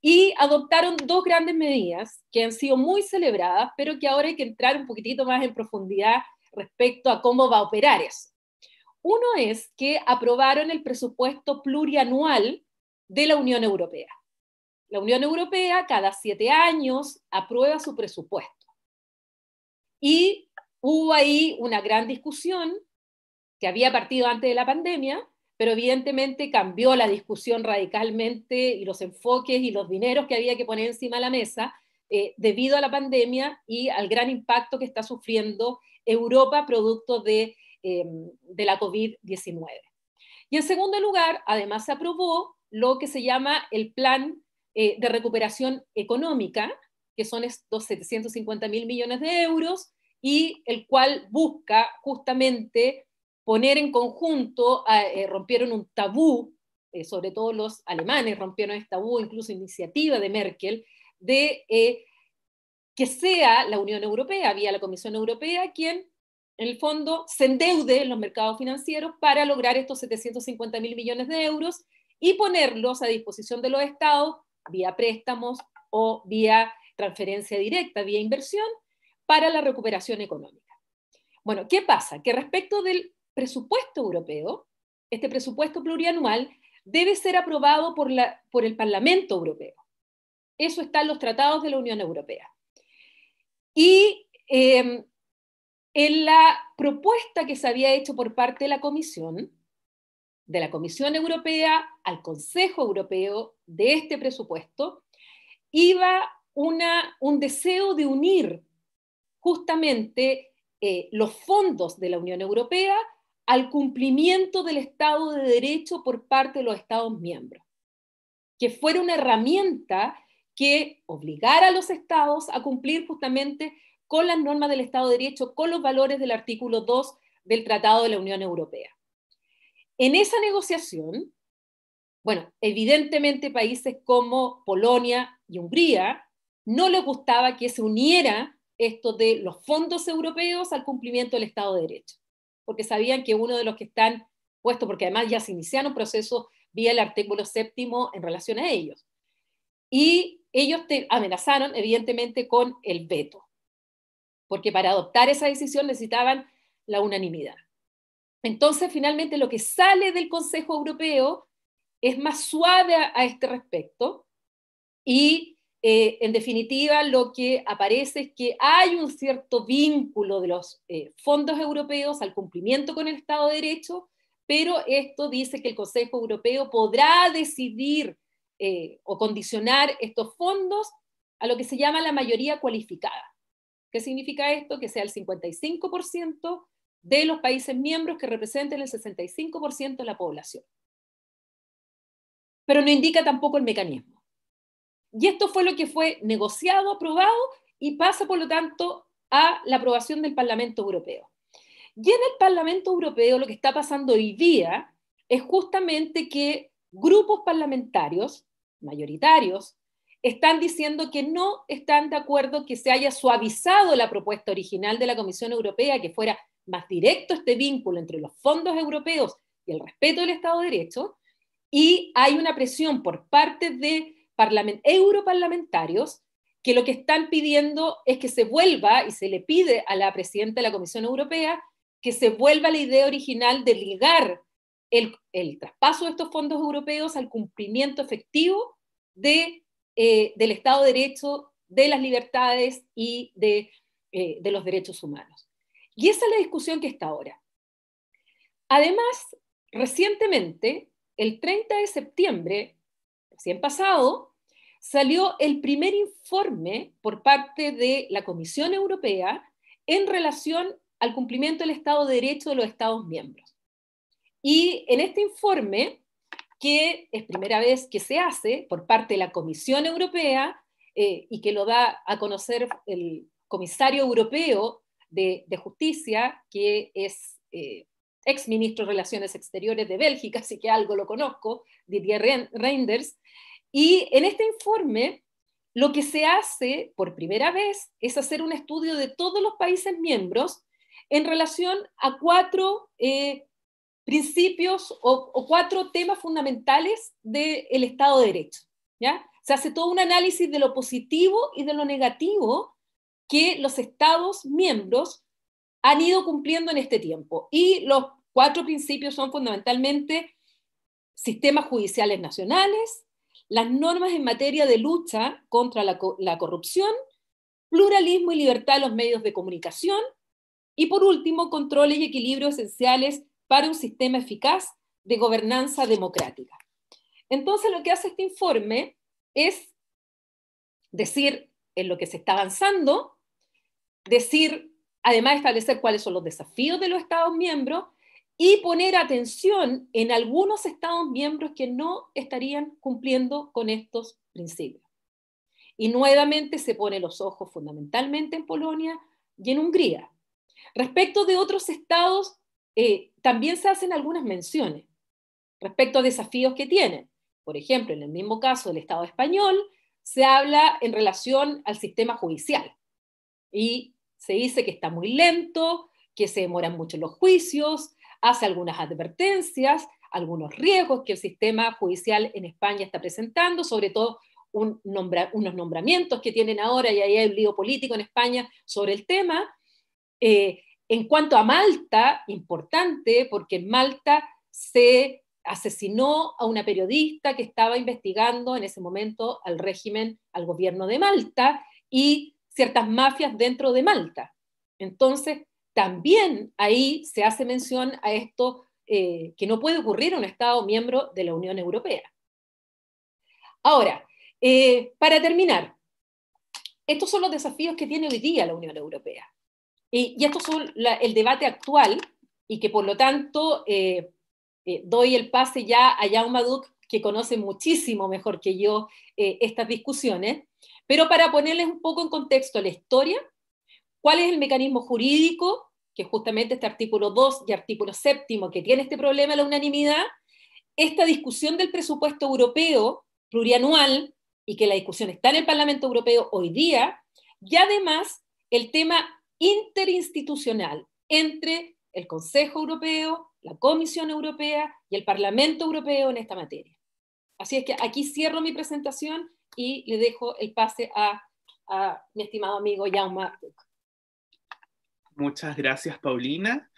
y adoptaron dos grandes medidas que han sido muy celebradas, pero que ahora hay que entrar un poquitito más en profundidad respecto a cómo va a operar eso. Uno es que aprobaron el presupuesto plurianual de la Unión Europea. La Unión Europea cada siete años aprueba su presupuesto. Y hubo ahí una gran discusión que había partido antes de la pandemia, pero evidentemente cambió la discusión radicalmente y los enfoques y los dineros que había que poner encima de la mesa eh, debido a la pandemia y al gran impacto que está sufriendo Europa producto de, em, la COVID-19. Y en segundo lugar, además se aprobó lo que se llama el Plan eh, de Recuperación Económica, que son estos 750 mil millones de euros, y el cual busca justamente poner en conjunto, ah, eh, rompieron un tabú, eh, sobre todo los alemanes rompieron este tabú, incluso iniciativa de Merkel, de eh, que sea la Unión Europea, vía la Comisión Europea, quien en el fondo se endeude en los mercados financieros para lograr estos 750 mil millones de euros y ponerlos a disposición de los estados vía préstamos o vía transferencia directa, vía inversión, para la recuperación económica. Bueno, ¿qué pasa? Que respecto del presupuesto europeo, este presupuesto plurianual, debe ser aprobado por, el Parlamento Europeo. Eso está en los tratados de la Unión Europea. Y em, en la propuesta que se había hecho por parte de la Comisión, de la Comisión Europea al Consejo Europeo de este presupuesto, iba un deseo de unir justamente eh, los fondos de la Unión Europea al cumplimiento del Estado de Derecho por parte de los Estados miembros, que fuera una herramienta que obligara a los Estados a cumplir justamente con las normas del Estado de Derecho, con los valores del artículo 2 del Tratado de la Unión Europea. En esa negociación, bueno, evidentemente países como Polonia y Hungría no les gustaba que se uniera esto de los fondos europeos al cumplimiento del Estado de Derecho porque sabían que uno de los que están puestos, porque además ya se iniciaron procesos vía el artículo séptimo en relación a ellos. Y ellos te amenazaron, evidentemente, con el veto, porque para adoptar esa decisión necesitaban la unanimidad. Entonces, finalmente, lo que sale del Consejo Europeo es más suave a este respecto y eh, en definitiva, lo que aparece es que hay un cierto vínculo de los eh, fondos europeos al cumplimiento con el Estado de Derecho, pero esto dice que el Consejo Europeo podrá decidir eh, o condicionar estos fondos a lo que se llama la mayoría cualificada. ¿Qué significa esto? Que sea el 55% de los países miembros que representen el 65% de la población. Pero no indica tampoco el mecanismo. Y esto fue lo que fue negociado, aprobado y pasa, por lo tanto, a la aprobación del Parlamento Europeo. Y en el Parlamento Europeo lo que está pasando hoy día es justamente que grupos parlamentarios, mayoritarios, están diciendo que no están de acuerdo que se haya suavizado la propuesta original de la Comisión Europea, que fuera más directo este vínculo entre los fondos europeos y el respeto del Estado de Derecho, y hay una presión por parte de europarlamentarios que lo que están pidiendo es que se vuelva, y se le pide a la presidenta de la Comisión Europea, que se vuelva la idea original de ligar el, traspaso de estos fondos europeos al cumplimiento efectivo eh, del Estado de Derecho, de las libertades y de, eh, de los derechos humanos. Y esa es la discusión que está ahora. Además, recientemente, el 30 de septiembre, en pasado, salió el primer informe por parte de la Comisión Europea en relación al cumplimiento del Estado de Derecho de los Estados miembros. Y en este informe, que es primera vez que se hace por parte de la Comisión Europea eh, y que lo da a conocer el comisario europeo de, justicia, que es eh, ex ministro de Relaciones Exteriores de Bélgica, así que algo lo conozco, Didier Reinders. Y en este informe, lo que se hace por primera vez es hacer un estudio de todos los países miembros en relación a cuatro eh, principios o, cuatro temas fundamentales del Estado de Derecho. Se hace todo un análisis de lo positivo y de lo negativo que los Estados miembros han ido cumpliendo en este tiempo. Y los cuatro principios son fundamentalmente sistemas judiciales nacionales, las normas en materia de lucha contra la, corrupción, pluralismo y libertad de los medios de comunicación, y por último, controles y equilibrios esenciales para un sistema eficaz de gobernanza democrática. Entonces, lo que hace este informe es decir en lo que se está avanzando, decir además establecer cuáles son los desafíos de los Estados miembros y poner atención en algunos Estados miembros que no estarían cumpliendo con estos principios. Y nuevamente se pone los ojos fundamentalmente en Polonia y en Hungría. Respecto de otros estados, eh, también se hacen algunas menciones respecto a desafíos que tienen. Por ejemplo, en el mismo caso del Estado español, se habla en relación al sistema judicial y se dice que está muy lento, que se demoran mucho los juicios, hace algunas advertencias, algunos riesgos que el sistema judicial en España está presentando, sobre todo unos nombramientos que tienen ahora, y ahí hay un lío político en España sobre el tema. Eh, en cuanto a Malta, importante, porque en Malta se asesinó a una periodista que estaba investigando en ese momento al régimen, al gobierno de Malta, y ciertas mafias dentro de Malta. Entonces, también ahí se hace mención a esto eh, que no puede ocurrir en un Estado miembro de la Unión Europea. Ahora, eh, para terminar, estos son los desafíos que tiene hoy día la Unión Europea. Y, estos son el debate actual y que por lo tanto eh, doy el pase ya a Jaume Duc, que conoce muchísimo mejor que yo estas discusiones. Pero para ponerles un poco en contexto la historia, ¿cuál es el mecanismo jurídico? Que justamente este artículo 2 y artículo 7 que tiene este problema de la unanimidad, esta discusión del presupuesto europeo plurianual y que la discusión está en el Parlamento Europeo hoy día, y además el tema interinstitucional entre el Consejo Europeo, la Comisión Europea y el Parlamento Europeo en esta materia. Así es que aquí cierro mi presentación y le dejo el pase a, mi estimado amigo Jaume Muchas gracias, Paulina.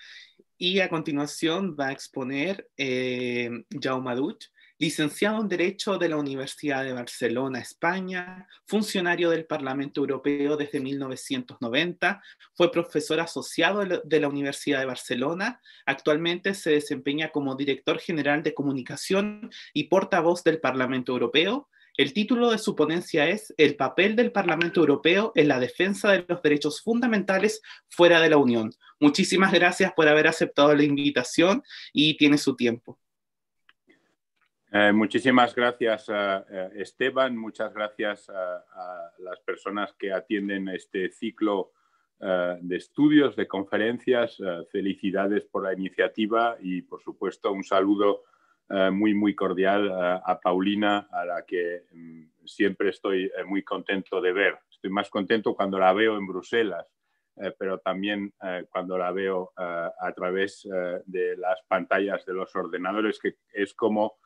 Y a continuación va a exponer eh, Jaume Duch, licenciado en Derecho de la Universidad de Barcelona, España, funcionario del Parlamento Europeo desde 1990, fue profesor asociado de la Universidad de Barcelona, actualmente se desempeña como director general de comunicación y portavoz del Parlamento Europeo, el título de su ponencia es El papel del Parlamento Europeo en la defensa de los derechos fundamentales fuera de la Unión. Muchísimas gracias por haber aceptado la invitación y tiene su tiempo. Eh, muchísimas gracias, eh, eh, Esteban. Muchas gracias a, las personas que atienden este ciclo de estudios, de conferencias. felicidades por la iniciativa y, por supuesto, un saludo eh, muy, muy cordial eh, a, Paulina, a la que mm, siempre estoy eh, muy contento de ver. Estoy más contento cuando la veo en Bruselas, pero también cuando la veo a través de las pantallas de los ordenadores, que es como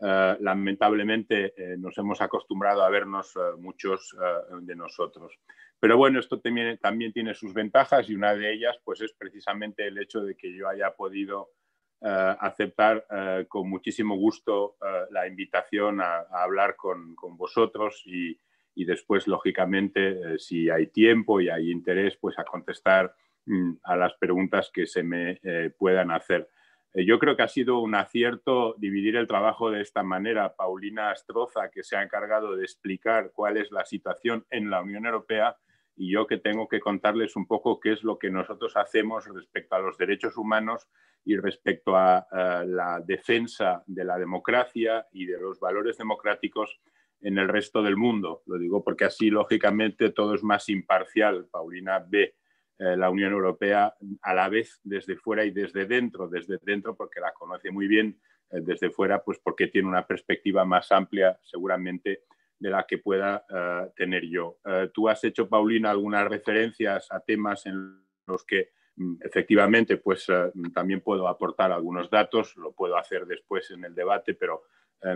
lamentablemente nos hemos acostumbrado a vernos muchos de nosotros. Pero bueno, esto también, también tiene sus ventajas y una de ellas pues, es precisamente el hecho de que yo haya podido eh, aceptar eh, con muchísimo gusto eh, la invitación a, hablar con, vosotros y, después, lógicamente, si hay tiempo y hay interés, pues a contestar mm, a las preguntas que se me puedan hacer. Yo creo que ha sido un acierto dividir el trabajo de esta manera. Paulina Astroza, que se ha encargado de explicar cuál es la situación en la Unión Europea, y yo que tengo que contarles un poco qué es lo que nosotros hacemos respecto a los derechos humanos y respecto a, la defensa de la democracia y de los valores democráticos en el resto del mundo. Lo digo porque así, lógicamente, todo es más imparcial. Paulina ve eh, la Unión Europea a la vez desde fuera y desde dentro, desde dentro porque la conoce muy bien, eh, desde fuera pues porque tiene una perspectiva más amplia seguramente de la que pueda eh, tener yo. Eh, tú has hecho, Paulina, algunas referencias a temas en los que mm, efectivamente pues eh, también puedo aportar algunos datos, lo puedo hacer después en el debate, pero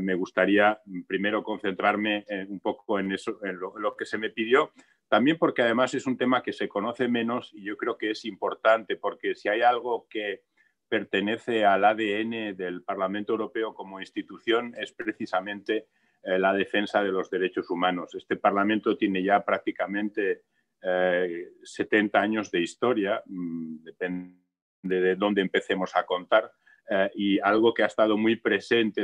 me gustaría mm, primero concentrarme un poco en eso, en lo que se me pidió, también porque además es un tema que se conoce menos y yo creo que es importante porque si hay algo que pertenece al ADN del Parlamento Europeo como institución es precisamente eh, la defensa de los derechos humanos. Este Parlamento tiene ya prácticamente 70 eh, años de historia, mm, depende de dónde empecemos a contar, eh, y algo que ha estado muy presente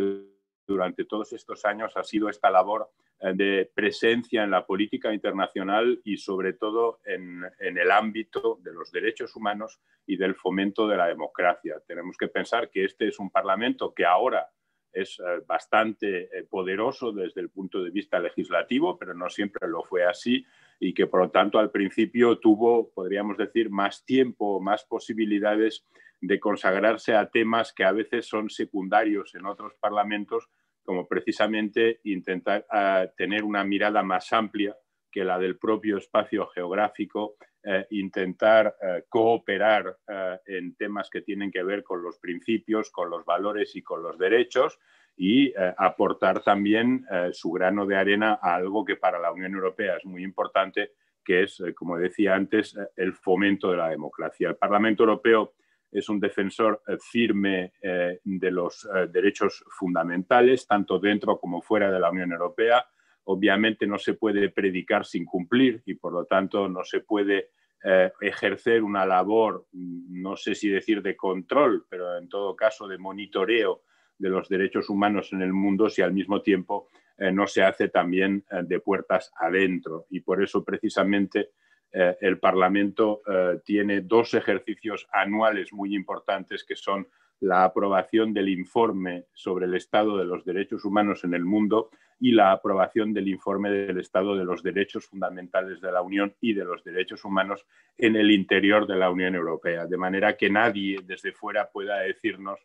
durante todos estos años ha sido esta labor de presencia en la política internacional y sobre todo en, el ámbito de los derechos humanos y del fomento de la democracia. Tenemos que pensar que este es un Parlamento que ahora es eh, bastante eh, poderoso desde el punto de vista legislativo, pero no siempre lo fue así y que por lo tanto al principio tuvo, podríamos decir, más tiempo, más posibilidades de consagrarse a temas que a veces son secundarios en otros parlamentos, como precisamente intentar ah, tener una mirada más amplia que la del propio espacio geográfico eh, intentar eh, cooperar eh, en temas que tienen que ver con los principios, con los valores y con los derechos y aportar también su grano de arena a algo que para la Unión Europea es muy importante, que es, como decía antes, el fomento de la democracia. El Parlamento Europeo es un defensor firme de los derechos fundamentales, tanto dentro como fuera de la Unión Europea obviamente no se puede predicar sin cumplir y por lo tanto no se puede eh, ejercer una labor, mm, no sé si decir de control, pero en todo caso de monitoreo de los derechos humanos en el mundo si al mismo tiempo eh, no se hace también eh, de puertas adentro. Y por eso precisamente el Parlamento tiene dos ejercicios anuales muy importantes que son la aprobación del informe sobre el estado de los derechos humanos en el mundo y la aprobación del informe del estado de los derechos fundamentales de la Unión y de los derechos humanos en el interior de la Unión Europea. De manera que nadie desde fuera pueda decirnos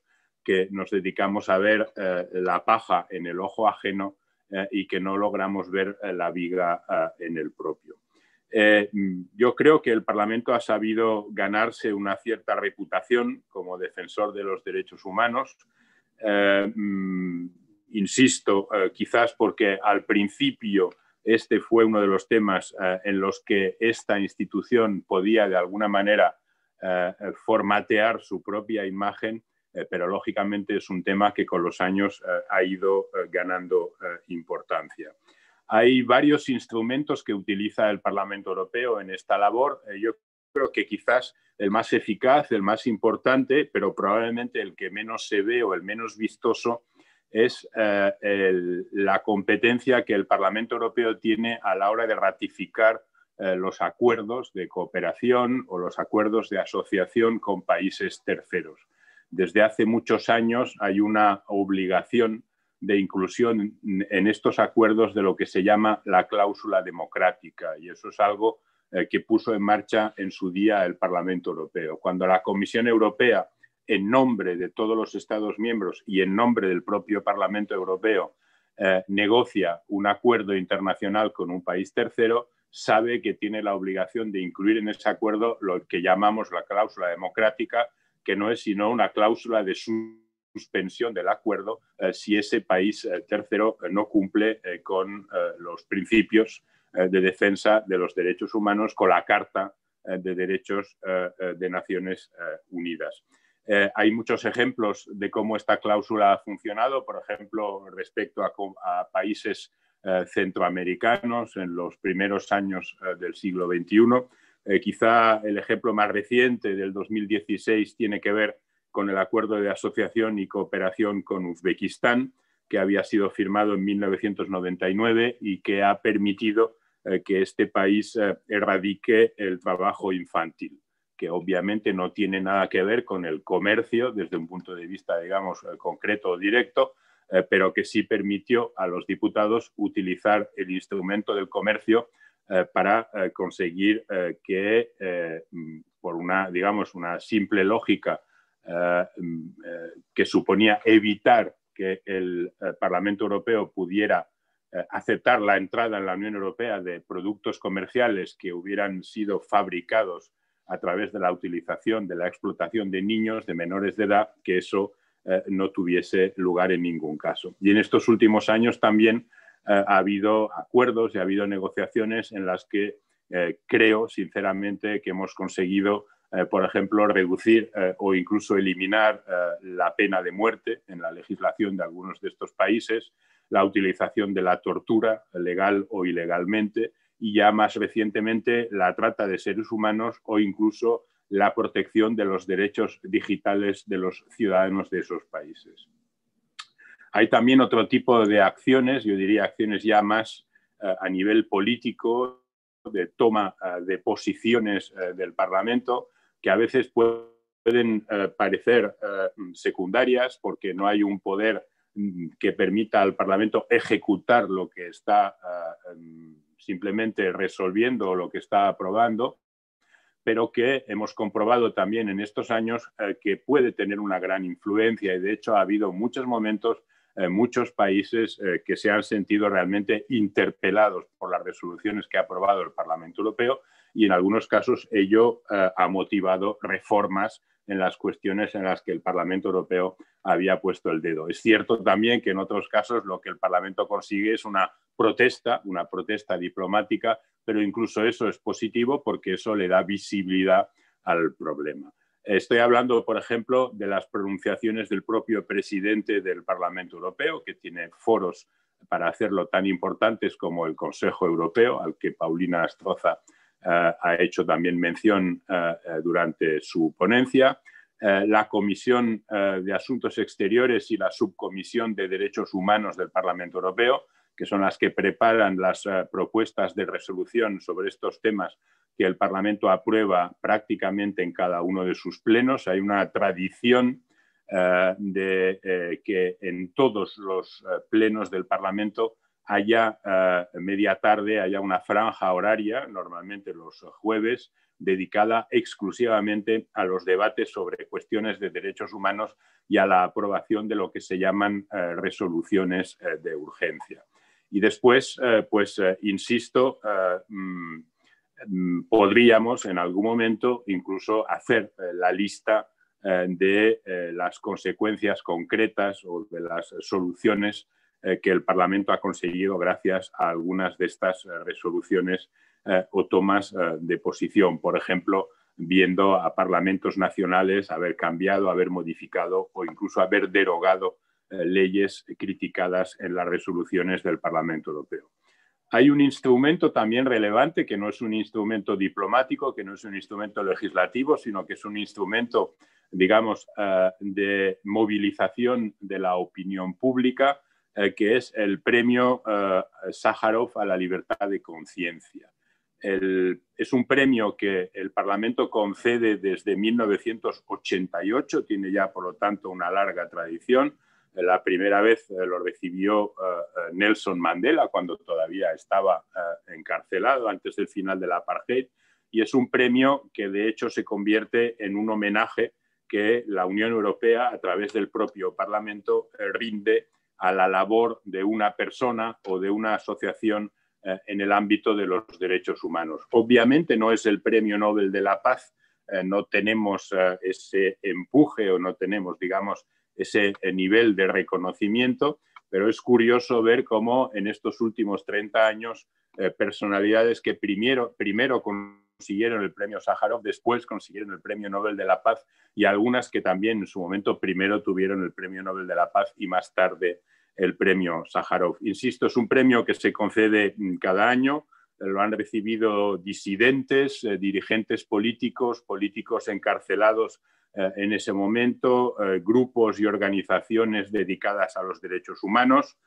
que nos dedicamos a ver eh, la paja en el ojo ajeno eh, y que no logramos ver eh, la viga en el propio. Eh, mm, yo creo que el Parlamento ha sabido ganarse una cierta reputación como defensor de los derechos humanos. Eh, mm, insisto, eh, quizás porque al principio este fue uno de los temas en los que esta institución podía de alguna manera formatear su propia imagen, pero lógicamente es un tema que con los años ha ido ganando importancia. Hay varios instrumentos que utiliza el Parlamento Europeo en esta labor. Eh, yo creo que quizás el más eficaz, el más importante, pero probablemente el que menos se ve o el menos vistoso, es eh, la competencia que el Parlamento Europeo tiene a la hora de ratificar eh, los acuerdos de cooperación o los acuerdos de asociación con países terceros. Desde hace muchos años hay una obligación de inclusión en estos acuerdos de lo que se llama la cláusula democrática y eso es algo eh, que puso en marcha en su día el Parlamento Europeo. Cuando la Comisión Europea, en nombre de todos los Estados miembros y en nombre del propio Parlamento Europeo, eh, negocia un acuerdo internacional con un país tercero, sabe que tiene la obligación de incluir en ese acuerdo lo que llamamos la cláusula democrática, que no es sino una cláusula de su suspensión del acuerdo eh, si ese país eh, tercero eh, no cumple con los principios de defensa de los derechos humanos, con la Carta de Derechos de Naciones Unidas. hay muchos ejemplos de cómo esta cláusula ha funcionado, por ejemplo, respecto a, a países centroamericanos en los primeros años del siglo XXI. quizá el ejemplo más reciente del 2016 tiene que ver con el acuerdo de asociación y cooperación con Uzbekistán, que había sido firmado en 1999 y que ha permitido eh, que este país eh, erradique el trabajo infantil, que obviamente no tiene nada que ver con el comercio desde un punto de vista, digamos, eh, concreto o directo, pero que sí permitió a los diputados utilizar el instrumento del comercio para conseguir que, mm, por una, digamos, una simple lógica eh, mm, eh, que suponía evitar que el eh, Parlamento Europeo pudiera aceptar la entrada en la Unión Europea de productos comerciales que hubieran sido fabricados a través de la utilización de la explotación de niños de menores de edad, que eso no tuviese lugar en ningún caso. Y en estos últimos años también ha habido acuerdos y ha habido negociaciones en las que creo sinceramente que hemos conseguido eh, por ejemplo, reducir eh, o incluso eliminar eh, la pena de muerte en la legislación de algunos de estos países, la utilización de la tortura legal o ilegalmente y ya más recientemente la trata de seres humanos o incluso la protección de los derechos digitales de los ciudadanos de esos países. Hay también otro tipo de acciones, yo diría acciones ya más a nivel político, de toma de posiciones del Parlamento, que a veces pueden eh, parecer eh, secundarias porque no hay un poder mm, que permita al Parlamento ejecutar lo que está eh, em, simplemente resolviendo o lo que está aprobando, pero que hemos comprobado también en estos años que puede tener una gran influencia y de hecho ha habido muchos momentos, muchos países que se han sentido realmente interpelados por las resoluciones que ha aprobado el Parlamento Europeo y en algunos casos ello eh, ha motivado reformas en las cuestiones en las que el Parlamento Europeo había puesto el dedo. Es cierto también que en otros casos lo que el Parlamento consigue es una protesta, una protesta diplomática, pero incluso eso es positivo porque eso le da visibilidad al problema. Estoy hablando, por ejemplo, de las pronunciaciones del propio presidente del Parlamento Europeo, que tiene foros para hacerlo tan importantes como el Consejo Europeo, al que Paulina Astroza eh, ha hecho también mención eh, eh, durante su ponencia. la Comisión de Asuntos Exteriores y la Subcomisión de Derechos Humanos del Parlamento Europeo, que son las que preparan las propuestas de resolución sobre estos temas que el Parlamento aprueba prácticamente en cada uno de sus plenos. Hay una tradición de que en todos los plenos del Parlamento haya eh, media tarde, haya una franja horaria, normalmente los jueves, dedicada exclusivamente a los debates sobre cuestiones de derechos humanos y a la aprobación de lo que se llaman eh, resoluciones eh, de urgencia. Y después, pues, insisto, mm, mm, podríamos en algún momento incluso hacer la lista de las consecuencias concretas o de las soluciones eh, que el Parlamento ha conseguido gracias a algunas de estas eh, resoluciones eh, o tomas de posición. Por ejemplo, viendo a parlamentos nacionales haber cambiado, haber modificado o incluso haber derogado leyes criticadas en las resoluciones del Parlamento Europeo. Hay un instrumento también relevante que no es un instrumento diplomático, que no es un instrumento legislativo, sino que es un instrumento, digamos, de movilización de la opinión pública eh, que es el premio Sáharov eh, Sájarov a la libertad de conciencia. es un premio que el Parlamento concede desde 1988, tiene ya por lo tanto una larga tradición. Eh, la primera vez lo recibió Nelson Mandela cuando todavía estaba encarcelado antes del final de la apartheid y es un premio que de hecho se convierte en un homenaje que la Unión Europea, a través del propio Parlamento, rinde a la labor de una persona o de una asociación eh, en el ámbito de los derechos humanos. Obviamente no es el Premio Nobel de la Paz, eh, no tenemos eh, ese empuje o no tenemos, digamos, ese nivel de reconocimiento, pero es curioso ver cómo en estos últimos 30 años personalidades que primero, primero con consiguieron el premio Sájarov, después consiguieron el premio Nobel de la Paz y algunas que también en su momento primero tuvieron el premio Nobel de la Paz y más tarde el premio Sájarov. Insisto, es un premio que se concede mm, cada año, lo han recibido disidentes, eh, dirigentes políticos, políticos encarcelados eh, en ese momento, eh, grupos y organizaciones dedicadas a los derechos humanos.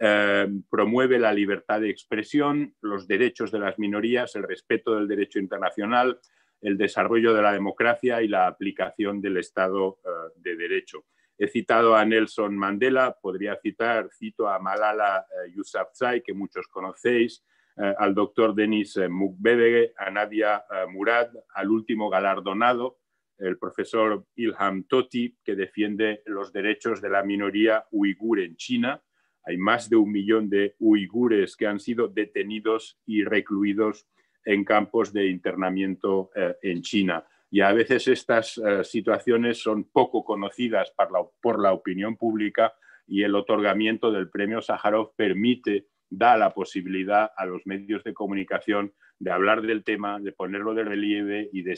Em, promueve la libertad de expresión, los derechos de las minorías, el respeto del derecho internacional, el desarrollo de la democracia y la aplicación del Estado eh, de Derecho. He citado a Nelson Mandela, podría citar, cito a Malala eh, Yousafzai, que muchos conocéis, eh, al doctor Denis Mukwege, a Nadia Murad, al último galardonado, el profesor Ilham Toti, que defiende los derechos de la minoría uigur en China, hay más de un millón de uigures que han sido detenidos y recluidos en campos de internamiento eh, en China. Y a veces estas eh, situaciones son poco conocidas por la, opinión pública y el otorgamiento del premio Sájarov permite, da la posibilidad a los medios de comunicación de hablar del tema, de ponerlo de relieve y de,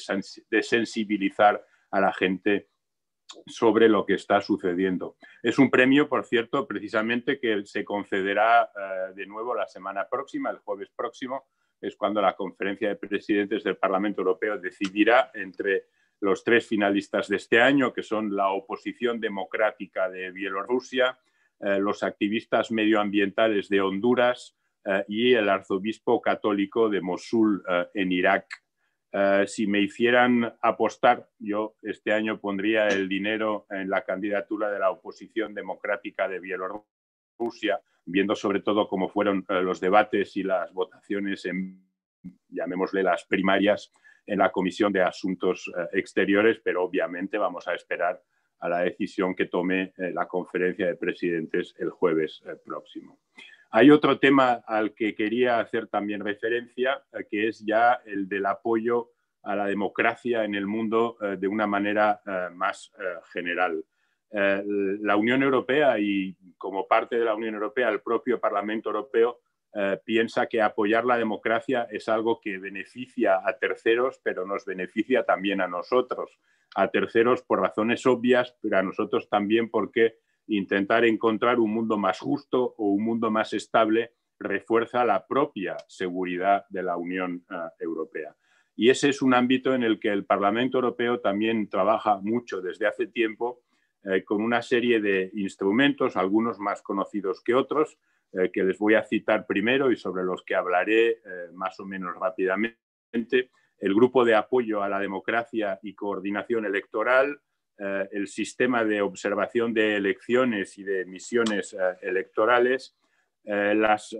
de sensibilizar a la gente sobre lo que está sucediendo. Es un premio, por cierto, precisamente que se concederá eh, de nuevo la semana próxima, el jueves próximo, es cuando la conferencia de presidentes del Parlamento Europeo decidirá entre los tres finalistas de este año, que son la oposición democrática de Bielorrusia, eh, los activistas medioambientales de Honduras eh, y el arzobispo católico de Mosul en Irak. Eh, si me hicieran apostar, yo este año pondría el dinero en la candidatura de la oposición democrática de Bielorrusia, viendo sobre todo cómo fueron eh, los debates y las votaciones en, llamémosle, las primarias en la Comisión de Asuntos eh, Exteriores, pero obviamente vamos a esperar a la decisión que tome la conferencia de presidentes el jueves próximo. Hay otro tema al que quería hacer también referencia, eh, que es ya el del apoyo a la democracia en el mundo eh, de una manera eh, más general. la Unión Europea y como parte de la Unión Europea, el propio Parlamento Europeo piensa que apoyar la democracia es algo que beneficia a terceros, pero nos beneficia también a nosotros, a terceros por razones obvias, pero a nosotros también porque intentar encontrar un mundo más justo o un mundo más estable refuerza la propia seguridad de la Unión eh, Europea. Y ese es un ámbito en el que el Parlamento Europeo también trabaja mucho desde hace tiempo eh, con una serie de instrumentos, algunos más conocidos que otros, eh, que les voy a citar primero y sobre los que hablaré más o menos rápidamente. El Grupo de Apoyo a la Democracia y Coordinación Electoral, eh, el sistema de observación de elecciones y de misiones eh, electorales, eh, las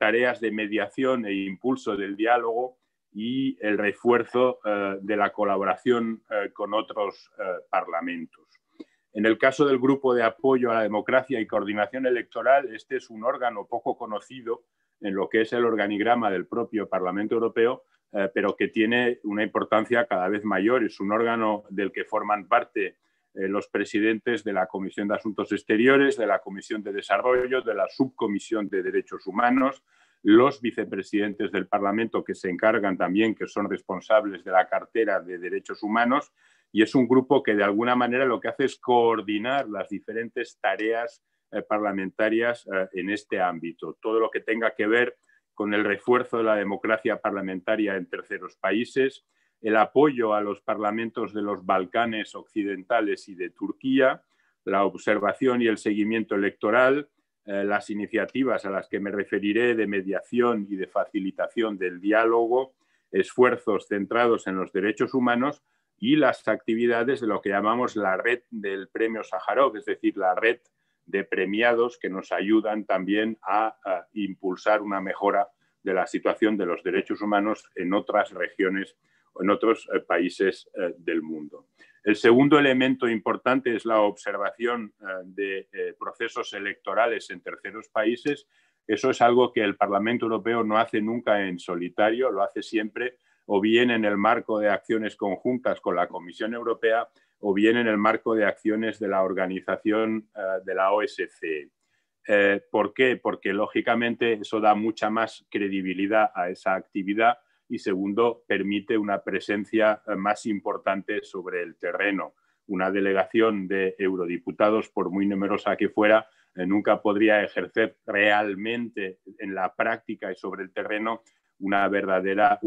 tareas de mediación e impulso del diálogo y el refuerzo de la colaboración con otros parlamentos. En el caso del Grupo de Apoyo a la Democracia y Coordinación Electoral, este es un órgano poco conocido en lo que es el organigrama del propio Parlamento Europeo, eh, pero que tiene una importancia cada vez mayor. Es un órgano del que forman parte eh, los presidentes de la Comisión de Asuntos Exteriores, de la Comisión de Desarrollo, de la Subcomisión de Derechos Humanos, los vicepresidentes del Parlamento que se encargan también, que son responsables de la cartera de derechos humanos, y es un grupo que de alguna manera lo que hace es coordinar las diferentes tareas eh, parlamentarias en este ámbito. Todo lo que tenga que ver con el refuerzo de la democracia parlamentaria en terceros países, el apoyo a los parlamentos de los Balcanes occidentales y de Turquía, la observación y el seguimiento electoral, eh, las iniciativas a las que me referiré de mediación y de facilitación del diálogo, esfuerzos centrados en los derechos humanos y las actividades de lo que llamamos la red del Premio Sájarov, es decir, la red de premiados que nos ayudan también a, impulsar una mejora de la situación de los derechos humanos en otras regiones o en otros eh, países eh, del mundo. El segundo elemento importante es la observación eh, de procesos electorales en terceros países. Eso es algo que el Parlamento Europeo no hace nunca en solitario, lo hace siempre o bien en el marco de acciones conjuntas con la Comisión Europea o bien en el marco de acciones de la organización eh, de la OSCE. Eh, ¿Por qué? Porque lógicamente eso da mucha más credibilidad a esa actividad y segundo, permite una presencia eh, más importante sobre el terreno. Una delegación de eurodiputados, por muy numerosa que fuera, nunca podría ejercer realmente en la práctica y sobre el terreno un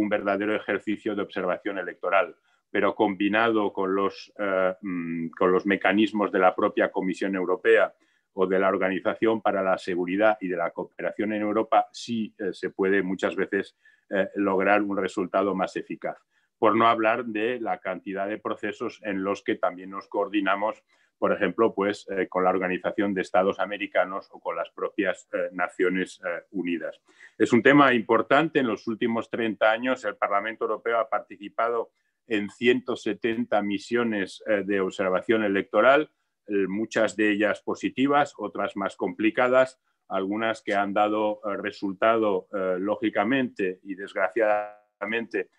verdadero ejercicio de observación electoral pero combinado con los, eh, mm, con los mecanismos de la propia Comisión Europea o de la Organización para la Seguridad y de la Cooperación en Europa, sí eh, se puede muchas veces eh, lograr un resultado más eficaz. Por no hablar de la cantidad de procesos en los que también nos coordinamos, por ejemplo, pues, con la Organización de Estados Americanos o con las propias Naciones Unidas. Es un tema importante. En los últimos 30 años el Parlamento Europeo ha participado en 170 misiones eh, de observación electoral, eh, muchas de ellas positivas, otras más complicadas, algunas que han dado eh, resultado, lógicamente y desgraciadamente,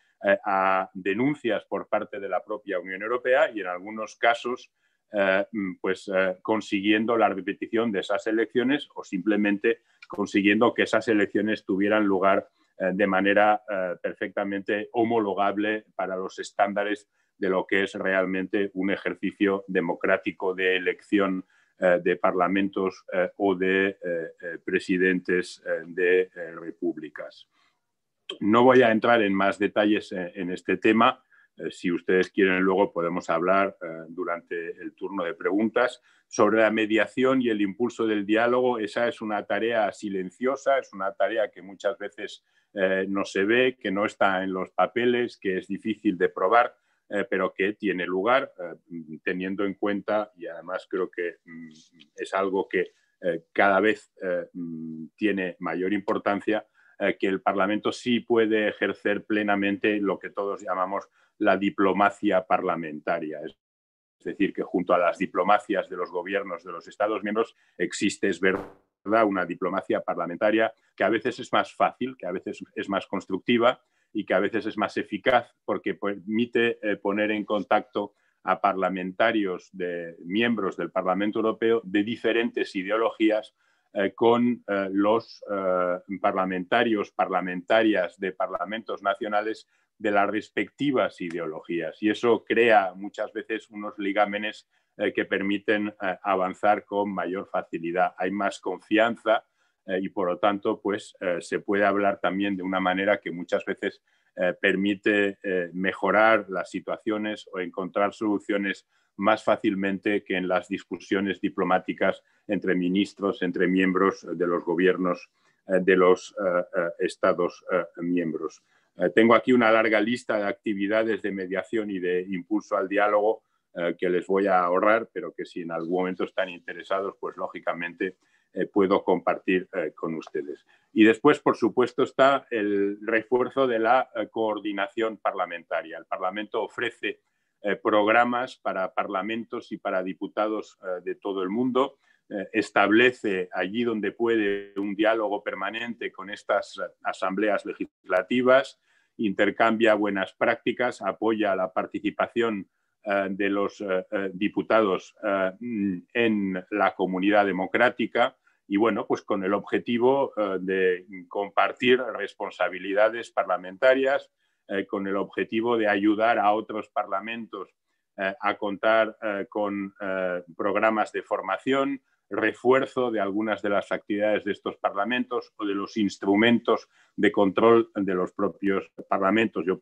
a denuncias por parte de la propia Unión Europea y en algunos casos mm, pues consiguiendo la repetición de esas elecciones o simplemente consiguiendo que esas elecciones tuvieran lugar eh, de manera eh, perfectamente homologable para los estándares de lo que es realmente un ejercicio democrático de elección eh, de parlamentos o de presidentes de repúblicas. No voy a entrar en más detalles en este tema. Eh, si ustedes quieren, luego podemos hablar eh, durante el turno de preguntas sobre la mediación y el impulso del diálogo. Esa es una tarea silenciosa, es una tarea que muchas veces eh, no se ve, que no está en los papeles, que es difícil de probar, pero que tiene lugar teniendo en cuenta, y además creo que mm, es algo que cada vez mm, tiene mayor importancia, eh, que el Parlamento sí puede ejercer plenamente lo que todos llamamos la diplomacia parlamentaria. Es decir, que junto a las diplomacias de los gobiernos de los Estados miembros existe, es verdad, una diplomacia parlamentaria que a veces es más fácil, que a veces es más constructiva y que a veces es más eficaz porque permite eh, poner en contacto a parlamentarios de miembros del Parlamento Europeo de diferentes ideologías eh, con eh, los eh, parlamentarios, parlamentarias de parlamentos nacionales de las respectivas ideologías. Y eso crea muchas veces unos ligámenes que permiten avanzar con mayor facilidad. Hay más confianza y por lo tanto pues, se puede hablar también de una manera que muchas veces eh, permite eh, mejorar las situaciones o encontrar soluciones más fácilmente que en las discusiones diplomáticas entre ministros, entre miembros de los gobiernos eh, de los Estados miembros. tengo aquí una larga lista de actividades de mediación y de impulso al diálogo que les voy a ahorrar, pero que si en algún momento están interesados, pues lógicamente eh, puedo compartir eh, con ustedes. Y después, por supuesto, está el refuerzo de la eh, coordinación parlamentaria. El Parlamento ofrece programas para parlamentos y para diputados de todo el mundo, establece allí donde puede un diálogo permanente con estas asambleas legislativas, intercambia buenas prácticas, apoya la participación de los diputados en la comunidad democrática y bueno, pues con el objetivo eh, de compartir responsabilidades parlamentarias, eh, con el objetivo de ayudar a otros parlamentos eh, a contar con programas de formación, refuerzo de algunas de las actividades de estos parlamentos o de los instrumentos de control de los propios parlamentos. Yo,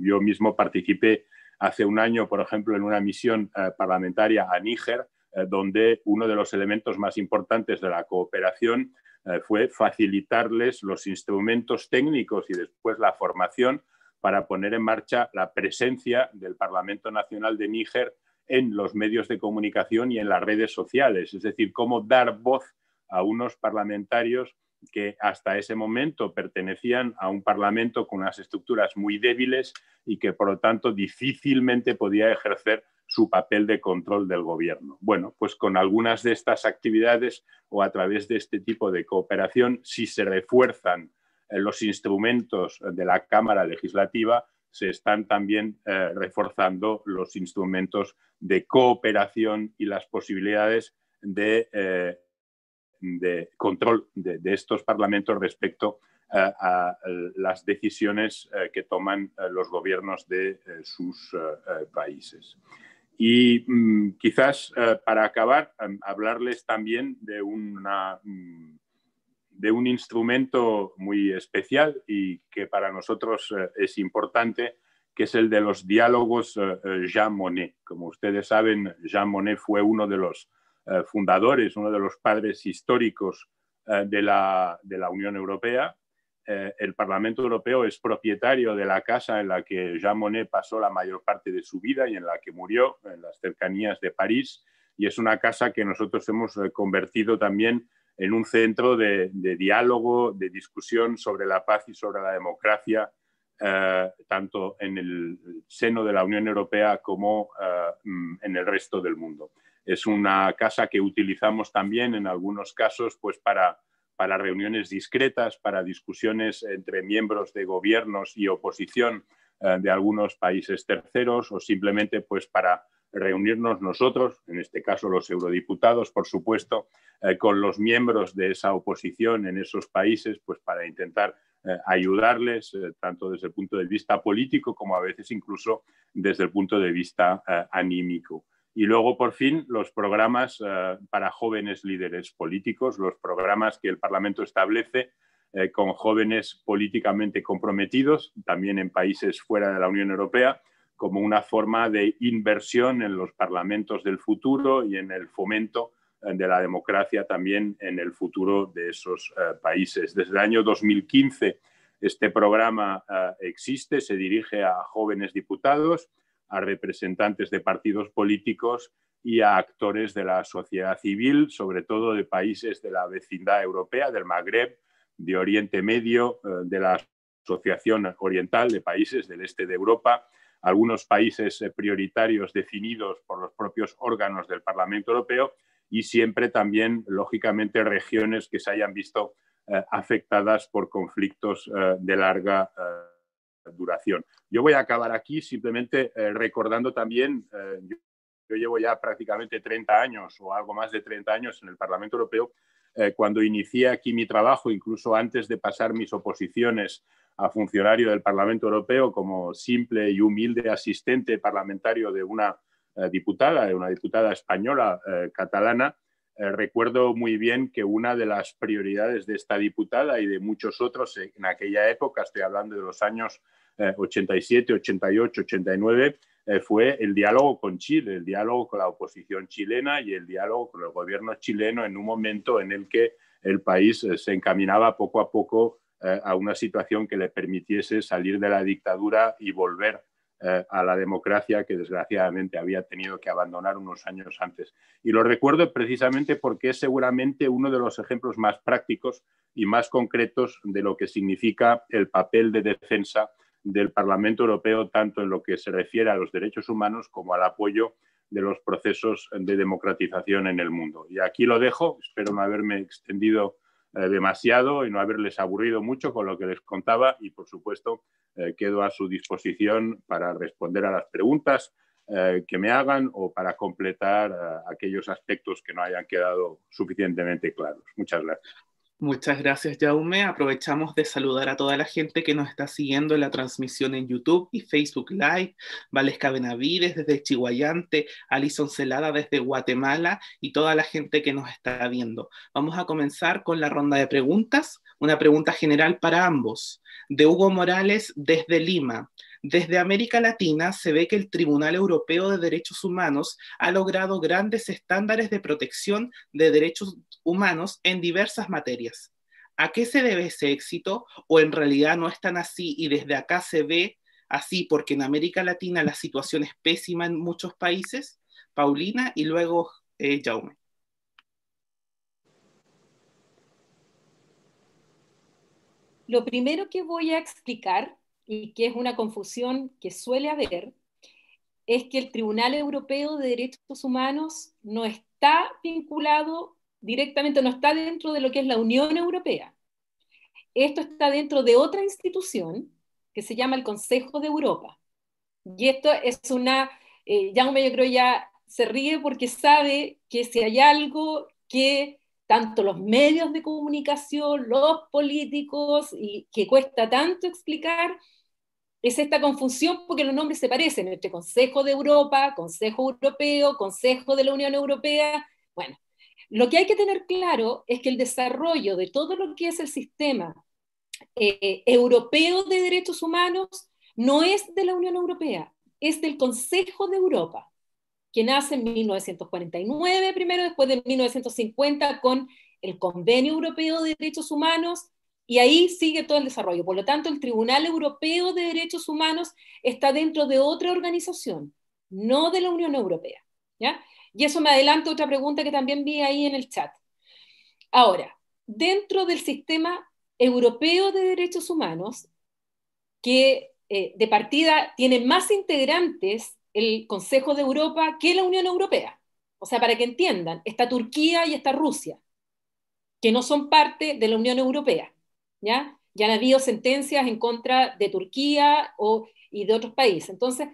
yo mismo participé hace un año, por ejemplo, en una misión parlamentaria a Níger, eh, donde uno de los elementos más importantes de la cooperación eh, fue facilitarles los instrumentos técnicos y después la formación para poner en marcha la presencia del Parlamento Nacional de Níger en los medios de comunicación y en las redes sociales, es decir, cómo dar voz a unos parlamentarios que hasta ese momento pertenecían a un Parlamento con unas estructuras muy débiles y que, por lo tanto, difícilmente podía ejercer su papel de control del gobierno. Bueno, pues con algunas de estas actividades o a través de este tipo de cooperación, si se refuerzan eh, los instrumentos de la Cámara Legislativa, se están también eh, reforzando los instrumentos de cooperación y las posibilidades de, eh, control de, estos parlamentos respecto a las decisiones que toman los gobiernos de sus países. Y mm, quizás eh, para acabar, em, hablarles también de, una, mm, de un instrumento muy especial y que para nosotros eh, es importante, que es el de los diálogos eh, Jean Monnet. Como ustedes saben, Jean Monnet fue uno de los fundadores, uno de los padres históricos de la Unión Europea eh, el Parlamento Europeo es propietario de la casa en la que Jean Monnet pasó la mayor parte de su vida y en la que murió, en las cercanías de París, y es una casa que nosotros hemos eh, convertido también en un centro de, diálogo, de discusión sobre la paz y sobre la democracia, eh, tanto en el seno de la Unión Europea como mm, en el resto del mundo. Es una casa que utilizamos también en algunos casos pues, para para reuniones discretas, para discusiones entre miembros de gobiernos y oposición eh, de algunos países terceros o simplemente pues para reunirnos nosotros, en este caso los eurodiputados, por supuesto, eh, con los miembros de esa oposición en esos países, pues para intentar eh, ayudarles, tanto desde el punto de vista político como a veces incluso desde el punto de vista anímico. Y luego, por fin, los programas eh, para jóvenes líderes políticos, los programas que el Parlamento establece eh, con jóvenes políticamente comprometidos, también en países fuera de la Unión Europea, como una forma de inversión en los parlamentos del futuro y en el fomento eh, de la democracia también en el futuro de esos países. Desde el año 2015 este programa existe, se dirige a jóvenes diputados a representantes de partidos políticos y a actores de la sociedad civil, sobre todo de países de la vecindad europea, del Magreb, de Oriente Medio, eh, de la Asociación Oriental de Países del Este de Europa, algunos países eh, prioritarios definidos por los propios órganos del Parlamento Europeo y siempre también, lógicamente, regiones que se hayan visto eh, afectadas por conflictos de larga duración. Yo voy a acabar aquí simplemente eh, recordando también, eh, yo, llevo ya prácticamente 30 años o algo más de 30 años en el Parlamento Europeo, eh, cuando inicié aquí mi trabajo, incluso antes de pasar mis oposiciones a funcionario del Parlamento Europeo como simple y humilde asistente parlamentario de una diputada, de una diputada española catalana, eh, recuerdo muy bien que una de las prioridades de esta diputada y de muchos otros en aquella época, estoy hablando de los años 87, 88, 89, fue el diálogo con Chile, el diálogo con la oposición chilena y el diálogo con el gobierno chileno en un momento en el que el país eh, se encaminaba poco a poco eh, a una situación que le permitiese salir de la dictadura y volver eh, a la democracia que desgraciadamente había tenido que abandonar unos años antes. Y lo recuerdo precisamente porque es seguramente uno de los ejemplos más prácticos y más concretos de lo que significa el papel de defensa del Parlamento Europeo, tanto en lo que se refiere a los derechos humanos como al apoyo de los procesos de democratización en el mundo. Y aquí lo dejo, espero no haberme extendido eh, demasiado y no haberles aburrido mucho con lo que les contaba y, por supuesto, eh, quedo a su disposición para responder a las preguntas eh, que me hagan o para completar aquellos aspectos que no hayan quedado suficientemente claros. Muchas gracias. Muchas gracias, Jaume. Aprovechamos de saludar a toda la gente que nos está siguiendo en la transmisión en YouTube y Facebook Live. Valesca Benavides desde Chihuayante, Alison Celada desde Guatemala y toda la gente que nos está viendo. Vamos a comenzar con la ronda de preguntas. Una pregunta general para ambos. De Hugo Morales desde Lima. Desde América Latina se ve que el Tribunal Europeo de Derechos Humanos ha logrado grandes estándares de protección de derechos humanos en diversas materias. ¿A qué se debe ese éxito? ¿O en realidad no están así y desde acá se ve así porque en América Latina la situación es pésima en muchos países? Paulina y luego eh, Jaume. Lo primero que voy a explicar, y que es una confusión que suele haber, es que el Tribunal Europeo de Derechos Humanos no está vinculado directamente, no está dentro de lo que es la Unión Europea. Esto está dentro de otra institución que se llama el Consejo de Europa. Y esto es una, ya eh, ya yo creo ya se ríe porque sabe que si hay algo que tanto los medios de comunicación, los políticos, y que cuesta tanto explicar, es esta confusión porque los nombres se parecen entre Consejo de Europa, Consejo Europeo, Consejo de la Unión Europea. Bueno, lo que hay que tener claro es que el desarrollo de todo lo que es el sistema eh, europeo de derechos humanos no es de la Unión Europea, es del Consejo de Europa, que nace en 1949 primero, después de 1950 con el Convenio Europeo de Derechos Humanos, y ahí sigue todo el desarrollo. Por lo tanto, el Tribunal Europeo de Derechos Humanos está dentro de otra organización, no de la Unión Europea. ¿ya? Y eso me adelanta otra pregunta que también vi ahí en el chat. Ahora, dentro del sistema europeo de derechos humanos, que eh, de partida tiene más integrantes el Consejo de Europa que la Unión Europea. O sea, para que entiendan, está Turquía y está Rusia, que no son parte de la Unión Europea. ¿ya? ya han habido sentencias en contra de Turquía o, y de otros países. Entonces,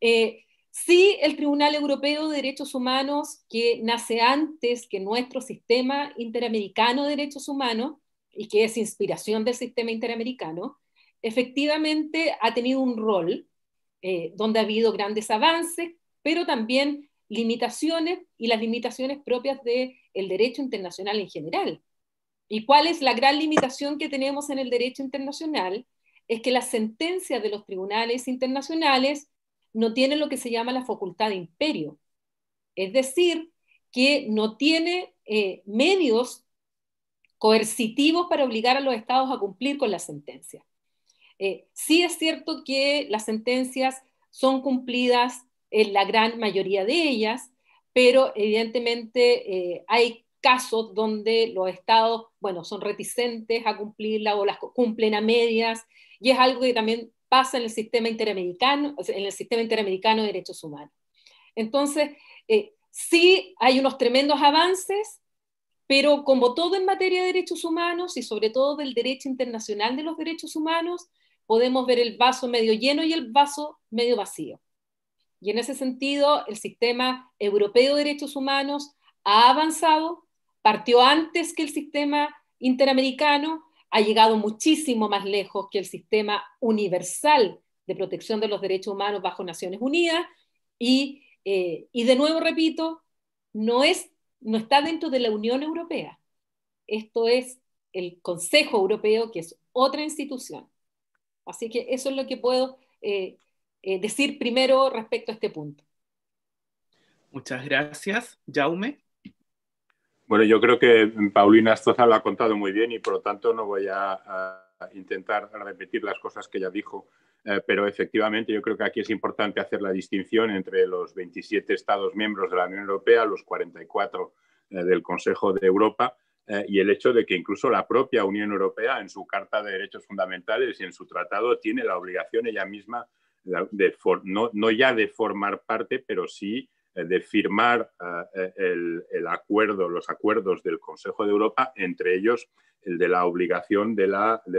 eh, Sí, el Tribunal Europeo de Derechos Humanos, que nace antes que nuestro sistema interamericano de derechos humanos y que es inspiración del sistema interamericano, efectivamente ha tenido un rol eh, donde ha habido grandes avances, pero también limitaciones y las limitaciones propias del derecho internacional en general. ¿Y cuál es la gran limitación que tenemos en el derecho internacional? Es que las sentencias de los tribunales internacionales no tiene lo que se llama la facultad de imperio. Es decir, que no tiene eh, medios coercitivos para obligar a los estados a cumplir con la sentencia. Eh, sí es cierto que las sentencias son cumplidas en la gran mayoría de ellas, pero evidentemente eh, hay casos donde los estados, bueno, son reticentes a cumplirla o las cumplen a medias, y es algo que también pasa en el sistema interamericano, en el sistema interamericano de derechos humanos. Entonces, eh, sí hay unos tremendos avances, pero como todo en materia de derechos humanos y sobre todo del derecho internacional de los derechos humanos, podemos ver el vaso medio lleno y el vaso medio vacío. Y en ese sentido, el sistema europeo de derechos humanos ha avanzado, partió antes que el sistema interamericano, ha llegado muchísimo más lejos que el sistema universal de protección de los derechos humanos bajo Naciones Unidas y, eh, y de nuevo repito, no, es, no está dentro de la Unión Europea. Esto es el Consejo Europeo, que es otra institución. Así que eso es lo que puedo eh, eh, decir primero respecto a este punto. Muchas gracias, Jaume. Bueno, yo creo que Paulina Astoza lo ha contado muy bien y por lo tanto no voy a, intentar repetir las cosas que ya dijo, eh, pero efectivamente yo creo que aquí es importante hacer la distinción entre los 27 Estados miembros de la Unión Europea, los 44 eh, del Consejo de Europa, eh, y el hecho de que incluso la propia Unión Europea en su Carta de Derechos Fundamentales y en su tratado tiene la obligación ella misma de, no, ya de formar parte, pero sí eh, de firmar eh, eh, el, acuerdo, los acuerdos del Consejo de Europa, entre ellos el de la obligación del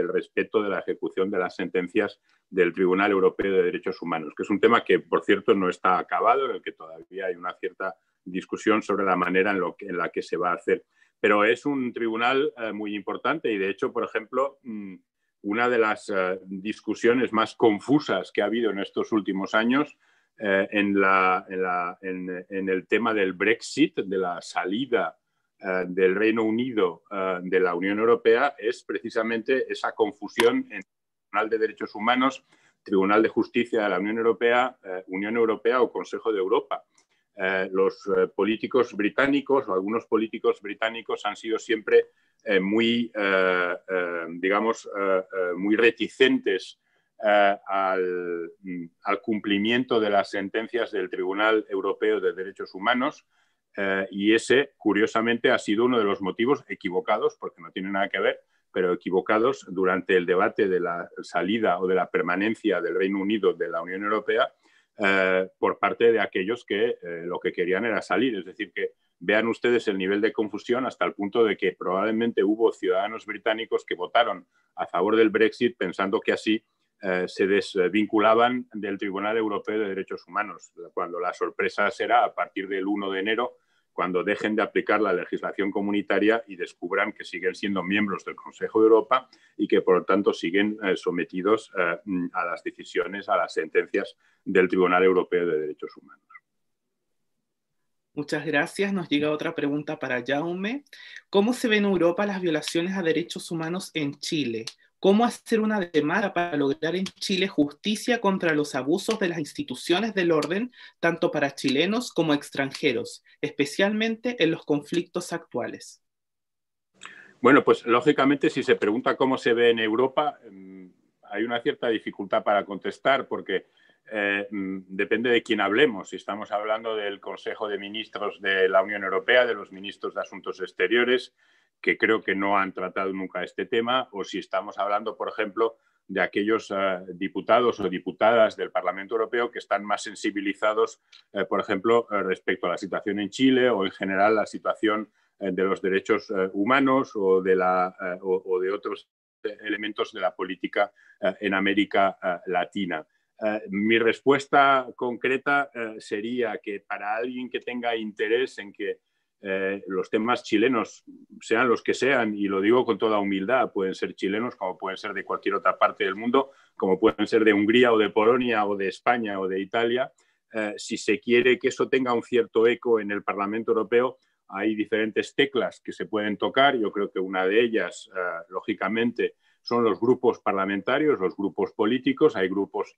respeto de la ejecución de las sentencias del Tribunal Europeo de Derechos Humanos, que es un tema que, por cierto, no está acabado, en el que todavía hay una cierta discusión sobre la manera en, la que se va a hacer. Pero es un tribunal muy importante y, de hecho, por ejemplo, mm, una de las discusiones más confusas que ha habido en estos últimos años eh, en, el tema del Brexit, de la salida eh, del Reino Unido eh, de la Unión Europea, es precisamente esa confusión entre el Tribunal de Derechos Humanos, Tribunal de Justicia de la Unión Europea, Unión Europea o Consejo de Europa. los políticos británicos o algunos políticos británicos han sido siempre muy, digamos, muy reticentes eh, mm, al, cumplimiento de las sentencias del Tribunal Europeo de Derechos Humanos eh, y ese, curiosamente, ha sido uno de los motivos equivocados, porque no tiene nada que ver, pero equivocados durante el debate de la salida o de la permanencia del Reino Unido de la Unión Europea eh, por parte de aquellos que lo que querían era salir. Es decir, que vean ustedes el nivel de confusión hasta el punto de que probablemente hubo ciudadanos británicos que votaron a favor del Brexit pensando que así eh, se desvinculaban eh, del Tribunal Europeo de Derechos Humanos, cuando la sorpresa será a partir del 1 de enero, cuando dejen de aplicar la legislación comunitaria y descubran que siguen siendo miembros del Consejo de Europa y que por lo tanto siguen eh, sometidos mm, a las decisiones, a las sentencias del Tribunal Europeo de Derechos Humanos. Muchas gracias. Nos llega otra pregunta para Jaume. ¿Cómo se ven en Europa las violaciones a derechos humanos en Chile? cómo hacer una demanda para lograr en Chile justicia contra los abusos de las instituciones del orden, tanto para chilenos como extranjeros, especialmente en los conflictos actuales. Bueno, pues lógicamente si se pregunta cómo se ve en Europa, mm, hay una cierta dificultad para contestar porque eh, mm, depende de quién hablemos. Si estamos hablando del Consejo de Ministros de la Unión Europea, de los ministros de Asuntos Exteriores, que creo que no han tratado nunca este tema, o si estamos hablando, por ejemplo, de aquellos eh, diputados o diputadas del Parlamento Europeo que están más sensibilizados, eh, por ejemplo, eh, respecto a la situación en Chile o en general la situación de los derechos humanos o de, la, o de, otros elementos de la política en América Latina. mi respuesta concreta sería que para alguien que tenga interés en que eh, los temas chilenos, sean los que sean, y lo digo con toda humildad, pueden ser chilenos como pueden ser de cualquier otra parte del mundo, como pueden ser de Hungría o de Polonia o de España o de Italia, eh, si se quiere que eso tenga un cierto eco en el Parlamento Europeo, hay diferentes teclas que se pueden tocar. Yo creo que una de ellas, eh, lógicamente, son los grupos parlamentarios, los grupos políticos. Hay grupos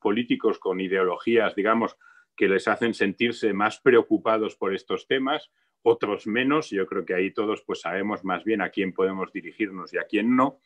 políticos con ideologías, digamos, que les hacen sentirse más preocupados por estos temas otros menos. Yo creo que ahí todos pues, sabemos más bien a quién podemos dirigirnos y a quién no.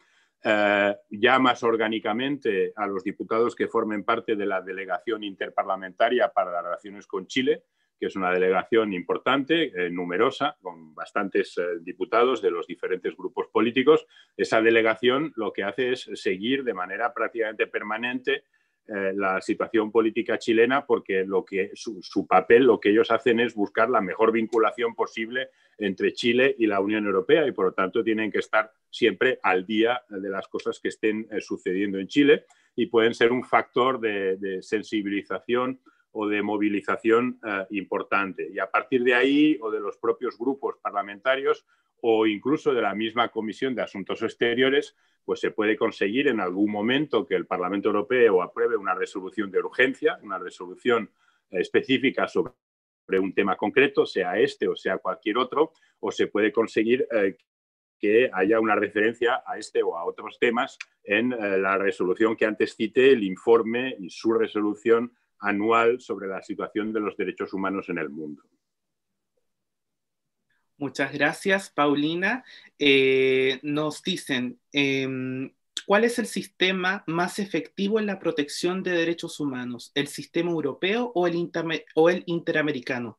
Eh, ya más orgánicamente a los diputados que formen parte de la delegación interparlamentaria para las relaciones con Chile, que es una delegación importante, eh, numerosa, con bastantes eh, diputados de los diferentes grupos políticos. Esa delegación lo que hace es seguir de manera prácticamente permanente eh, la situación política chilena porque lo que, su, papel, lo que ellos hacen es buscar la mejor vinculación posible entre Chile y la Unión Europea y por lo tanto tienen que estar siempre al día de las cosas que estén eh, sucediendo en Chile y pueden ser un factor de, sensibilización o de movilización eh, importante. Y a partir de ahí, o de los propios grupos parlamentarios, o incluso de la misma Comisión de Asuntos Exteriores, pues se puede conseguir en algún momento que el Parlamento Europeo apruebe una resolución de urgencia, una resolución eh, específica sobre un tema concreto, sea este o sea cualquier otro, o se puede conseguir eh, que haya una referencia a este o a otros temas en eh, la resolución que antes cité, el informe y su resolución anual sobre la situación de los derechos humanos en el mundo. Muchas gracias, Paulina. Eh, nos dicen, em, ¿cuál es el sistema más efectivo en la protección de derechos humanos? ¿El sistema europeo o el, o el interamericano?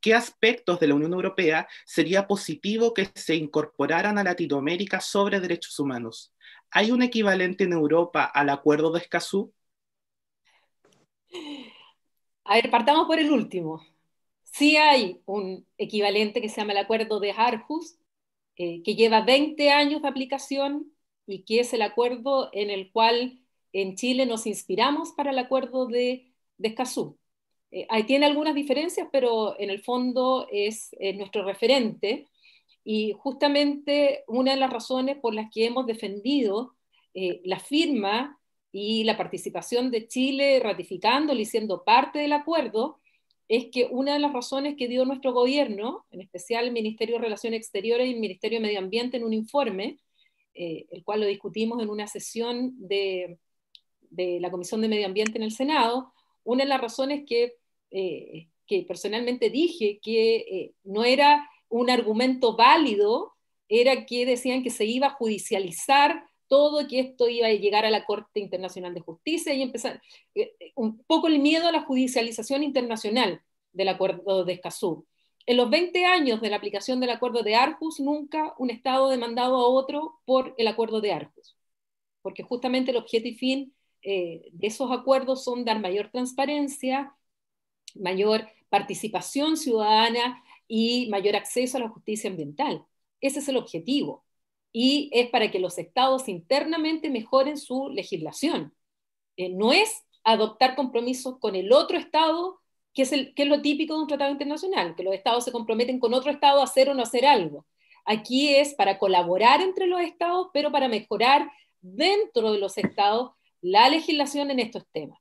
¿Qué aspectos de la Unión Europea sería positivo que se incorporaran a Latinoamérica sobre derechos humanos? ¿Hay un equivalente en Europa al Acuerdo de Escazú? A ver, partamos por el último. Sí hay un equivalente que se llama el acuerdo de Arjus, eh, que lleva 20 años de aplicación y que es el acuerdo en el cual en Chile nos inspiramos para el acuerdo de, Escazú. Eh, ahí tiene algunas diferencias, pero en el fondo es nuestro referente y justamente una de las razones por las que hemos defendido eh, la firma y la participación de Chile ratificándolo y siendo parte del acuerdo es que una de las razones que dio nuestro gobierno, en especial el Ministerio de Relaciones Exteriores y el Ministerio de Medio Ambiente en un informe, eh, el cual lo discutimos en una sesión de, la Comisión de Medio Ambiente en el Senado, una de las razones que, eh, que personalmente dije que eh, no era un argumento válido era que decían que se iba a judicializar todo que esto iba a llegar a la Corte Internacional de Justicia y empezar eh, eh, un poco el miedo a la judicialización internacional del acuerdo de Escazú. En los 20 años de la aplicación del acuerdo de Arcus, nunca un Estado demandado a otro por el acuerdo de Arcus. porque justamente el objeto y fin eh, de esos acuerdos son dar mayor transparencia, mayor participación ciudadana y mayor acceso a la justicia ambiental. Ese es el objetivo y es para que los estados internamente mejoren su legislación. Eh, no es adoptar compromisos con el otro estado, que es, el, que es lo típico de un tratado internacional, que los estados se comprometen con otro estado a hacer o no hacer algo. Aquí es para colaborar entre los estados, pero para mejorar dentro de los estados la legislación en estos temas.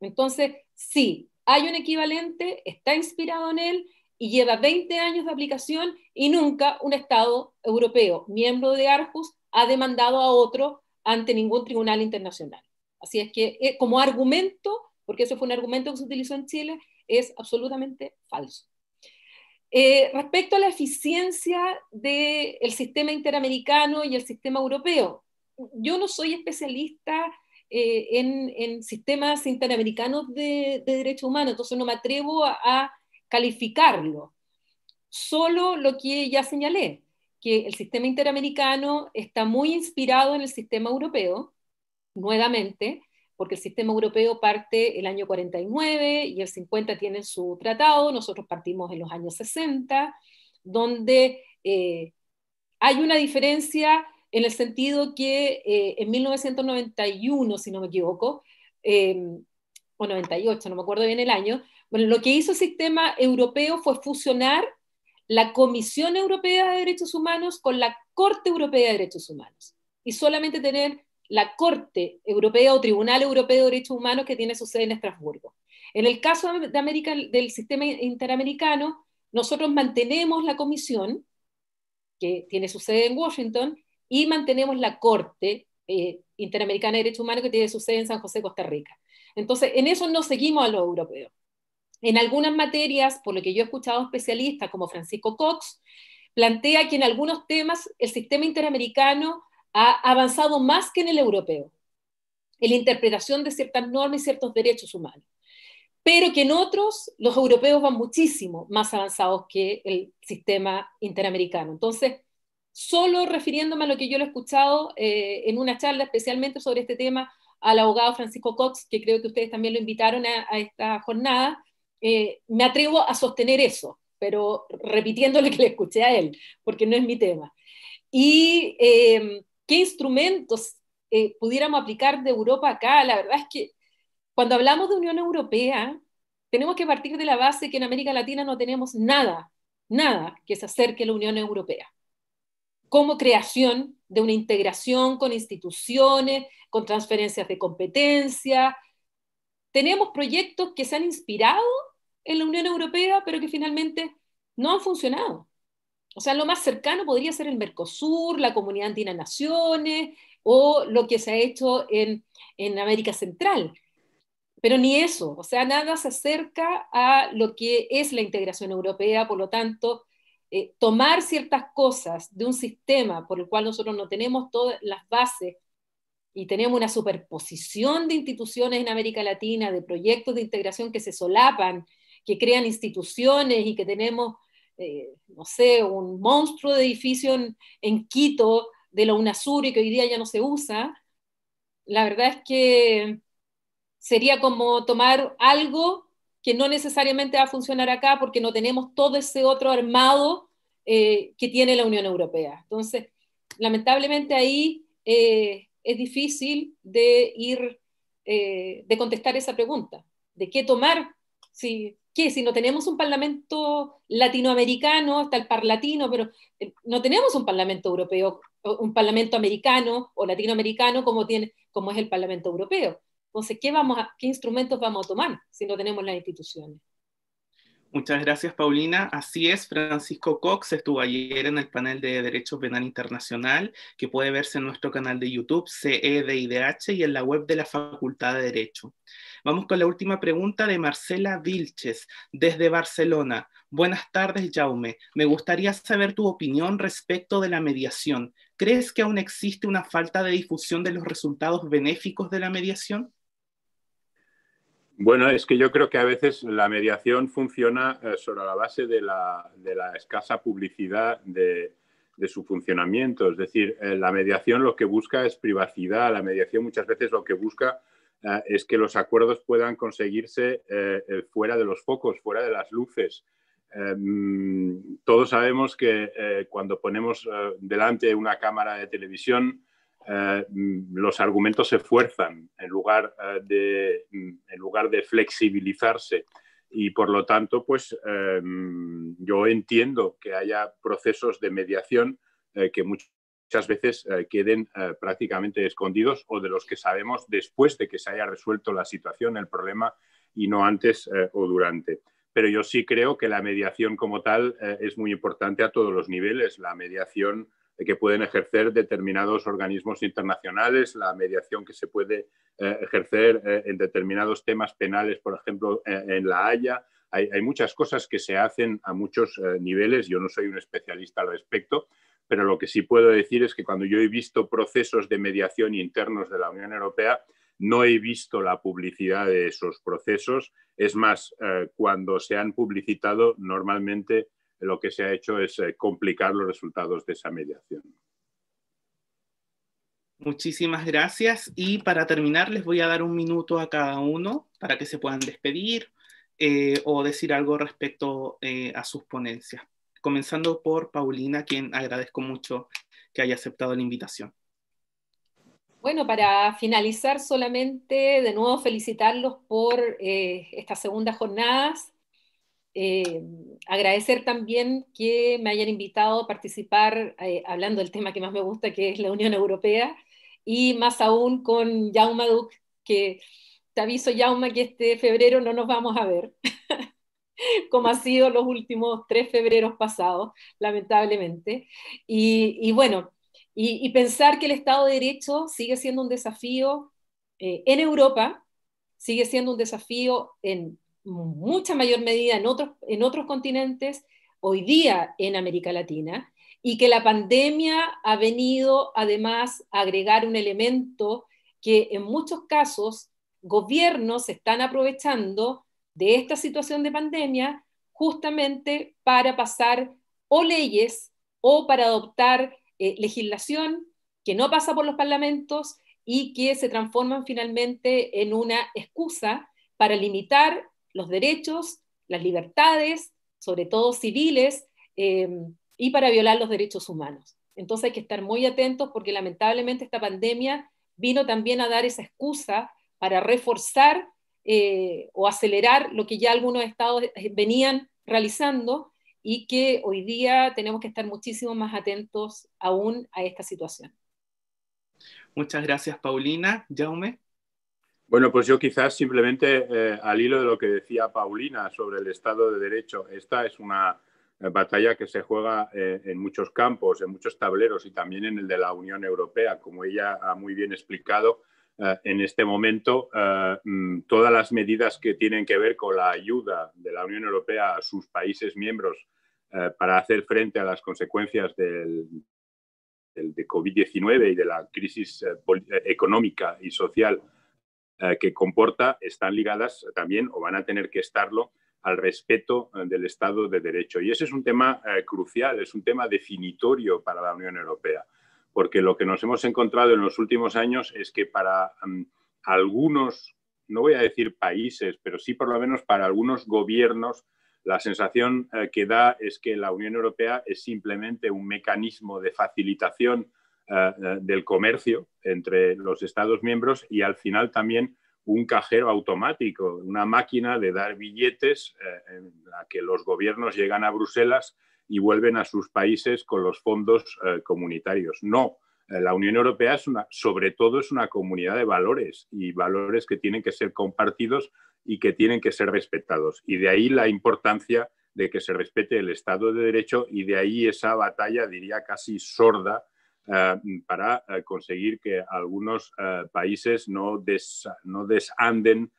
Entonces, sí, hay un equivalente, está inspirado en él, y lleva 20 años de aplicación y nunca un Estado europeo, miembro de Arjus, ha demandado a otro ante ningún tribunal internacional. Así es que eh, como argumento, porque ese fue un argumento que se utilizó en Chile, es absolutamente falso. Eh, respecto a la eficiencia del sistema interamericano y el sistema europeo, yo no soy especialista eh, en, sistemas interamericanos de, derechos humanos, entonces no me atrevo a calificarlo. Solo lo que ya señalé, que el sistema interamericano está muy inspirado en el sistema europeo, nuevamente, porque el sistema europeo parte el año 49 y el 50 tiene su tratado, nosotros partimos en los años 60, donde eh, hay una diferencia en el sentido que eh, en 1991, si no me equivoco, eh, o 98, no me acuerdo bien el año, bueno, lo que hizo el sistema europeo fue fusionar la Comisión Europea de Derechos Humanos con la Corte Europea de Derechos Humanos y solamente tener la Corte Europea o Tribunal Europeo de Derechos Humanos que tiene su sede en Estrasburgo. En el caso de América, del sistema interamericano, nosotros mantenemos la comisión, que tiene su sede en Washington, y mantenemos la Corte eh, Interamericana de Derechos Humanos, que tiene su sede en San José, Costa Rica. Entonces, en eso no seguimos a los europeos. En algunas materias, por lo que yo he escuchado especialistas como Francisco Cox, plantea que en algunos temas el sistema interamericano ha avanzado más que en el europeo, en la interpretación de ciertas normas y ciertos derechos humanos, pero que en otros los europeos van muchísimo más avanzados que el sistema interamericano. Entonces, solo refiriéndome a lo que yo lo he escuchado eh, en una charla especialmente sobre este tema al abogado Francisco Cox, que creo que ustedes también lo invitaron a esta jornada, eh, me atrevo a sostener eso, pero repitiéndole que le escuché a él, porque no es mi tema. ¿Y eh, qué instrumentos eh, pudiéramos aplicar de Europa acá? La verdad es que cuando hablamos de Unión Europea, tenemos que partir de la base que en América Latina no tenemos nada, nada que se acerque a la Unión Europea como creación de una integración con instituciones, con transferencias de competencia, tenemos proyectos que se han inspirado en la Unión Europea, pero que finalmente no han funcionado. O sea, lo más cercano podría ser el Mercosur, la Comunidad Andina Naciones o lo que se ha hecho en, América Central. Pero ni eso, o sea, nada se acerca a lo que es la integración europea, por lo tanto, eh, tomar ciertas cosas de un sistema por el cual nosotros no tenemos todas las bases y tenemos una superposición de instituciones en América Latina, de proyectos de integración que se solapan, que crean instituciones y que tenemos, eh, no sé, un monstruo de edificio en, Quito de la UNASUR y que hoy día ya no se usa, la verdad es que sería como tomar algo que no necesariamente va a funcionar acá porque no tenemos todo ese otro armado eh, que tiene la Unión Europea. Entonces, lamentablemente ahí eh, es difícil de ir, eh, de contestar esa pregunta, de qué tomar, si, ¿qué? si no tenemos un parlamento latinoamericano, hasta el parlatino, pero eh, no tenemos un parlamento europeo, un parlamento americano o latinoamericano como, tiene, como es el parlamento europeo. Entonces, ¿qué, vamos a, ¿qué instrumentos vamos a tomar si no tenemos las instituciones? Muchas gracias, Paulina. Así es, Francisco Cox estuvo ayer en el panel de Derecho Penal Internacional, que puede verse en nuestro canal de YouTube, CEDIDH, y en la web de la Facultad de Derecho. Vamos con la última pregunta de Marcela Vilches, desde Barcelona. Buenas tardes, Jaume. Me gustaría saber tu opinión respecto de la mediación. ¿Crees que aún existe una falta de difusión de los resultados benéficos de la mediación? Bueno, es que yo creo que a veces la mediación funciona eh, sobre la base de la, escasa publicidad de, su funcionamiento. Es decir, eh, la mediación lo que busca es privacidad. La mediación muchas veces lo que busca eh, es que los acuerdos puedan conseguirse fuera de los focos, fuera de las luces. Em, todos sabemos que cuando ponemos delante una cámara de televisión, eh, mm, los argumentos se fuerzan en lugar, eh, de, mm, en lugar de flexibilizarse. Y por lo tanto, pues eh, mm, yo entiendo que haya procesos de mediación que muchas veces queden prácticamente escondidos o de los que sabemos después de que se haya resuelto la situación, el problema, y no antes o durante pero yo sí creo que la mediación como tal es muy importante a todos los niveles. La mediación eh, que pueden ejercer determinados organismos internacionales, la mediación que se puede eh, ejercer eh, en determinados temas penales, por ejemplo, en La Haya. hay, muchas cosas que se hacen a muchos niveles. Yo no soy un especialista al respecto, pero lo que sí puedo decir es que cuando yo he visto procesos de mediación internos de la Unión Europea, no he visto la publicidad de esos procesos. Es más, cuando se han publicitado, normalmente lo que se ha hecho es eh, complicar los resultados de esa mediación. Muchísimas gracias y para terminar les voy a dar un minuto a cada uno para que se puedan despedir eh, o decir algo respecto eh, a sus ponencias. Comenzando por Paulina, quien agradezco mucho que haya aceptado la invitación. Bueno, para finalizar solamente, de nuevo felicitarlos por estas segundas jornadas eh, agradecer también que me hayan invitado a participar eh, hablando del tema que más me gusta, que es la Unión Europea, y más aún con Jauma Duc, que te aviso, Jauma, que este febrero no nos vamos a ver, como ha sido los últimos tres febreros pasados, lamentablemente. Y, bueno, y, pensar que el Estado de Derecho sigue siendo un desafío eh, en Europa, sigue siendo un desafío en mucha mayor medida en otros, en otros continentes, hoy día en América Latina, y que la pandemia ha venido además a agregar un elemento que en muchos casos gobiernos están aprovechando de esta situación de pandemia justamente para pasar o leyes o para adoptar eh, legislación que no pasa por los parlamentos y que se transforman finalmente en una excusa para limitar los derechos, las libertades, sobre todo civiles, eh, y para violar los derechos humanos. Entonces hay que estar muy atentos porque lamentablemente esta pandemia vino también a dar esa excusa para reforzar eh, o acelerar lo que ya algunos estados eh, venían realizando y que hoy día tenemos que estar muchísimo más atentos aún a esta situación. Muchas gracias, Paulina. Jaume. Bueno, pues yo quizás simplemente eh, al hilo de lo que decía Paulina sobre el Estado de Derecho, esta es una eh, batalla que se juega eh, en muchos campos, en muchos tableros y también en el de la Unión Europea, como ella ha muy bien explicado. en este momento, mm, todas las medidas que tienen que ver con la ayuda de la Unión Europea a sus países miembros para hacer frente a las consecuencias del, del de COVID-19 y de la crisis económica y social eh, que comporta están ligadas también o van a tener que estarlo al respeto eh, del Estado de Derecho. Y ese es un tema eh, crucial, es un tema definitorio para la Unión Europea, porque lo que nos hemos encontrado en los últimos años es que para mm, algunos, no voy a decir países, pero sí por lo menos para algunos gobiernos, la sensación que da es que la Unión Europea es simplemente un mecanismo de facilitación eh, eh, del comercio entre los Estados miembros y al final también un cajero automático, una máquina de dar billetes eh, a que los gobiernos llegan a Bruselas y vuelven a sus países con los fondos comunitarios. No, la Unión Europea es una, sobre todo es una comunidad de valores y valores que tienen que ser compartidos y que tienen que ser respetados. Y de ahí la importancia de que se respete el Estado de Derecho y de ahí esa batalla, diría casi sorda, eh, mm, para eh, conseguir que algunos eh, países no, desanden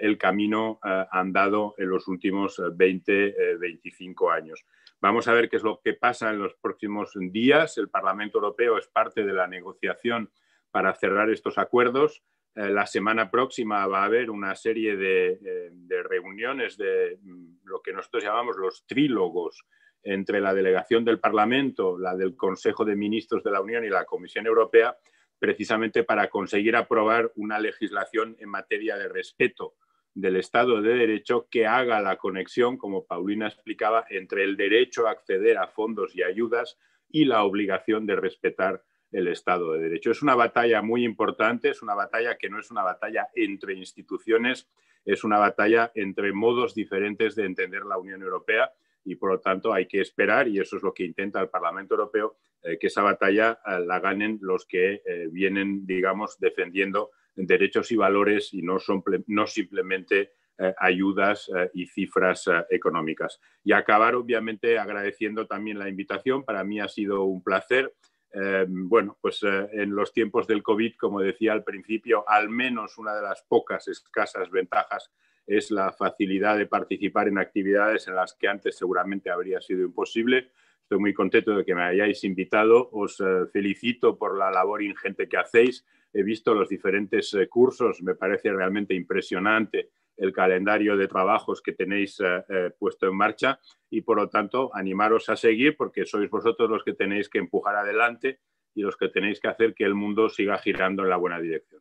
el camino andado en los últimos 20, 25 años. Vamos a ver qué es lo que pasa en los próximos días. El Parlamento Europeo es parte de la negociación para cerrar estos acuerdos. la semana próxima va a haber una serie de reuniones de mm, lo que nosotros llamamos los trílogos entre la delegación del Parlamento, la del Consejo de Ministros de la Unión y la Comisión Europea, precisamente para conseguir aprobar una legislación en materia de respeto del Estado de Derecho que haga la conexión, como Paulina explicaba, entre el derecho a acceder a fondos y ayudas y la obligación de respetar el Estado de Derecho. Es una batalla muy importante, es una batalla que no es una batalla entre instituciones, es una batalla entre modos diferentes de entender la Unión Europea y por lo tanto hay que esperar, y eso es lo que intenta el Parlamento Europeo, eh, que esa batalla eh, la ganen los que eh, vienen, digamos, defendiendo derechos y valores y no simplemente ayudas y cifras económicas. Y acabar, obviamente, agradeciendo también la invitación. Para mí ha sido un placer. Em, bueno, pues eh, en los tiempos del COVID, como decía al principio, al menos una de las pocas escasas ventajas es la facilidad de participar en actividades en las que antes seguramente habría sido imposible. Estoy muy contento de que me hayáis invitado. Os eh, felicito por la labor ingente que hacéis. He visto los diferentes eh, cursos, me parece realmente impresionante el calendario de trabajos que tenéis eh, eh, puesto en marcha y por lo tanto animaros a seguir porque sois vosotros los que tenéis que empujar adelante y los que tenéis que hacer que el mundo siga girando en la buena dirección.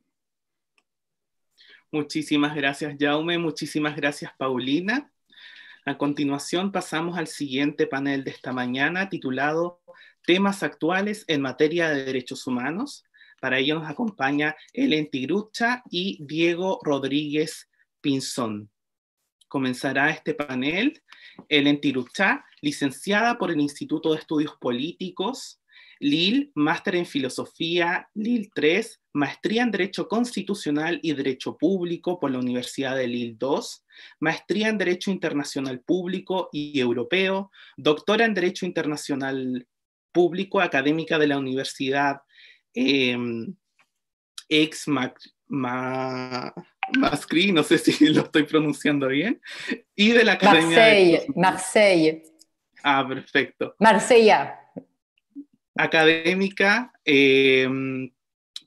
Muchísimas gracias, Jaume. Muchísimas gracias, Paulina. A continuación pasamos al siguiente panel de esta mañana titulado Temas actuales en materia de derechos humanos. Para ello nos acompaña Ellen Tigrucha y Diego Rodríguez Pinzón. Comenzará este panel Ellen Tiruchá, licenciada por el Instituto de Estudios Políticos, LIL, máster en Filosofía, LIL 3, maestría en Derecho Constitucional y Derecho Público por la Universidad de LIL 2, maestría en Derecho Internacional Público y Europeo, doctora en Derecho Internacional Público, académica de la Universidad em, ex no sé si lo estoy pronunciando bien, y de la Academia Marseille, Ah, perfecto. Marsella. Académica, eh,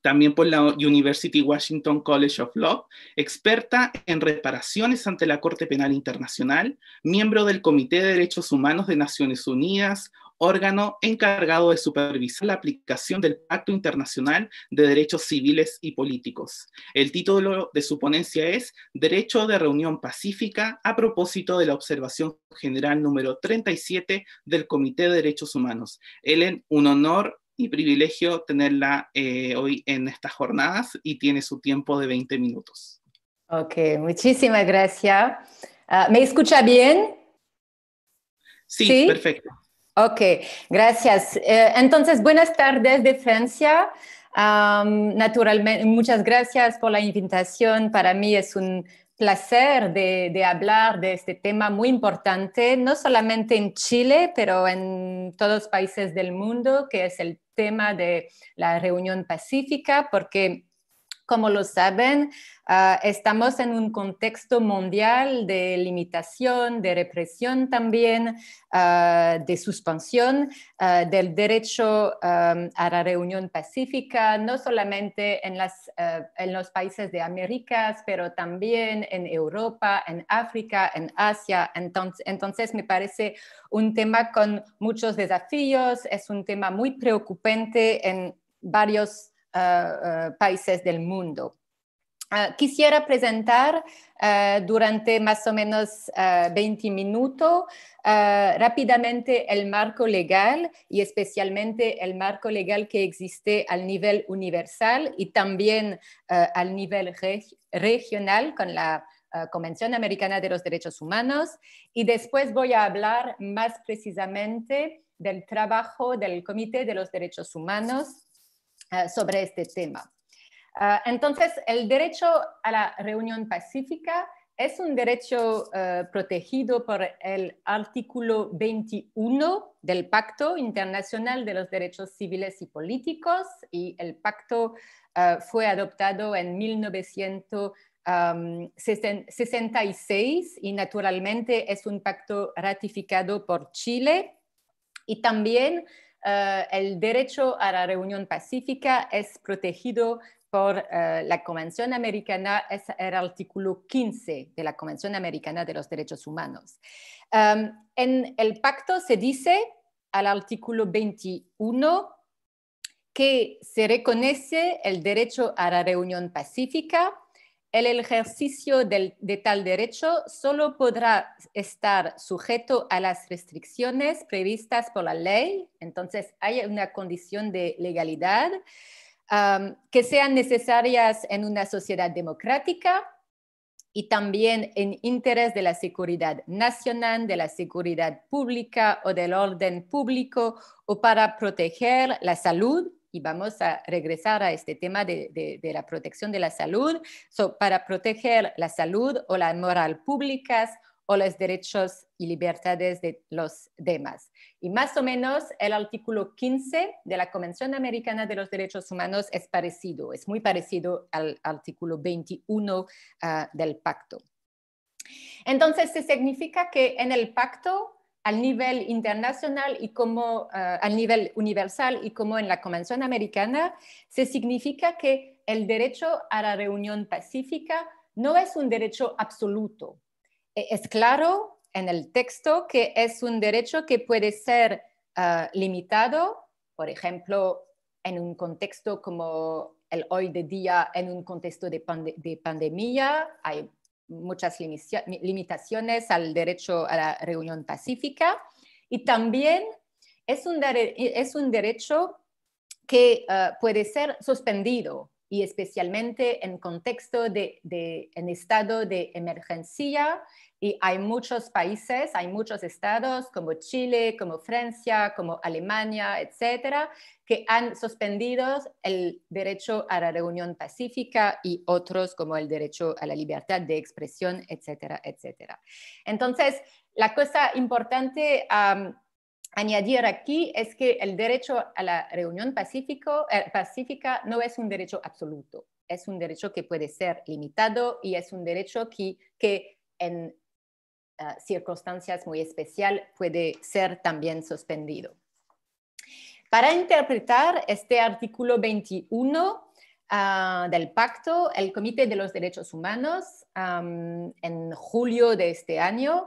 también por la University Washington College of Law, experta en reparaciones ante la Corte Penal Internacional, miembro del Comité de Derechos Humanos de Naciones Unidas, órgano encargado de supervisar la aplicación del Pacto Internacional de Derechos Civiles y Políticos. El título de su ponencia es Derecho de Reunión Pacífica a propósito de la observación general número 37 del Comité de Derechos Humanos. Ellen, un honor y privilegio tenerla eh, hoy en estas jornadas y tiene su tiempo de 20 minutos. Ok, muchísimas gracias. Ah, ¿Me escucha bien? ¿Sí? perfecto. Ok, gracias. Eh, entonces, buenas tardes de Francia. naturalmente, muchas gracias por la invitación. Para mí es un placer de, hablar de este tema muy importante, no solamente en Chile, pero en todos los países del mundo, que es el tema de la reunión pacífica, porque como lo saben, ah, estamos en un contexto mundial de limitación, de represión también, ah, de suspensión ah, del derecho a la reunión pacífica, no solamente en, las, en los países de Américas, pero también en Europa, en África, en Asia. Entonces, entonces me parece un tema con muchos desafíos, es un tema muy preocupante en varios eh, eh, países del mundo. Eh, quisiera presentar durante más o menos 20 minutos rápidamente el marco legal y especialmente el marco legal que existe al nivel universal y también al nivel regional con la Convención Americana de los Derechos Humanos. Y después voy a hablar más precisamente del trabajo del Comité de los Derechos Humanos eh, sobre este tema. Eh, entonces, el derecho a la reunión pacífica es un derecho eh, protegido por el artículo 21 del Pacto Internacional de los Derechos Civiles y Políticos y el pacto fue adoptado en 1966 y naturalmente es un pacto ratificado por Chile y también eh, el derecho a la reunión pacífica es protegido por eh, la Convención Americana, es el artículo 15 de la Convención Americana de los Derechos Humanos. Em, en el pacto se dice al artículo 21 que se reconoce el derecho a la reunión pacífica, el ejercicio de tal derecho solo podrá estar sujeto a las restricciones previstas por la ley, entonces hay una condición de legalidad, um, que sean necesarias en una sociedad democrática y también en interés de la seguridad nacional, de la seguridad pública o del orden público o para proteger la salud y vamos a regresar a este tema de, la protección de la salud, para proteger la salud o la moral públicas o los derechos y libertades de los demás. Y más o menos el artículo 15 de la Convención Americana de los Derechos Humanos es parecido, es muy parecido al artículo 21 ah, del pacto. Entonces, se significa que en el pacto al nivel internacional y como a ah, al nivel universal y como en la Convención Americana, se significa que el derecho a la reunión pacífica no es un derecho absoluto. E-, es claro en el texto que es un derecho que puede ser ah, limitado, por ejemplo, en un contexto como el hoy de día, en un contexto de, pandemia, hay muchas limitaciones al derecho a la reunión pacífica y también es un, es un derecho que ah, puede ser suspendido y especialmente en contexto de, de en estado de emergencia y hay muchos países, hay muchos estados como Chile, como Francia, como Alemania, etcétera, que han suspendido el derecho a la reunión pacífica y otros como el derecho a la libertad de expresión, etcétera, etcétera. Entonces, la cosa importante a añadir aquí es que el derecho a la reunión pacífico, eh, pacífica no es un derecho absoluto, es un derecho que puede ser limitado y es un derecho que, que en Ah, circunstancias muy especial puede ser también suspendido. Para interpretar este artículo 21 ah, del pacto, el Comité de los Derechos Humanos en julio de este año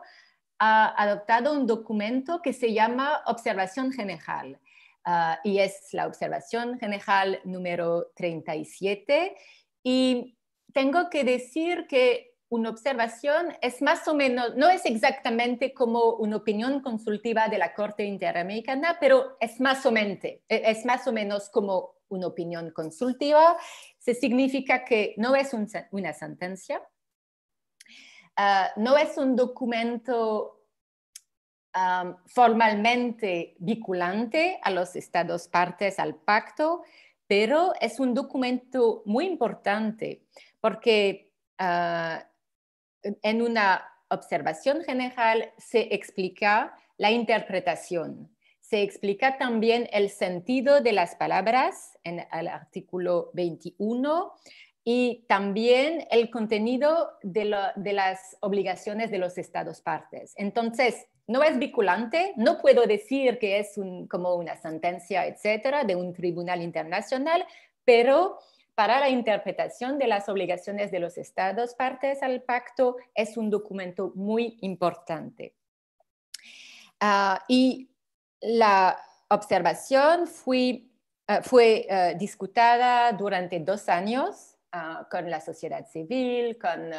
ha adoptado un documento que se llama Observación General ah, y es la Observación General número 37 y tengo que decir que una observación es más o menos, no es exactamente como una opinión consultiva de la Corte Interamericana, pero es más o menos, e-, es más o menos como una opinión consultiva. Se significa que no es una sentencia, ah, no es un documento formalmente vinculante a los estados partes al pacto, pero es un documento muy importante porque ah, en una observación general se explica la interpretación, se explica también el sentido de las palabras en el artículo 21 y también el contenido de, las obligaciones de los estados partes. Entonces, no es vinculante, no puedo decir que es como una sentencia, etcétera, de un tribunal internacional, pero para la interpretación de las obligaciones de los estados partes al pacto es un documento muy importante. Ah, y la observación ah, fue discutida ah, discutada durante dos años con la sociedad civil, con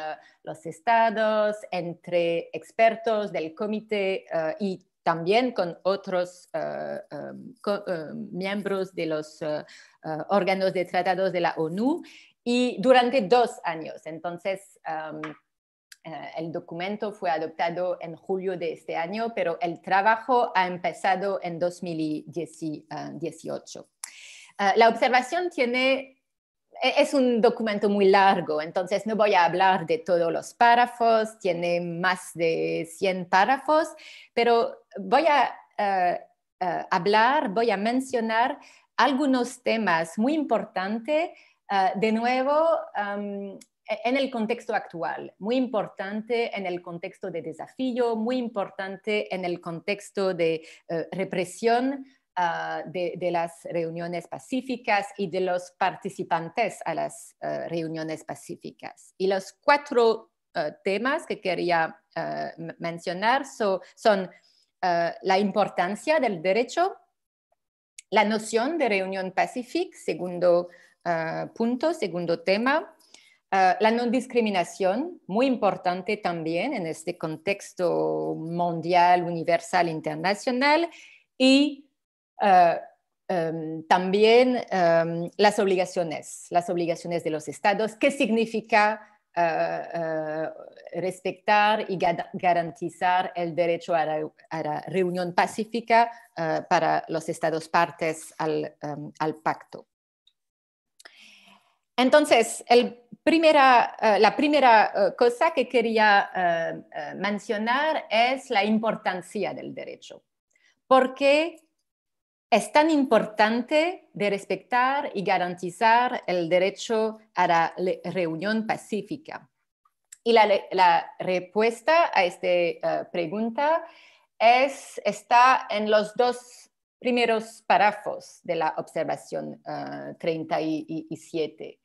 los estados, entre expertos del comité y también con otros eh, em, em, miembros de los eh, eh, órganos de tratados de la ONU y durante dos años. Entonces, em, el documento fue adoptado en julio de este año, pero el trabajo ha empezado en 2018. la observación tiene e, es un documento muy largo, entonces no voy a hablar de todos los párrafos, tiene más de 100 párrafos, pero voy a eh, eh, hablar, voy a mencionar algunos temas muy importantes, eh, de nuevo, em, e-, en el contexto actual, muy importante en el contexto de desafío, muy importante en el contexto de represión. De, las reuniones pacíficas y de los participantes a las reuniones pacíficas. Y los cuatro temas que quería mencionar son eh, la importancia del derecho, la noción de reunión pacífica, segundo eh, punto, segundo tema, eh, la no discriminación, muy importante también en este contexto mundial, universal, internacional, y em, también em, las obligaciones, las obligaciones de los estados, qué significa eh, eh, respetar y garantizar el derecho a la, reunión pacífica eh, para los estados partes al, em, pacto. Entonces, la primera cosa que quería mencionar es la importancia del derecho, porque es tan importante de respetar y garantizar el derecho a la reunión pacífica. Y la, respuesta a esta eh, pregunta está en los dos primeros párrafos de la observación 37. Eh,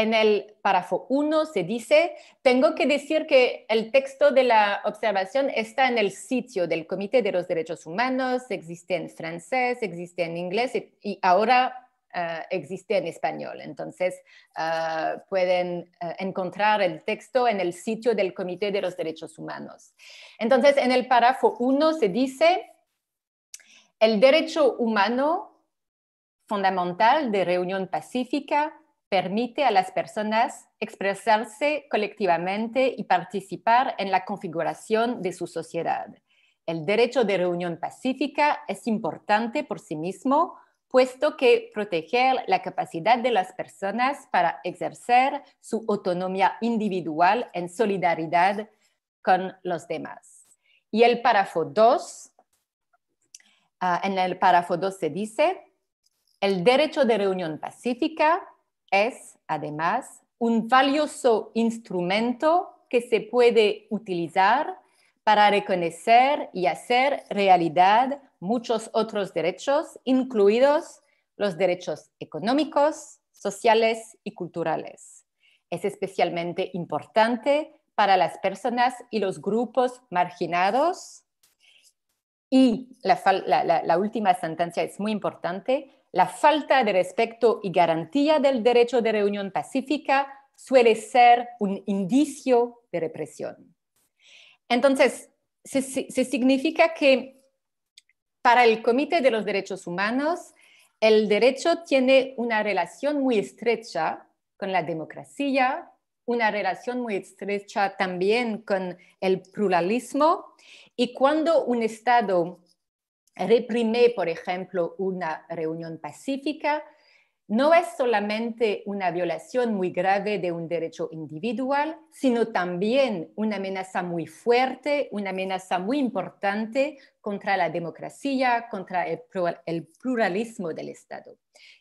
en el párrafo 1 se dice, tengo que decir que el texto de la observación está en el sitio del Comité de los Derechos Humanos, existe en francés, existe en inglés y, ahora eh, existe en español. Entonces, eh, pueden eh, encontrar el texto en el sitio del Comité de los Derechos Humanos. Entonces, en el párrafo 1 se dice, el derecho humano fundamental de reunión pacífica permite a las personas expresarse colectivamente y participar en la configuración de su sociedad. El derecho de reunión pacífica es importante por sí mismo, puesto que proteger la capacidad de las personas para ejercer su autonomía individual en solidaridad con los demás. Y el párrafo 2, ah, en el párrafo 2 se dice, el derecho de reunión pacífica es, además, un valioso instrumento que se puede utilizar para reconocer y hacer realidad muchos otros derechos, incluidos los derechos económicos, sociales y culturales. Es especialmente importante para las personas y los grupos marginados. Y la, última sentencia es muy importante la falta de respeto y garantía del derecho de reunión pacífica suele ser un indicio de represión. Entonces, se, significa que para el Comité de los Derechos Humanos, el derecho tiene una relación muy estrecha con la democracia, una relación muy estrecha también con el pluralismo, y cuando un Estado reprimir, por ejemplo, una reunión pacífica, no es solamente una violación muy grave de un derecho individual, sino también una amenaza muy fuerte, una amenaza muy importante contra la democracia, contra el, pluralismo del Estado.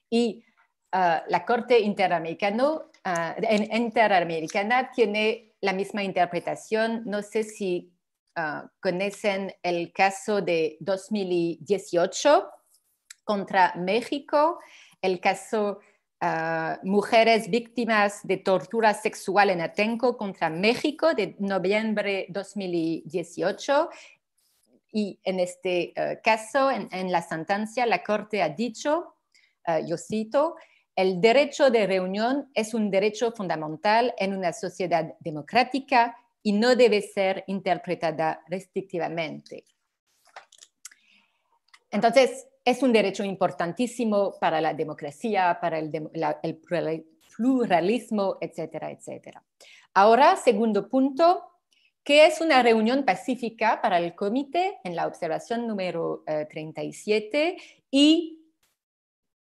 Y ah, la Corte ah, Interamericana tiene la misma interpretación. No sé si Ah, conocen el caso de 2018 contra México, el caso ah, Mujeres Víctimas de Tortura Sexual en Atenco contra México de noviembre 2018. Y en este ah, caso, en, en, la sentencia, la Corte ha dicho, yo cito, el derecho de reunión es un derecho fundamental en una sociedad democrática y no debe ser interpretada restrictivamente. Entonces, es un derecho importantísimo para la democracia, para el, pluralismo, etcétera, etcétera. Ahora, segundo punto, ¿qué es una reunión pacífica para el comité en la observación número 37 eh, y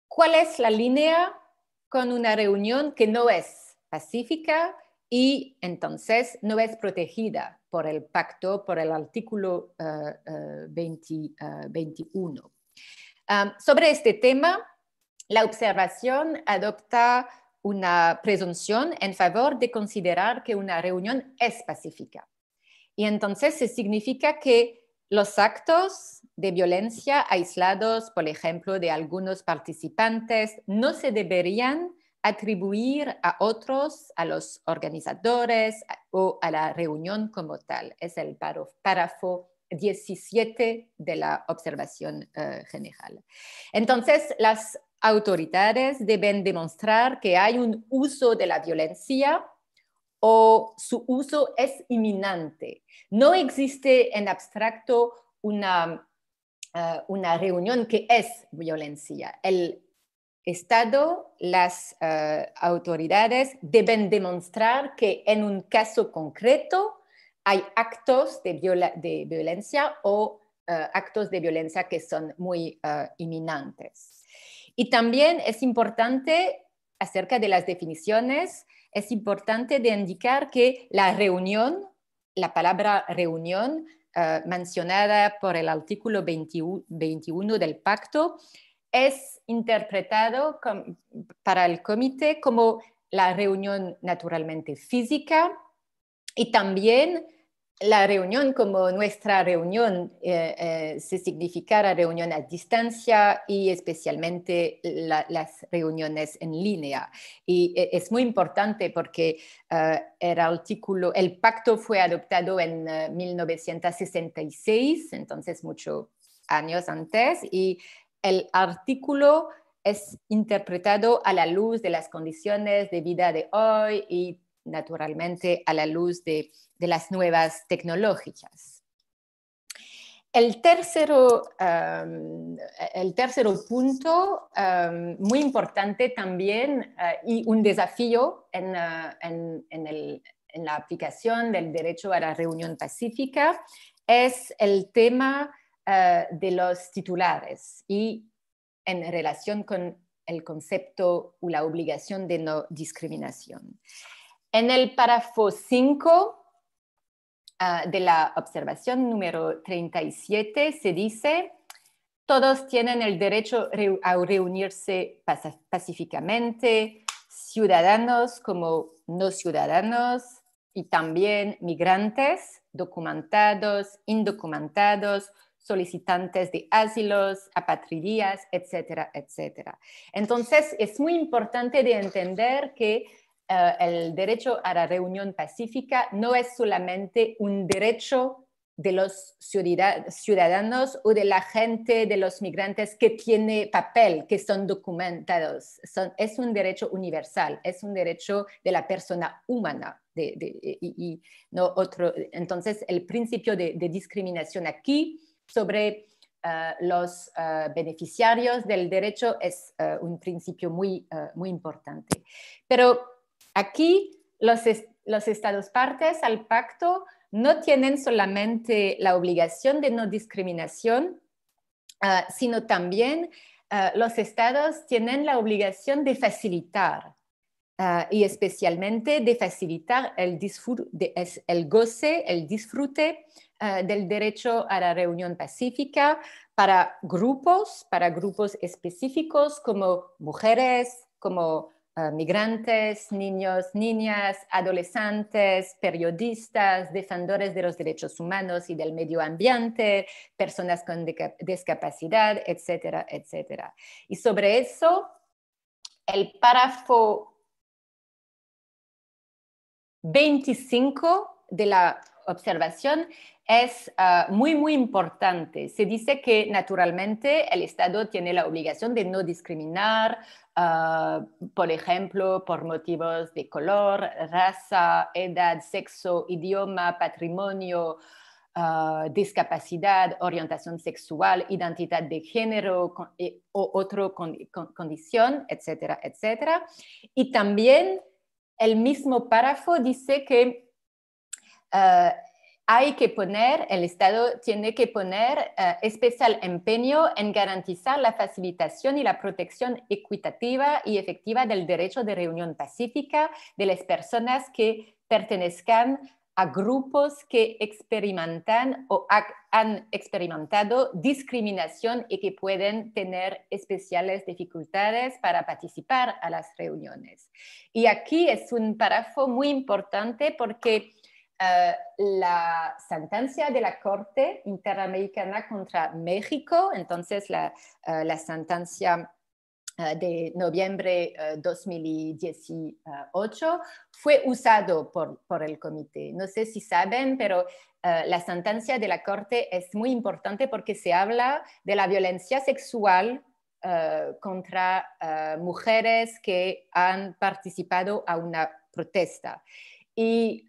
cuál es la línea con una reunión que no es pacífica, y entonces no es protegida por el pacto, por el artículo 21. Eh, eh, eh, sobre este tema, la observación adopta una presunción en favor de considerar que una reunión es pacífica. Y entonces se significa que los actos de violencia aislados, por ejemplo, de algunos participantes, no se deberían atribuir a otros, a los organizadores o a la reunión como tal. Es el párrafo 17 de la observación eh, general. Entonces, las autoridades deben demostrar que hay un uso de la violencia o su uso es inminente. No existe en abstracto una, eh, una reunión que es violencia. El Estado, las eh, autoridades deben demostrar que en un caso concreto hay actos de, de violencia o eh, actos de violencia que son muy eh, inminentes. Y también es importante, acerca de las definiciones, es importante de indicar que la reunión, la palabra reunión mencionada por el artículo 21 del pacto, es interpretado para el comité como la reunión naturalmente física y también la reunión como nuestra reunión eh, eh, se significara reunión a distancia y especialmente las reuniones en línea. Y eh, es muy importante porque el artículo, el pacto fue adoptado en 1966, entonces muchos años antes, y el artículo es interpretado a la luz de las condiciones de vida de hoy y naturalmente a la luz de, las nuevas tecnologías. Um, el, tercero, punto, um, muy importante también uh, y un desafío en, uh, en la aplicación del derecho a la reunión pacífica, es el tema eh, de los titulares y en relación con el concepto o la obligación de no discriminación. En el párrafo 5 ah, de la observación número 37 se dice, todos tienen el derecho a reunirse pacíficamente, ciudadanos como no ciudadanos y también migrantes, documentados, indocumentados, solicitantes de asilos, apatridías, etcétera, etcétera. Entonces, es muy importante de entender que eh, el derecho a la reunión pacífica no es solamente un derecho de los ciudadanos o de la gente, de los migrantes que tiene papel, que son documentados. es un derecho universal, es un derecho de la persona humana. y, no otro. Entonces, el principio de discriminación aquí sobre eh, los eh, beneficiarios del derecho es eh, un principio muy, importante. Pero aquí los, estados partes al pacto no tienen solamente la obligación de no discriminación, sino también los estados tienen la obligación de facilitar y especialmente de facilitar el, el goce, el disfrute eh, del derecho a la reunión pacífica para grupos, para grupos específicos como mujeres, como eh, migrantes, niños, niñas, adolescentes, periodistas, defensores de los derechos humanos y del medio ambiente, personas con discapacidad, etcétera, etcétera. Y sobre eso, el párrafo 25 de la observación es ah, muy, muy importante. Se dice que naturalmente el Estado tiene la obligación de no discriminar, ah, por ejemplo, por motivos de color, raza, edad, sexo, idioma, patrimonio, ah, discapacidad, orientación sexual, identidad de género eh, o otra condición, etcétera, etcétera. Y también el mismo párrafo dice que hay que poner, el Estado tiene que poner eh, especial empeño en garantizar la facilitación y la protección equitativa y efectiva del derecho de reunión pacífica de las personas que pertenezcan a grupos que experimentan o han experimentado discriminación y que pueden tener especiales dificultades para participar a las reuniones. Y aquí es un párrafo muy importante porque eh, la sentencia de la Corte Interamericana contra México, entonces la, eh, sentencia eh, de noviembre 2018 fue usado por, el comité. No sé si saben, pero la sentencia de la Corte es muy importante porque se habla de la violencia sexual contra mujeres que han participado a una protesta. Y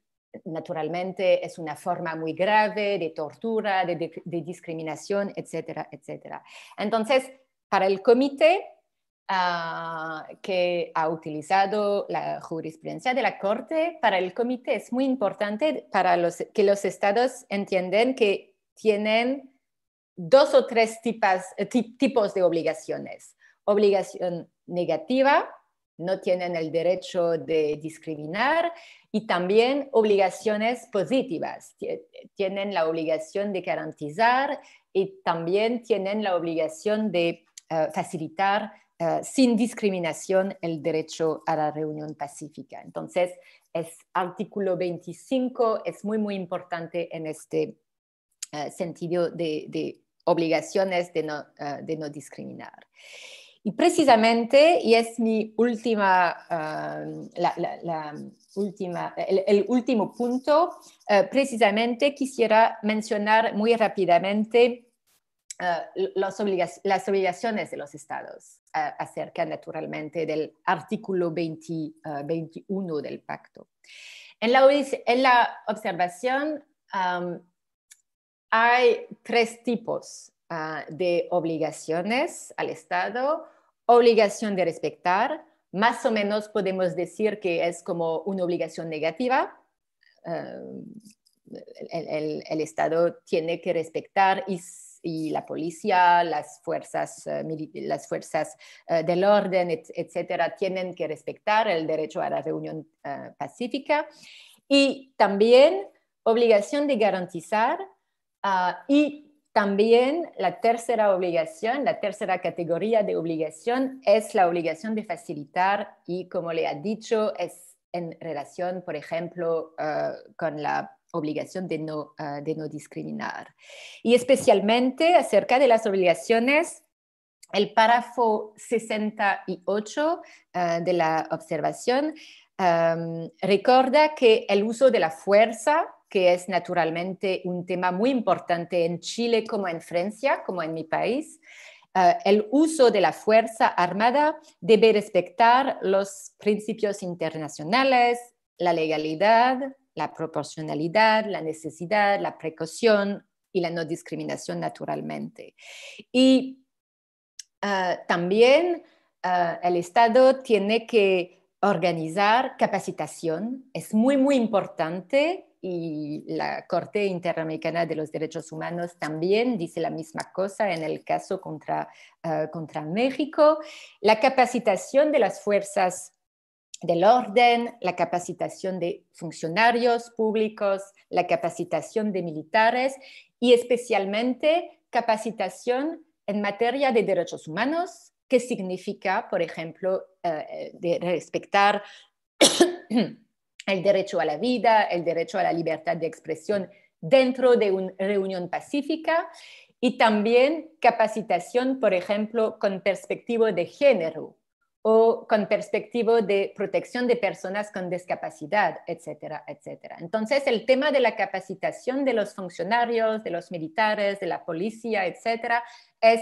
naturalmente es una forma muy grave de tortura, de, discriminación, etcétera, etcétera. Entonces, para el comité ah, que ha utilizado la jurisprudencia de la Corte, para el comité es muy importante para los, que los estados entiendan que tienen dos o tres eh, tipos de obligaciones. Obligación negativa, no tienen el derecho de discriminar y también obligaciones positivas. Tienen la obligación de garantizar y también tienen la obligación de eh, facilitar eh, sin discriminación el derecho a la reunión pacífica. Entonces, es artículo 25 es muy, muy importante en este eh, sentido de, obligaciones de no discriminar. Y precisamente, y es mi última, ah, la, última el, último punto, eh, precisamente quisiera mencionar muy rápidamente ah, las obligaciones de los estados ah, acerca naturalmente del artículo 21 del pacto. En la, observación hay tres tipos Ah, de obligaciones al Estado, obligación de respetar, más o menos podemos decir que es como una obligación negativa. Ah, el, Estado tiene que respetar y, la policía, las fuerzas, eh, las fuerzas eh, del orden, etcétera, tienen que respetar el derecho a la reunión ah, pacífica y también obligación de garantizar y también la tercera obligación, la tercera categoría de obligación es la obligación de facilitar y como le ha dicho, es en relación, por ejemplo, eh, con la obligación eh, de no, discriminar. Y especialmente acerca de las obligaciones el párrafo 68 eh, de la observación em, recuerda que el uso de la fuerza que es naturalmente un tema muy importante en Chile como en Francia, como en mi país. Eh, el uso de la fuerza armada debe respetar los principios internacionales, la legalidad, la proporcionalidad, la necesidad, la precaución y la no discriminación naturalmente. Y eh, también eh, el Estado tiene que organizar capacitación. Es muy, muy importante y la Corte Interamericana de los Derechos Humanos también dice la misma cosa en el caso contra, ah, contra México. La capacitación de las fuerzas del orden, la capacitación de funcionarios públicos, la capacitación de militares y especialmente capacitación en materia de derechos humanos, que significa, por ejemplo, eh, eh, de respetar el derecho a la vida, el derecho a la libertad de expresión dentro de una reunión pacífica y también capacitación, por ejemplo, con perspectiva de género o con perspectiva de protección de personas con discapacidad, etcétera, etcétera. Entonces, el tema de la capacitación de los funcionarios, de los militares, de la policía, etcétera, es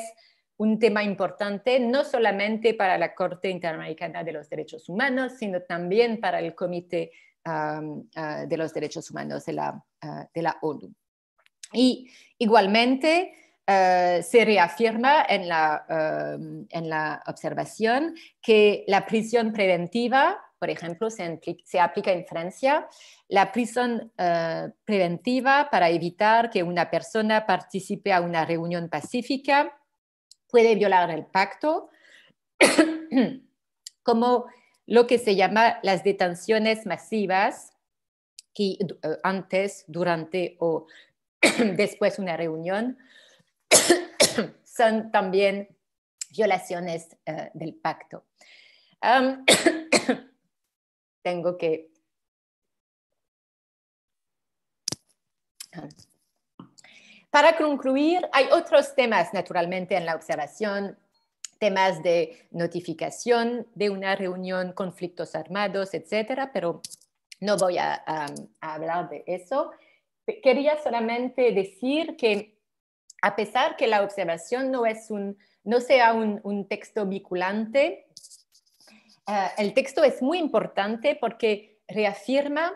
un tema importante no solamente para la Corte Interamericana de los Derechos Humanos, sino también para el Comité Ah, de los Derechos Humanos de la, ah, ONU. Y igualmente ah, se reafirma en la, observación que la prisión preventiva por ejemplo, se, aplica en Francia la prisión preventiva para evitar que una persona participe a una reunión pacífica, puede violar el pacto, como lo que se llama las detenciones masivas, que eh, antes, durante o después de una reunión, son también violaciones eh, del pacto. tengo que... Ah. Para concluir, hay otros temas naturalmente en la observación temas de notificación de una reunión, conflictos armados, etcétera, pero no voy a, hablar de eso. Quería solamente decir que a pesar que la observación no, es un, no sea un, texto vinculante, eh, el texto es muy importante porque reafirma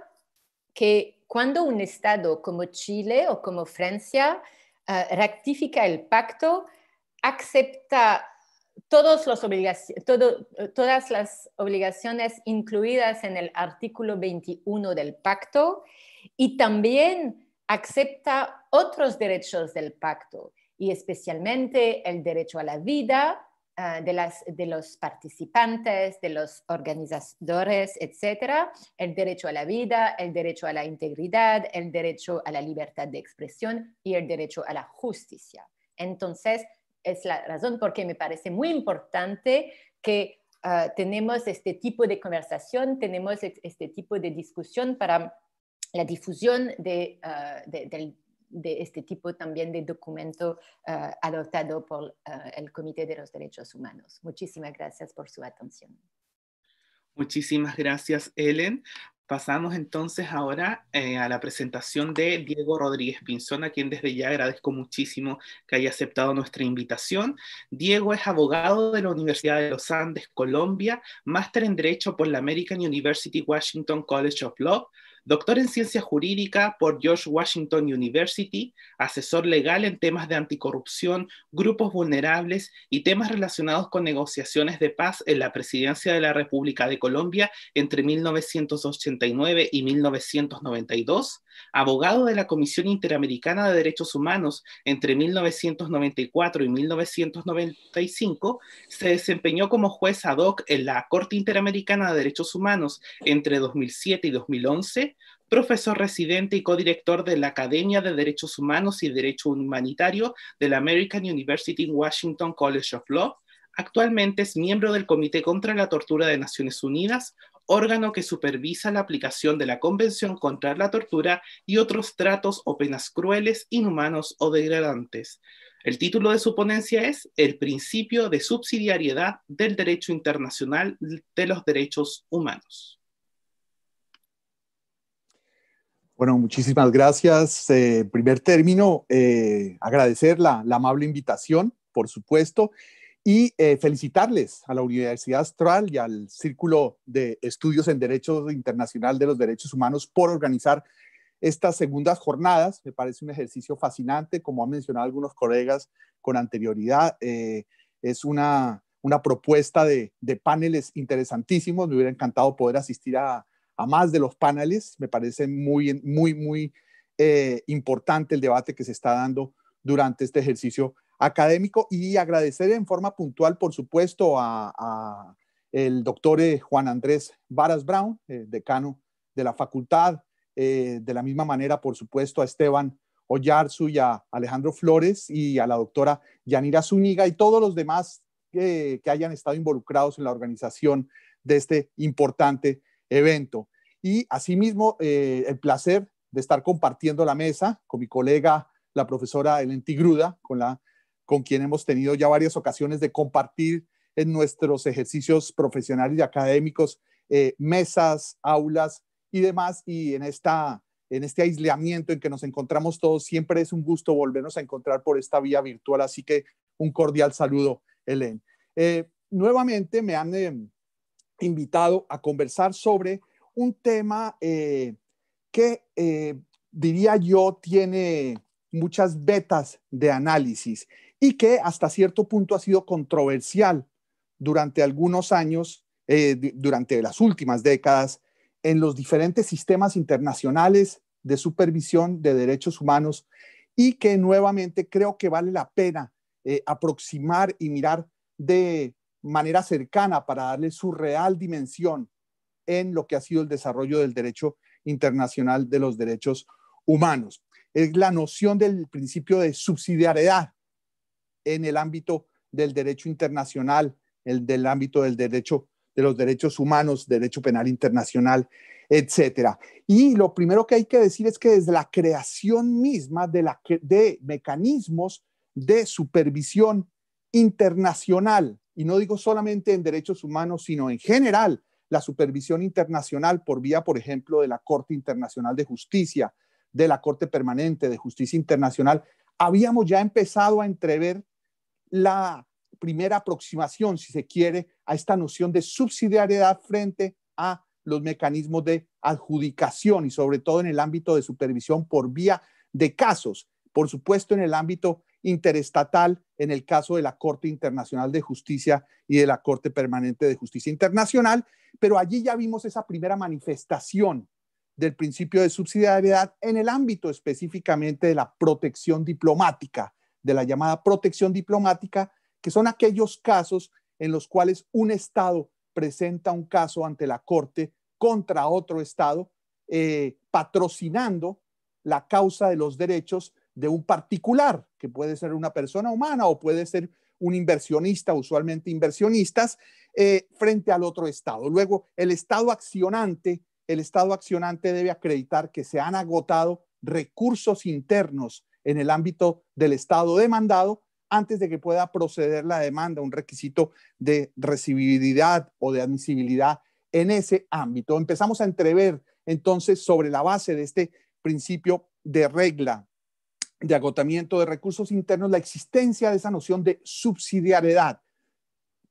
que cuando un Estado como Chile o como Francia eh, rectifica el pacto, acepta todas las obligaciones incluidas en el artículo 21 del pacto y también acepta otros derechos del pacto y especialmente el derecho a la vida ah, de, de los participantes, de los organizadores, etcétera, el derecho a la vida, el derecho a la integridad, el derecho a la libertad de expresión y el derecho a la justicia. Entonces, es la razón por que me parece muy importante que ah, tenemos este tipo de conversación, tenemos e-, este tipo de discusión para la difusión de, ah, este tipo también de documento ah, adoptado por el Comité de los Derechos Humanos. Muchísimas gracias por su atención. Muchísimas gracias, Ellen. Pasamos entonces ahora eh, a la presentación de Diego Rodríguez Pinzón, a quien desde ya agradezco muchísimo que haya aceptado nuestra invitación. Diego es abogado de la Universidad de los Andes, Colombia, máster en Derecho por la American University Washington College of Law, doctor en ciencia jurídica por George Washington University, asesor legal en temas de anticorrupción, grupos vulnerables y temas relacionados con negociaciones de paz en la presidencia de la República de Colombia entre 1989 y 1992, abogado de la Comisión Interamericana de Derechos Humanos entre 1994 y 1995, se desempeñó como juez ad hoc en la Corte Interamericana de Derechos Humanos entre 2007 y 2011 profesor residente y codirector de la Academia de Derechos Humanos y Derecho Humanitario de la American University Washington College of Law. Actualmente es miembro del Comité contra la Tortura de Naciones Unidas, órgano que supervisa la aplicación de la Convención contra la Tortura y otros tratos o penas crueles, inhumanos o degradantes. El título de su ponencia es El principio de subsidiariedad del derecho internacional de los derechos humanos. Bueno, muchísimas gracias. En eh, primer término, eh, agradecer la, amable invitación, por supuesto, y eh, felicitarles a la Universidad Astral y al Círculo de Estudios en Derecho Internacional de los Derechos Humanos por organizar estas segundas jornadas. Me parece un ejercicio fascinante, como han mencionado algunos colegas con anterioridad. es una, una propuesta de paneles interesantísimos. Me hubiera encantado poder asistir a, a más de los paneles. Me parece muy, muy, muy eh, importante el debate que se está dando durante este ejercicio académico y agradecer en forma puntual, por supuesto, a, el doctor eh, Juan Andrés Varas Brown, eh, decano de la facultad, de la misma manera, por supuesto, a Esteban Ollarzu y a Alejandro Flores y a la doctora Yanira Zúñiga y todos los demás que hayan estado involucrados en la organización de este importante evento. Y asimismo, eh, el placer de estar compartiendo la mesa con mi colega, la profesora Helen Tigruda, con, la, con quien hemos tenido ya varias ocasiones de compartir en nuestros ejercicios profesionales y académicos eh, mesas, aulas y demás. Y en, esta, en este aislamiento en que nos encontramos todos, siempre es un gusto volvernos a encontrar por esta vía virtual. Así que un cordial saludo, Helen. Eh, nuevamente me han em, invitado a conversar sobre un tema eh, que eh, diría yo tiene muchas vetas de análisis y que hasta cierto punto ha sido controversial durante algunos años, eh, durante las últimas décadas, en los diferentes sistemas internacionales de supervisión de derechos humanos y que nuevamente creo que vale la pena aproximar y mirar de manera cercana para darle su real dimensión en lo que ha sido el desarrollo del derecho internacional de los derechos humanos. Es la noción del principio de subsidiariedad en el ámbito del derecho internacional, el del ámbito del derecho de los derechos humanos, derecho penal internacional, etcétera. Y lo primero que hay que decir es que desde la creación misma de, la, de mecanismos de supervisión internacional, y no digo solamente en derechos humanos, sino en general, la supervisión internacional por vía, por ejemplo, de la Corte Internacional de Justicia, de la Corte Permanente de Justicia Internacional, habíamos ya empezado a entrever la primera aproximación, si se quiere, a esta noción de subsidiariedad frente a los mecanismos de adjudicación y sobre todo en el ámbito de supervisión por vía de casos, por supuesto en el ámbito interestatal en el caso de la Corte Internacional de Justicia y de la Corte Permanente de Justicia Internacional, pero allí ya vimos esa primera manifestación del principio de subsidiariedad en el ámbito específicamente de la protección diplomática, de la llamada protección diplomática, que son aquellos casos en los cuales un Estado presenta un caso ante la Corte contra otro Estado, eh, patrocinando la causa de los derechos de un particular, que puede ser una persona humana o puede ser un inversionista, usualmente inversionistas, eh, frente al otro Estado. Luego, el Estado accionante, el Estado accionante debe acreditar que se han agotado recursos internos en el ámbito del Estado demandado antes de que pueda proceder la demanda, un requisito de recibibilidad o de admisibilidad en ese ámbito. Empezamos a entrever entonces sobre la base de este principio de regla de agotamiento de recursos internos la existencia de esa noción de subsidiariedad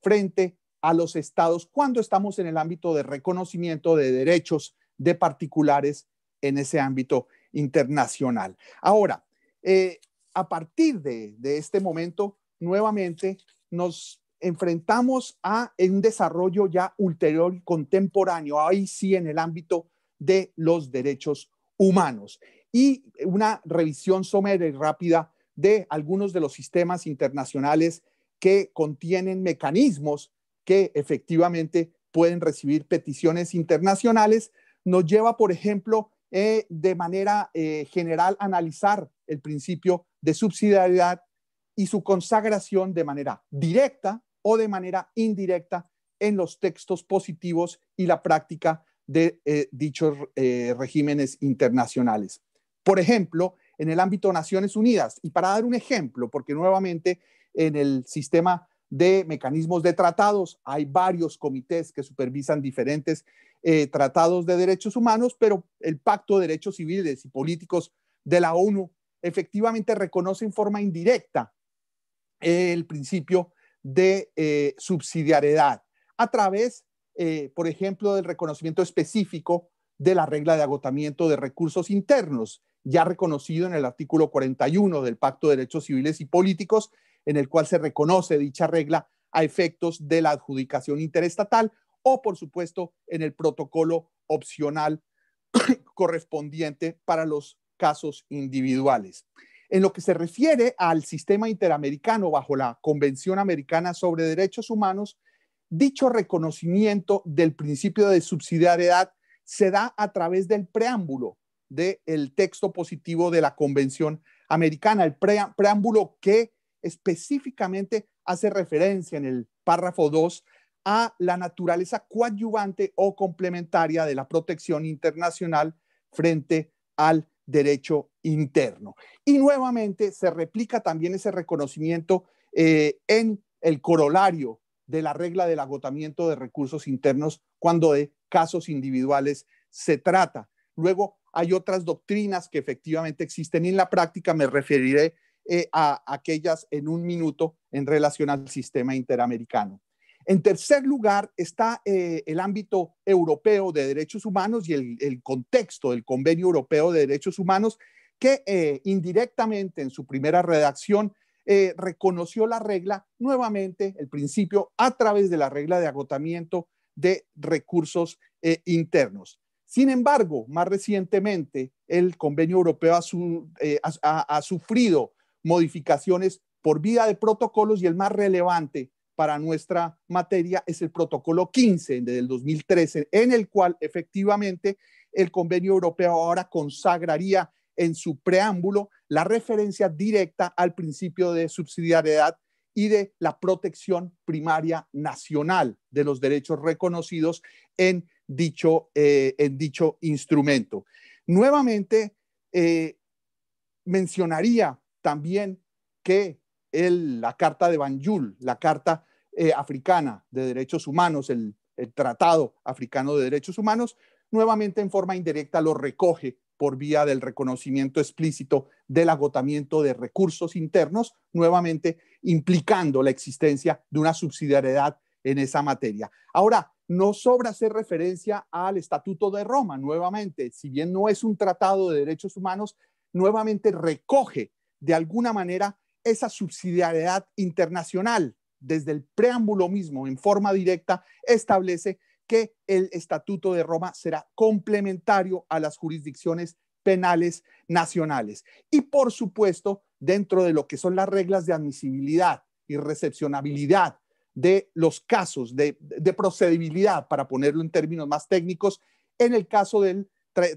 frente a los estados cuando estamos en el ámbito de reconocimiento de derechos de particulares en ese ámbito internacional. Ahora, eh, a partir de, de este momento, nuevamente nos enfrentamos a un desarrollo ya ulterior y contemporáneo, ahí sí en el ámbito de los derechos humanos y una revisión somera y rápida de algunos de los sistemas internacionales que contienen mecanismos que efectivamente pueden recibir peticiones internacionales, nos lleva, por ejemplo, eh, de manera eh, general a analizar el principio de subsidiariedad y su consagración de manera directa o de manera indirecta en los textos positivos y la práctica de eh, dichos regímenes internacionales por ejemplo, en el ámbito de Naciones Unidas. Y para dar un ejemplo, porque nuevamente en el sistema de mecanismos de tratados hay varios comités que supervisan diferentes eh, tratados de derechos humanos, pero el Pacto de Derechos Civiles y Políticos de la ONU efectivamente reconoce en forma indirecta el principio de eh, subsidiariedad a través, eh, por ejemplo, del reconocimiento específico de la regla de agotamiento de recursos internos ya reconocido en el artículo 41 del Pacto de Derechos Civiles y Políticos, en el cual se reconoce dicha regla a efectos de la adjudicación interestatal o, por supuesto, en el protocolo opcional correspondiente para los casos individuales. En lo que se refiere al sistema interamericano bajo la Convención Americana sobre Derechos Humanos, dicho reconocimiento del principio de subsidiariedad se da a través del preámbulo del texto positivo de la Convención Americana, el preámbulo que específicamente hace referencia en el párrafo 2 a la naturaleza coadyuvante o complementaria de la protección internacional frente al derecho interno. Y nuevamente se replica también ese reconocimiento eh, en el corolario de la regla del agotamiento de recursos internos cuando de casos individuales se trata. Luego, hay otras doctrinas que efectivamente existen y en la práctica me referiré eh, a aquellas en un minuto en relación al sistema interamericano. En tercer lugar está eh, el ámbito europeo de derechos humanos y el, contexto del Convenio Europeo de Derechos Humanos que eh, indirectamente en su primera redacción reconoció la regla nuevamente, el principio, a través de la regla de agotamiento de recursos internos. Sin embargo, más recientemente, el convenio europeo eh, ha, sufrido modificaciones por vía de protocolos y el más relevante para nuestra materia es el protocolo 15 del 2013, en el cual efectivamente el convenio europeo ahora consagraría en su preámbulo la referencia directa al principio de subsidiariedad y de la protección primaria nacional de los derechos reconocidos en dicho, eh, en dicho instrumento. Nuevamente, eh, mencionaría también que el, la Carta de Banjul, la Carta eh, Africana de Derechos Humanos, el, el Tratado Africano de Derechos Humanos, nuevamente en forma indirecta lo recoge por vía del reconocimiento explícito del agotamiento de recursos internos, nuevamente implicando la existencia de una subsidiariedad en esa materia. Ahora, no sobra hacer referencia al Estatuto de Roma, nuevamente, si bien no es un tratado de derechos humanos, nuevamente recoge de alguna manera esa subsidiariedad internacional. Desde el preámbulo mismo, en forma directa, establece que el Estatuto de Roma será complementario a las jurisdicciones penales nacionales. Y por supuesto, dentro de lo que son las reglas de admisibilidad y recepcionabilidad de los casos de, procedibilidad, para ponerlo en términos más técnicos, en el caso del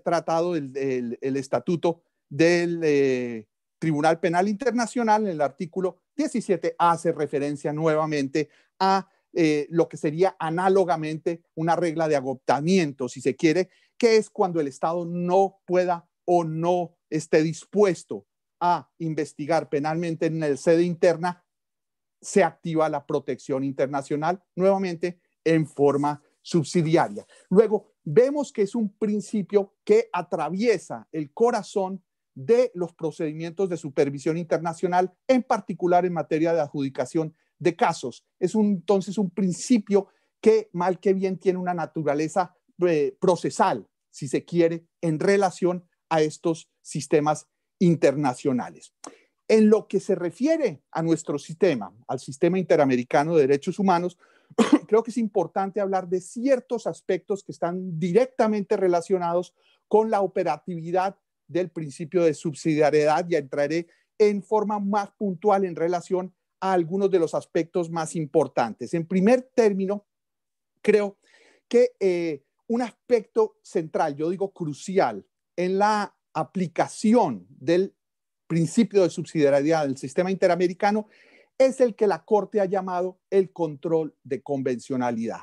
tratado, del, estatuto del eh, Tribunal Penal Internacional, en el artículo 17 hace referencia nuevamente a eh, lo que sería análogamente una regla de agotamiento, si se quiere, que es cuando el Estado no pueda o no esté dispuesto a investigar penalmente en el sede interna se activa la protección internacional nuevamente en forma subsidiaria. Luego, vemos que es un principio que atraviesa el corazón de los procedimientos de supervisión internacional, en particular en materia de adjudicación de casos. Es entonces un principio que mal que bien tiene una naturaleza eh, procesal, si se quiere, en relación a estos sistemas internacionales. En lo que se refiere a nuestro sistema, al sistema interamericano de derechos humanos, creo que es importante hablar de ciertos aspectos que están directamente relacionados con la operatividad del principio de subsidiariedad y entraré en forma más puntual en relación a algunos de los aspectos más importantes. En primer término, creo que eh, un aspecto central, yo digo crucial, en la aplicación del principio de subsidiariedad del sistema interamericano, es el que la Corte ha llamado el control de convencionalidad.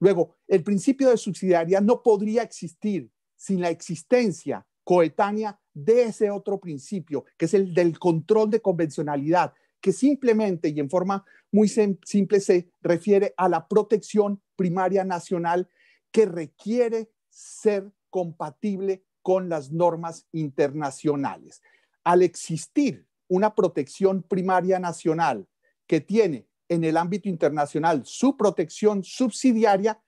Luego, el principio de subsidiariedad no podría existir sin la existencia coetánea de ese otro principio, que es el del control de convencionalidad, que simplemente y en forma muy simple se refiere a la protección primaria nacional que requiere ser compatible con las normas internacionales al existir una protección primaria nacional que tiene en el ámbito internacional su protección subsidiaria,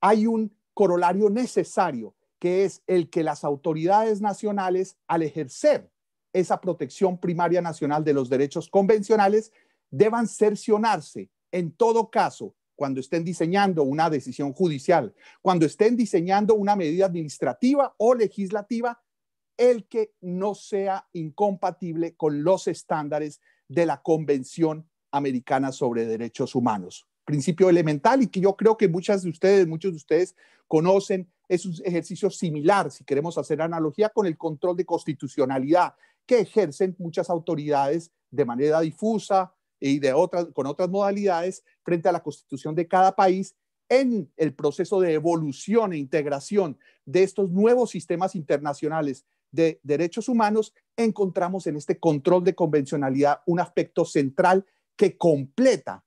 hay un corolario necesario, que es el que las autoridades nacionales, al ejercer esa protección primaria nacional de los derechos convencionales, deban cercionarse en todo caso cuando estén diseñando una decisión judicial, cuando estén diseñando una medida administrativa o legislativa el que no sea incompatible con los estándares de la Convención Americana sobre Derechos Humanos. Principio elemental y que yo creo que muchas de ustedes, muchos de ustedes conocen, es un ejercicio similar, si queremos hacer analogía, con el control de constitucionalidad que ejercen muchas autoridades de manera difusa y de otras, con otras modalidades frente a la constitución de cada país en el proceso de evolución e integración de estos nuevos sistemas internacionales de derechos humanos, encontramos en este control de convencionalidad un aspecto central que completa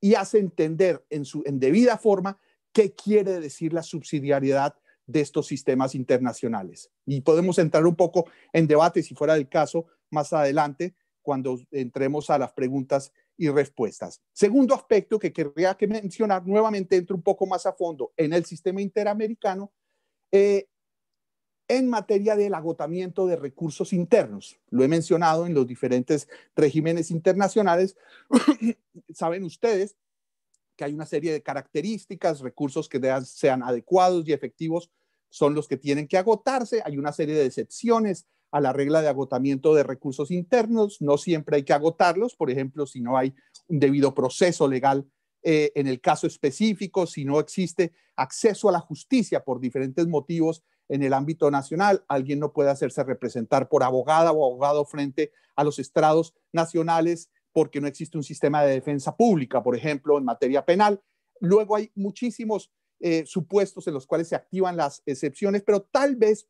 y hace entender en su en debida forma qué quiere decir la subsidiariedad de estos sistemas internacionales. Y podemos entrar un poco en debate, si fuera el caso, más adelante, cuando entremos a las preguntas y respuestas. Segundo aspecto que querría que mencionar, nuevamente entro un poco más a fondo en el sistema interamericano, eh, en materia del agotamiento de recursos internos. Lo he mencionado en los diferentes regímenes internacionales. Saben ustedes que hay una serie de características, recursos que sean adecuados y efectivos son los que tienen que agotarse. Hay una serie de excepciones a la regla de agotamiento de recursos internos. No siempre hay que agotarlos, por ejemplo, si no hay un debido proceso legal eh, en el caso específico, si no existe acceso a la justicia por diferentes motivos en el ámbito nacional, alguien no puede hacerse representar por abogada o abogado frente a los estrados nacionales porque no existe un sistema de defensa pública, por ejemplo, en materia penal. Luego hay muchísimos eh, supuestos en los cuales se activan las excepciones, pero tal vez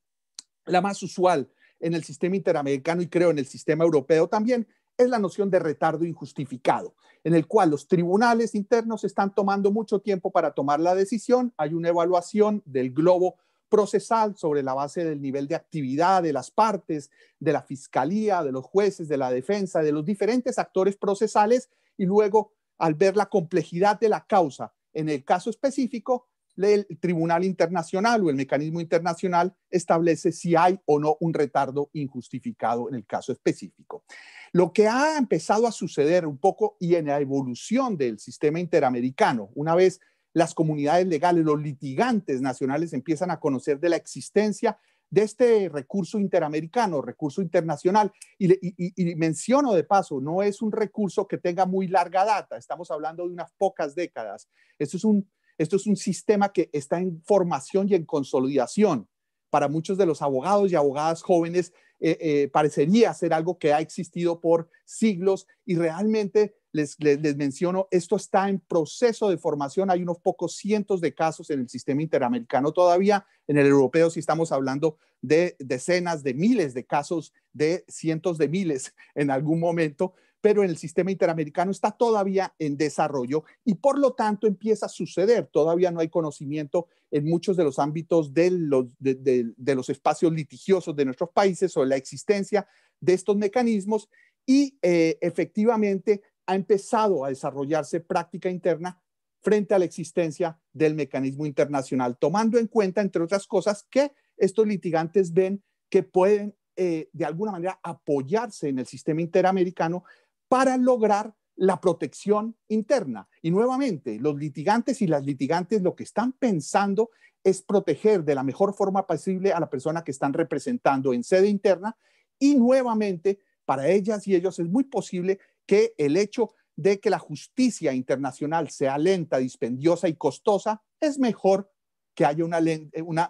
la más usual en el sistema interamericano y creo en el sistema europeo también es la noción de retardo injustificado, en el cual los tribunales internos están tomando mucho tiempo para tomar la decisión, hay una evaluación del globo procesal sobre la base del nivel de actividad de las partes, de la fiscalía, de los jueces, de la defensa, de los diferentes actores procesales y luego al ver la complejidad de la causa en el caso específico, el Tribunal Internacional o el mecanismo internacional establece si hay o no un retardo injustificado en el caso específico. Lo que ha empezado a suceder un poco y en la evolución del sistema interamericano, una vez las comunidades legales, los litigantes nacionales empiezan a conocer de la existencia de este recurso interamericano, recurso internacional. Y, menciono de paso, no es un recurso que tenga muy larga data, estamos hablando de unas pocas décadas. Esto es un, esto es un sistema que está en formación y en consolidación. Para muchos de los abogados y abogadas jóvenes eh, eh, parecería ser algo que ha existido por siglos y realmente les, menciono, esto está en proceso de formación, hay unos pocos cientos de casos en el sistema interamericano todavía, en el europeo sí estamos hablando de decenas de miles de casos, de cientos de miles en algún momento, pero en el sistema interamericano está todavía en desarrollo y por lo tanto empieza a suceder, todavía no hay conocimiento en muchos de los ámbitos de los, de, los espacios litigiosos de nuestros países sobre la existencia de estos mecanismos y eh, efectivamente ha empezado a desarrollarse práctica interna frente a la existencia del mecanismo internacional, tomando en cuenta, entre otras cosas, que estos litigantes ven que pueden, eh, de alguna manera, apoyarse en el sistema interamericano para lograr la protección interna. Y nuevamente, los litigantes y las litigantes lo que están pensando es proteger de la mejor forma posible a la persona que están representando en sede interna y nuevamente, para ellas y ellos es muy posible que el hecho de que la justicia internacional sea lenta, dispendiosa y costosa, es mejor que haya una,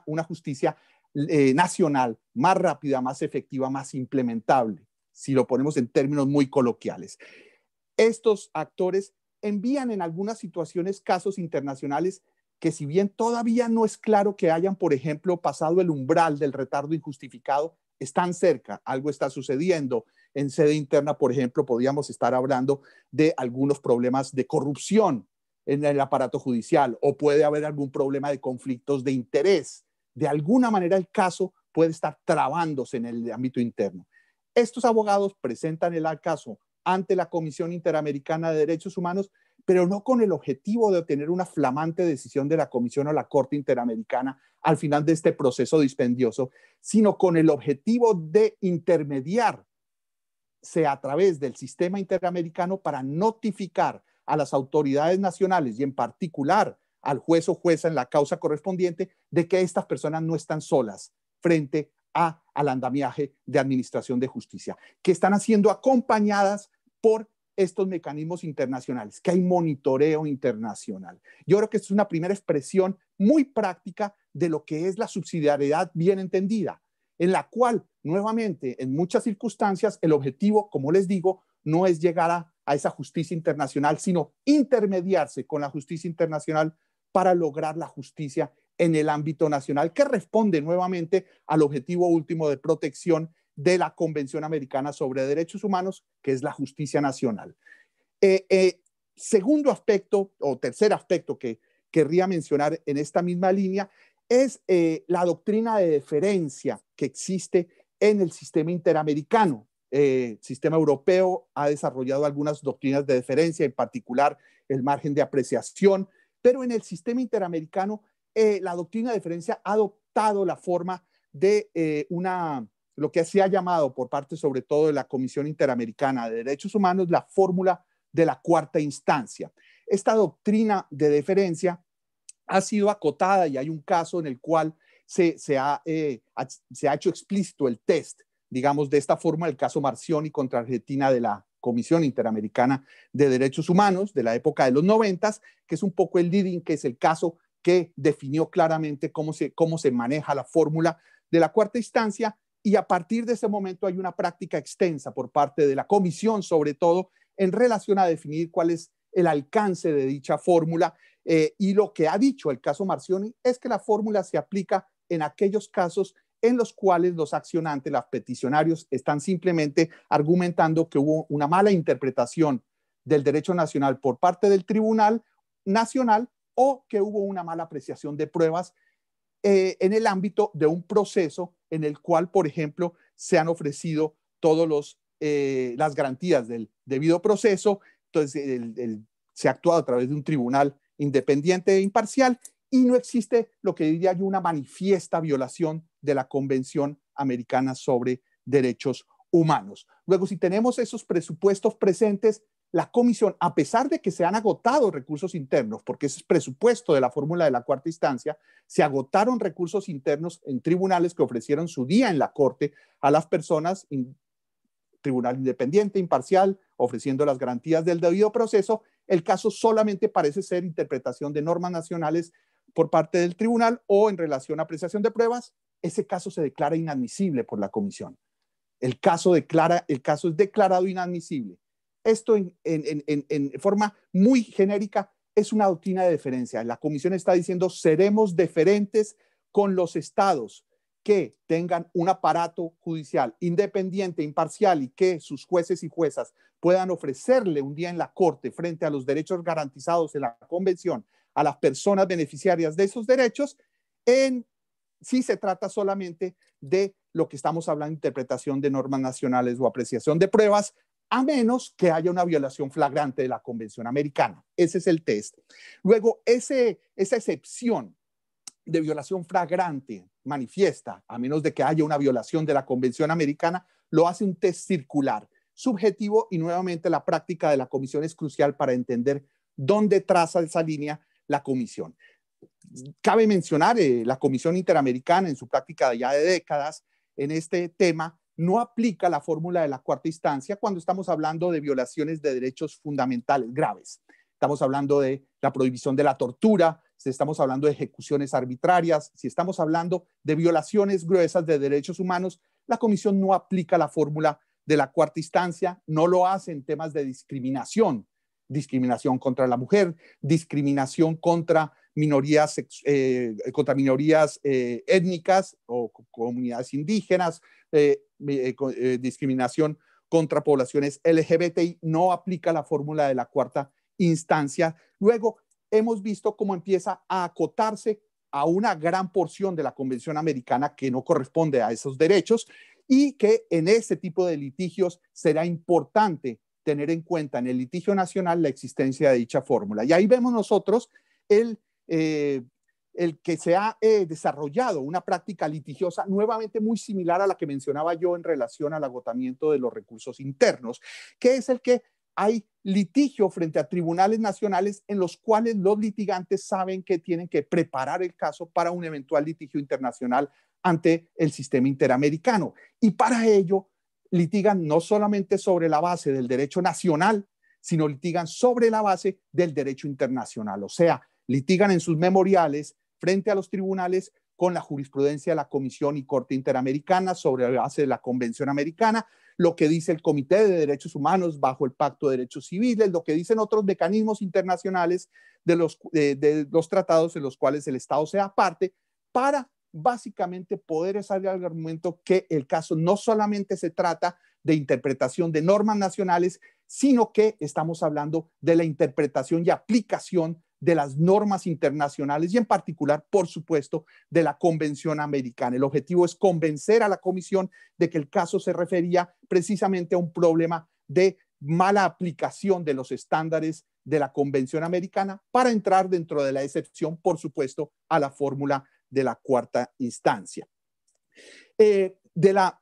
eh, justicia eh, nacional más rápida, más efectiva, más implementable, si lo ponemos en términos muy coloquiales. Estos actores envían en algunas situaciones casos internacionales que si bien todavía no es claro que hayan, por ejemplo, pasado el umbral del retardo injustificado, están cerca, algo está sucediendo en sede interna, por ejemplo, podríamos estar hablando de algunos problemas de corrupción en el aparato judicial o puede haber algún problema de conflictos de interés. De alguna manera el caso puede estar trabándose en el ámbito interno. Estos abogados presentan el caso ante la Comisión Interamericana de Derechos Humanos, pero no con el objetivo de obtener una flamante decisión de la Comisión o la Corte Interamericana al final de este proceso dispendioso, sino con el objetivo de intermediar sea a través del sistema interamericano para notificar a las autoridades nacionales y en particular al juez o jueza en la causa correspondiente de que estas personas no están solas frente a, al andamiaje de administración de justicia, que están siendo acompañadas por estos mecanismos internacionales, que hay monitoreo internacional. Yo creo que es una primera expresión muy práctica de lo que es la subsidiariedad bien entendida, en la cual nuevamente, en muchas circunstancias, el objetivo, como les digo, no es llegar a, esa justicia internacional, sino intermediarse con la justicia internacional para lograr la justicia en el ámbito nacional, que responde nuevamente al objetivo último de protección de la Convención Americana sobre Derechos Humanos, que es la justicia nacional. Eh, eh, segundo aspecto o tercer aspecto que querría mencionar en esta misma línea es eh, la doctrina de deferencia que existe en el sistema interamericano. Eh, el sistema europeo ha desarrollado algunas doctrinas de deferencia, en particular el margen de apreciación, pero en el sistema interamericano eh, la doctrina de deferencia ha adoptado la forma de eh, una, lo que se ha llamado por parte sobre todo de la Comisión Interamericana de Derechos Humanos, la fórmula de la cuarta instancia. Esta doctrina de deferencia ha sido acotada y hay un caso en el cual eh, se, ha, hecho explícito el test, digamos, de esta forma, el caso Marcioni contra Argentina de la Comisión Interamericana de Derechos Humanos de la época de los noventas, que es un poco el leading, que es el caso que definió claramente cómo se, maneja la fórmula de la cuarta instancia y a partir de ese momento hay una práctica extensa por parte de la comisión, sobre todo en relación a definir cuál es el alcance de dicha fórmula. Eh, y lo que ha dicho el caso Marcioni es que la fórmula se aplica en aquellos casos en los cuales los accionantes, los peticionarios, están simplemente argumentando que hubo una mala interpretación del derecho nacional por parte del Tribunal Nacional o que hubo una mala apreciación de pruebas eh, en el ámbito de un proceso en el cual, por ejemplo, se han ofrecido todas eh, las garantías del debido proceso, entonces se ha actuado a través de un tribunal independiente e imparcial y no existe lo que diría yo una manifiesta violación de la Convención Americana sobre Derechos Humanos. Luego, si tenemos esos presupuestos presentes, la comisión, a pesar de que se han agotado recursos internos, porque ese es presupuesto de la fórmula de la cuarta instancia, se agotaron recursos internos en tribunales que ofrecieron su día en la corte a las personas, tribunal independiente, imparcial, ofreciendo las garantías del debido proceso. El caso solamente parece ser interpretación de normas nacionales por parte del tribunal o en relación a apreciación de pruebas, ese caso se declara inadmisible por la comisión. El caso, declara, el caso es declarado inadmisible. Esto en, en forma muy genérica es una doctrina de deferencia. La comisión está diciendo, seremos deferentes con los estados que tengan un aparato judicial independiente, imparcial y que sus jueces y juezas puedan ofrecerle un día en la corte frente a los derechos garantizados en la convención a las personas beneficiarias de esos derechos en si se trata solamente de lo que estamos hablando, interpretación de normas nacionales o apreciación de pruebas, a menos que haya una violación flagrante de la Convención Americana. Ese es el test. Luego, ese, esa excepción de violación flagrante, manifiesta, a menos de que haya una violación de la Convención Americana, lo hace un test circular, subjetivo y nuevamente la práctica de la comisión es crucial para entender dónde traza esa línea la comisión. Cabe mencionar, eh, la Comisión Interamericana en su práctica de ya de décadas en este tema no aplica la fórmula de la cuarta instancia cuando estamos hablando de violaciones de derechos fundamentales graves. Estamos hablando de la prohibición de la tortura, si estamos hablando de ejecuciones arbitrarias, si estamos hablando de violaciones gruesas de derechos humanos, la Comisión no aplica la fórmula de la cuarta instancia, no lo hace en temas de discriminación, discriminación contra la mujer, discriminación contra minorías, eh, contra minorías eh, étnicas o comunidades indígenas, eh, discriminación contra poblaciones LGBTI, no aplica la fórmula de la cuarta instancia. Luego, hemos visto cómo empieza a acotarse a una gran porción de la Convención Americana que no corresponde a esos derechos y que en este tipo de litigios será importante tener en cuenta en el litigio nacional la existencia de dicha fórmula. Y ahí vemos nosotros el, eh, el que se ha eh, desarrollado una práctica litigiosa nuevamente muy similar a la que mencionaba yo en relación al agotamiento de los recursos internos, que es el que hay litigio frente a tribunales nacionales en los cuales los litigantes saben que tienen que preparar el caso para un eventual litigio internacional ante el sistema interamericano. Y para ello litigan no solamente sobre la base del derecho nacional, sino litigan sobre la base del derecho internacional. O sea, litigan en sus memoriales frente a los tribunales con la jurisprudencia de la Comisión y Corte Interamericana sobre la base de la Convención Americana, lo que dice el Comité de Derechos Humanos bajo el Pacto de Derechos Civiles, lo que dicen otros mecanismos internacionales de los, de, de los tratados en los cuales el Estado sea parte, para básicamente poder saber el argumento que el caso no solamente se trata de interpretación de normas nacionales, sino que estamos hablando de la interpretación y aplicación de las normas internacionales y en particular, por supuesto, de la Convención Americana. El objetivo es convencer a la Comisión de que el caso se refería precisamente a un problema de mala aplicación de los estándares de la Convención Americana para entrar dentro de la excepción, por supuesto, a la fórmula de la cuarta instancia. Eh, de la,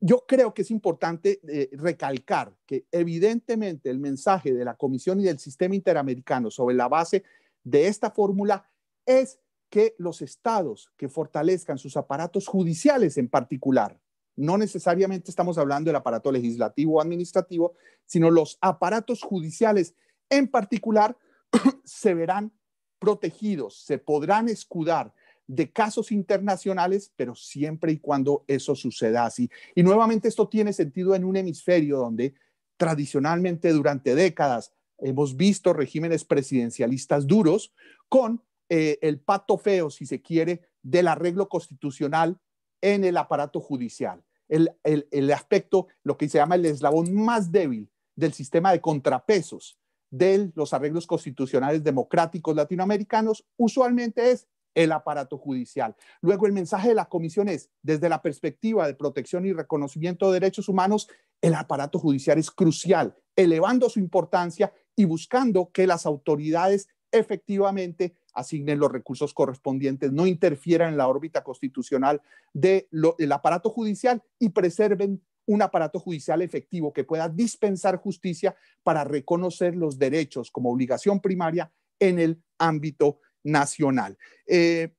yo creo que es importante eh, recalcar que evidentemente el mensaje de la Comisión y del sistema interamericano sobre la base de esta fórmula es que los estados que fortalezcan sus aparatos judiciales en particular, no necesariamente estamos hablando del aparato legislativo o administrativo, sino los aparatos judiciales en particular se verán protegidos, se podrán escudar de casos internacionales, pero siempre y cuando eso suceda así. Y nuevamente esto tiene sentido en un hemisferio donde tradicionalmente durante décadas hemos visto regímenes presidencialistas duros con eh, el pato feo, si se quiere, del arreglo constitucional en el aparato judicial. El, el aspecto, lo que se llama el eslabón más débil del sistema de contrapesos de los arreglos constitucionales democráticos latinoamericanos usualmente es el aparato judicial. Luego el mensaje de la comisión es, desde la perspectiva de protección y reconocimiento de derechos humanos, el aparato judicial es crucial, elevando su importancia y buscando que las autoridades efectivamente asignen los recursos correspondientes, no interfieran en la órbita constitucional del aparato judicial y preserven un aparato judicial efectivo que pueda dispensar justicia para reconocer los derechos como obligación primaria en el ámbito nacional. Eh,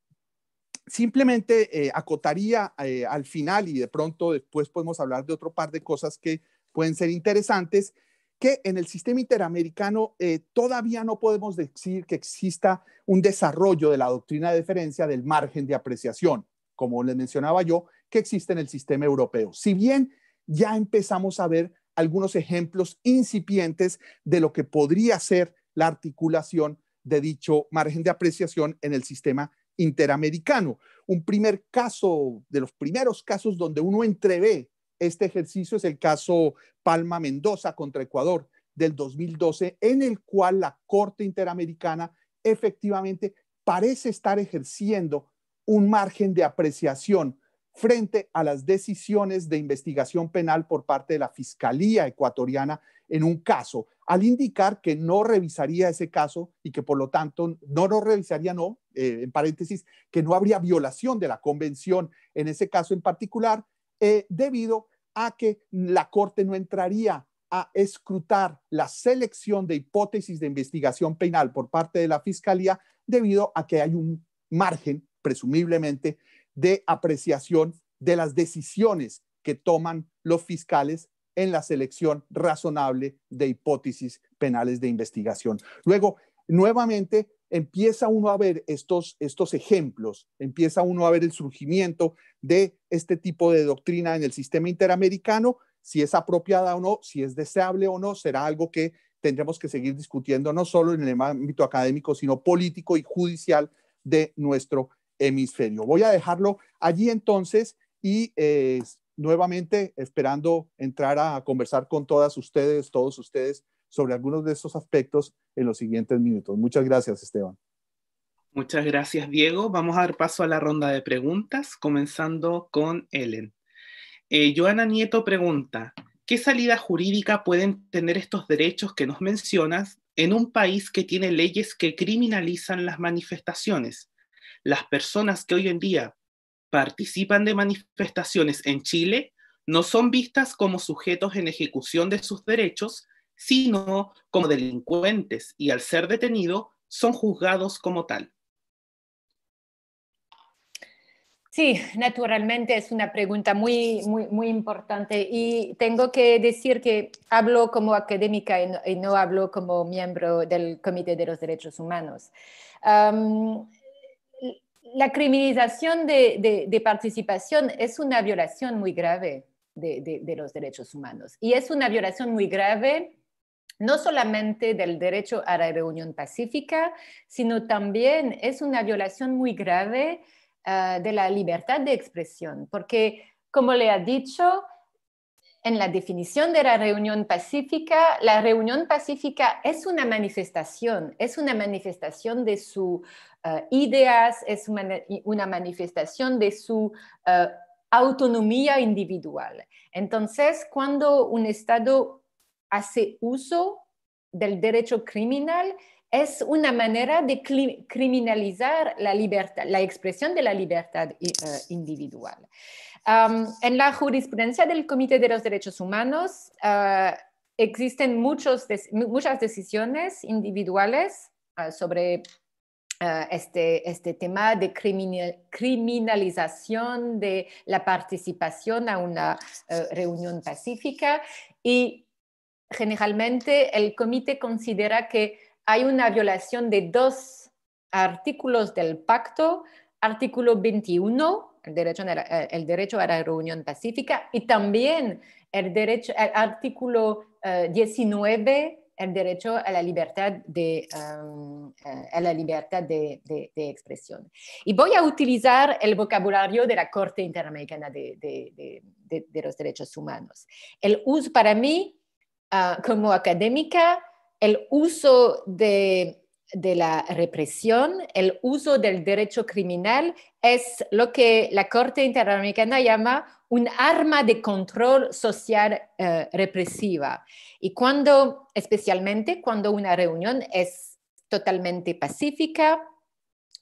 simplemente eh, acotaría eh, al final y de pronto después podemos hablar de otro par de cosas que pueden ser interesantes, que en el sistema interamericano todavía no podemos decir que exista un desarrollo de la doctrina de deferencia del margen de apreciación, como les mencionaba yo, que existe en el sistema europeo. Si bien ya empezamos a ver algunos ejemplos incipientes de lo que podría ser la articulación de dicho margen de apreciación en el sistema interamericano. Un primer caso, de los primeros casos donde uno entrevé este ejercicio es el caso Palma Mendoza contra Ecuador del 2012, en el cual la Corte Interamericana efectivamente parece estar ejerciendo un margen de apreciación frente a las decisiones de investigación penal por parte de la Fiscalía ecuatoriana en un caso, al indicar que no revisaría ese caso y que por lo tanto no lo revisaría, no, eh, en paréntesis, que no habría violación de la convención en ese caso en particular, eh, debido a que la Corte no entraría a escrutar la selección de hipótesis de investigación penal por parte de la Fiscalía debido a que hay un margen, presumiblemente, de apreciación de las decisiones que toman los fiscales en la selección razonable de hipótesis penales de investigación. Luego, nuevamente, empieza uno a ver estos, estos ejemplos, empieza uno a ver el surgimiento de este tipo de doctrina en el sistema interamericano, si es apropiada o no, si es deseable o no, será algo que tendremos que seguir discutiendo no solo en el ámbito académico, sino político y judicial de nuestro hemisferio. Voy a dejarlo allí entonces y eh, nuevamente esperando entrar a, conversar con todas ustedes, todos ustedes, sobre algunos de estos aspectos en los siguientes minutos. Muchas gracias, Esteban. Muchas gracias, Diego. Vamos a dar paso a la ronda de preguntas, comenzando con Ellen. Eh, Joana Nieto pregunta, ¿qué salida jurídica pueden tener estos derechos que nos mencionas en un país que tiene leyes que criminalizan las manifestaciones? las personas que hoy en día participan de manifestaciones en Chile no son vistas como sujetos en ejecución de sus derechos, sino como delincuentes y al ser detenidos son juzgados como tal. Sí, naturalmente es una pregunta muy, muy, importante y tengo que decir que hablo como académica y no, hablo como miembro del Comité de los Derechos Humanos la criminalización de, participación es una violación muy grave de, los derechos humanos y es una violación muy grave no solamente del derecho a la reunión pacífica, sino también es una violación muy grave ah, de la libertad de expresión, porque como le ha dicho, en la definición de la reunión pacífica, la reunión pacífica es una manifestación, es una manifestación de sus eh, ideas, es una, manifestación de su eh, autonomía individual. Entonces, cuando un Estado hace uso del derecho criminal, es una manera de criminalizar la libertad, la expresión de la libertad eh, individual en la jurisprudencia del Comité de los Derechos Humanos ah, existen muchas decisiones individuales ah, sobre ah, este, este, tema de criminalización de la participación a una reunión pacífica y generalmente el comité considera que hay una violación de dos artículos del pacto, artículo 21 el derecho, eh, el derecho a la reunión pacífica y también el, derecho, el artículo 19, eh, el derecho a la libertad de, eh, a la libertad de, expresión. Y voy a utilizar el vocabulario de la Corte Interamericana de, los Derechos Humanos. El uso para mí, ah, como académica, el uso de de la represión, el uso del derecho criminal es lo que la Corte Interamericana llama un arma de control social eh, represiva. Y cuando, especialmente cuando una reunión es totalmente pacífica,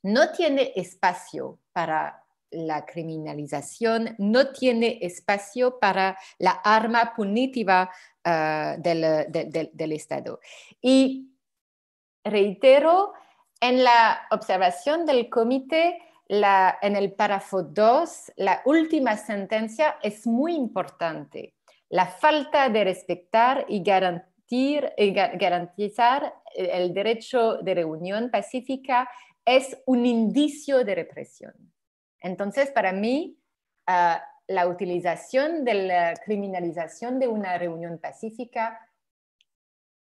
no tiene espacio para la criminalización, no tiene espacio para la arma punitiva eh, del, del Estado. Y reitero, en la observación del comité, en el párrafo 2, la última sentencia es muy importante. La falta de respetar y garantizar el derecho de reunión pacífica es un indicio de represión. Entonces, para mí, ah, la utilización de la criminalización de una reunión pacífica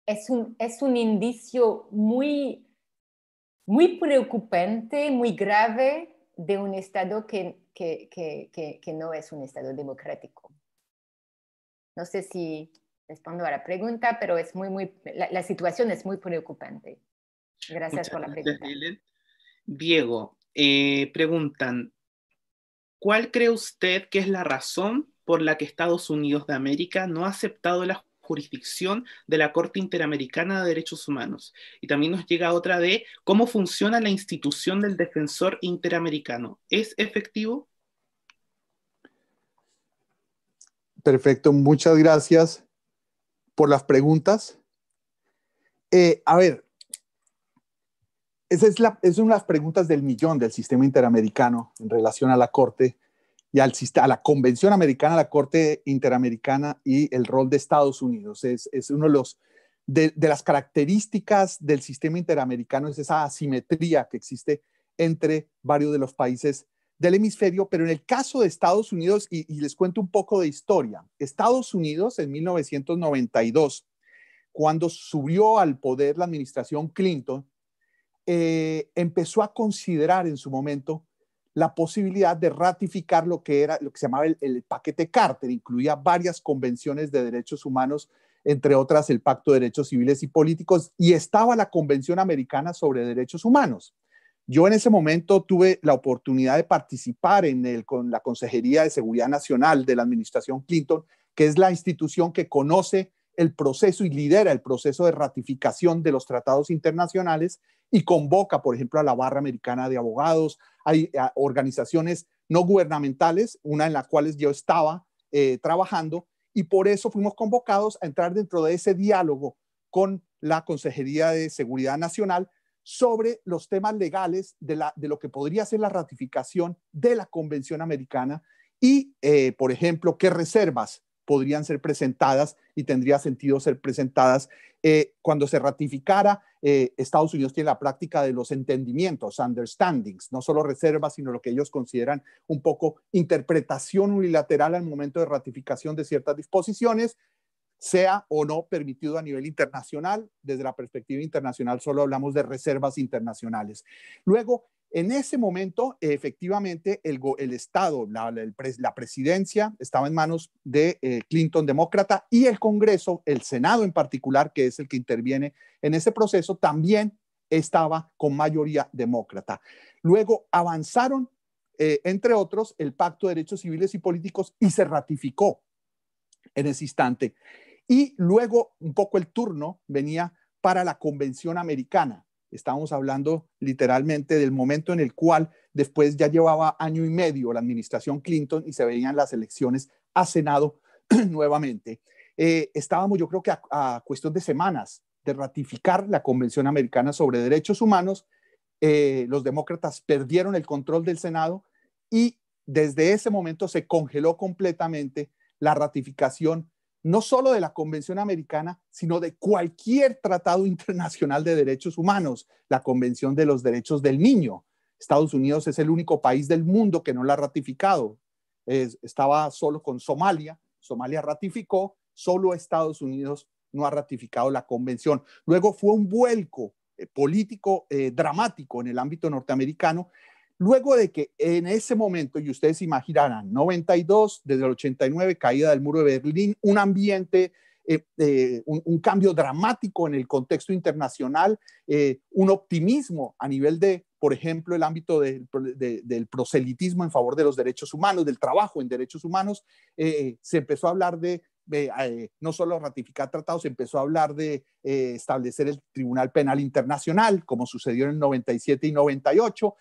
es un, indicio muy, muy preocupante, muy grave de un Estado que, que, no es un Estado democrático. No sé si respondo a la pregunta, pero es muy, muy, la, situación es muy preocupante. Gracias por la pregunta. Diego, eh, preguntan, ¿cuál cree usted que es la razón por la que Estados Unidos de América no ha aceptado la jurisdicción de la Corte Interamericana de Derechos Humanos. Y también nos llega otra de cómo funciona la institución del defensor interamericano. ¿Es efectivo? Perfecto, muchas gracias por las preguntas. Eh, a ver, esa es, es una de las preguntas del millón del sistema interamericano en relación a la Corte a la Convención Americana, la Corte Interamericana y el rol de Estados Unidos. Es, uno de las características del sistema interamericano es esa asimetría que existe entre varios de los países del hemisferio, pero en el caso de Estados Unidos, y, les cuento un poco de historia, Estados Unidos en 1992, cuando subió al poder la administración Clinton, eh, empezó a considerar en su momento la posibilidad de ratificar lo que era lo que se llamaba el, paquete Carter, incluía varias convenciones de derechos humanos, entre otras el Pacto de Derechos Civiles y Políticos, y estaba la Convención Americana sobre Derechos Humanos. Yo en ese momento tuve la oportunidad de participar en el, con la Consejería de Seguridad Nacional de la Administración Clinton, que es la institución que conoce el proceso y lidera el proceso de ratificación de los tratados internacionales y convoca, por ejemplo, a la Barra Americana de Abogados, hay ah, organizaciones no gubernamentales, una en la cual yo estaba eh, trabajando, y por eso fuimos convocados a entrar dentro de ese diálogo con la Consejería de Seguridad Nacional sobre los temas legales de, de lo que podría ser la ratificación de la Convención Americana y, eh, por ejemplo, qué reservas podrían ser presentadas y tendría sentido ser presentadas eh, cuando se ratificara. Eh, Estados Unidos tiene la práctica de los entendimientos, understandings, no solo reservas, sino lo que ellos consideran un poco interpretación unilateral al momento de ratificación de ciertas disposiciones, sea o no permitido a nivel internacional. Desde la perspectiva internacional solo hablamos de reservas internacionales. Luego, en ese momento, efectivamente, el, Estado, la, presidencia estaba en manos de eh, Clinton, demócrata, y el Congreso, el Senado en particular, que es el que interviene en ese proceso, también estaba con mayoría demócrata. Luego avanzaron, eh, entre otros, el Pacto de Derechos Civiles y Políticos y se ratificó en ese instante. Y luego, un poco el turno venía para la Convención Americana Estábamos hablando literalmente del momento en el cual después ya llevaba año y medio la administración Clinton y se veían las elecciones a Senado nuevamente. Eh, estábamos yo creo que a, cuestión de semanas de ratificar la Convención Americana sobre Derechos Humanos. Eh, los demócratas perdieron el control del Senado y desde ese momento se congeló completamente la ratificación no solo de la Convención Americana, sino de cualquier tratado internacional de derechos humanos, la Convención de los Derechos del Niño. Estados Unidos es el único país del mundo que no la ha ratificado. estaba solo con Somalia, Somalia ratificó, solo Estados Unidos no ha ratificado la convención. Luego fue un vuelco eh, político eh, dramático en el ámbito norteamericano Luego de que en ese momento, y ustedes imaginarán, 92, desde el 89, caída del muro de Berlín, un ambiente eh, eh, un, cambio dramático en el contexto internacional, eh, un optimismo a nivel de, por ejemplo, el ámbito del proselitismo en favor de los derechos humanos, del trabajo en derechos humanos, se empezó a hablar de... no solo ratificar tratados, se empezó a hablar de establecer el Tribunal Penal Internacional, como sucedió en el 97 y 98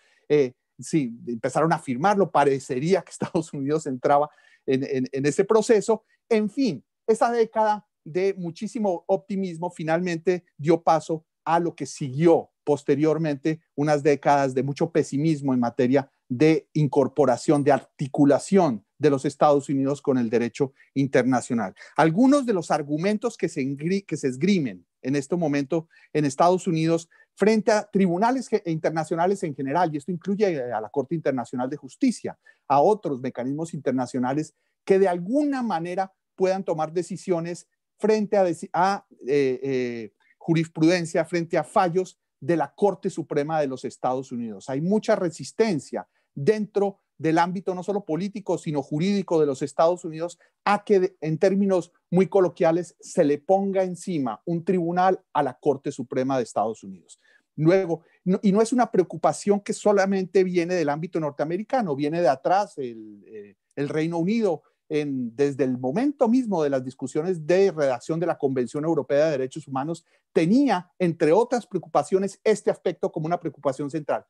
sí, empezaron a firmarlo, parecería que Estados Unidos entraba en, ese proceso. En fin, esa década de muchísimo optimismo finalmente dio paso a lo que siguió posteriormente unas décadas de mucho pesimismo en materia de incorporación, de articulación de los Estados Unidos con el derecho internacional. Algunos de los argumentos que se esgrimen en este momento en Estados Unidos frente a tribunales e internacionales en general, y esto incluye eh, a la Corte Internacional de Justicia, a otros mecanismos internacionales que de alguna manera puedan tomar decisiones frente a, eh, eh, jurisprudencia, frente a fallos de la Corte Suprema de los Estados Unidos. Hay mucha resistencia dentro del ámbito no solo político, sino jurídico de los Estados Unidos a que, en términos muy coloquiales, se le ponga encima un tribunal a la Corte Suprema de Estados Unidos. Luego, y no es una preocupación que solamente viene del ámbito norteamericano, viene de atrás el, eh, Reino Unido, desde el momento mismo de las discusiones de redacción de la Convención Europea de Derechos Humanos, tenía, entre otras preocupaciones, este aspecto como una preocupación central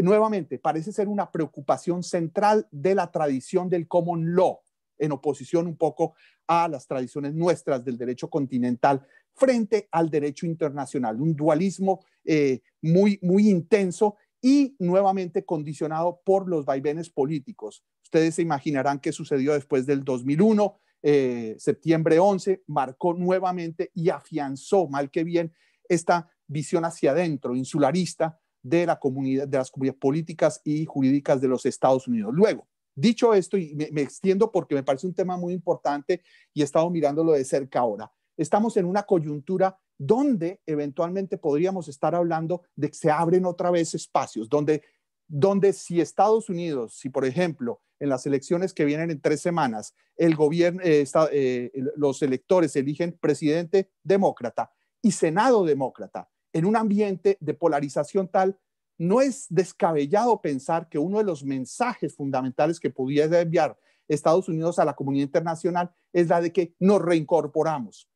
nuevamente, parece ser una preocupación central de la tradición del common law, en oposición un poco a las tradiciones nuestras del derecho continental frente al derecho internacional, un dualismo eh, muy, muy intenso y nuevamente condicionado por los vaivenes políticos. Ustedes se imaginarán qué sucedió después del 2001, eh, septiembre 11, marcó nuevamente y afianzó, mal que bien, esta visión hacia adentro, insularista, de, la comunidad, de las comunidades políticas y jurídicas de los Estados Unidos. Luego, dicho esto, y me, extiendo porque me parece un tema muy importante y he estado mirándolo de cerca ahora, estamos en una coyuntura donde eventualmente podríamos estar hablando de que se abren otra vez espacios, donde, donde si Estados Unidos, si por ejemplo en las elecciones que vienen en tres semanas, el gobierno, eh, eh, los electores eligen presidente demócrata y senado demócrata, en un ambiente de polarización tal, no es descabellado pensar que uno de los mensajes fundamentales que pudiese enviar Estados Unidos a la comunidad internacional es la de que nos reincorporamos,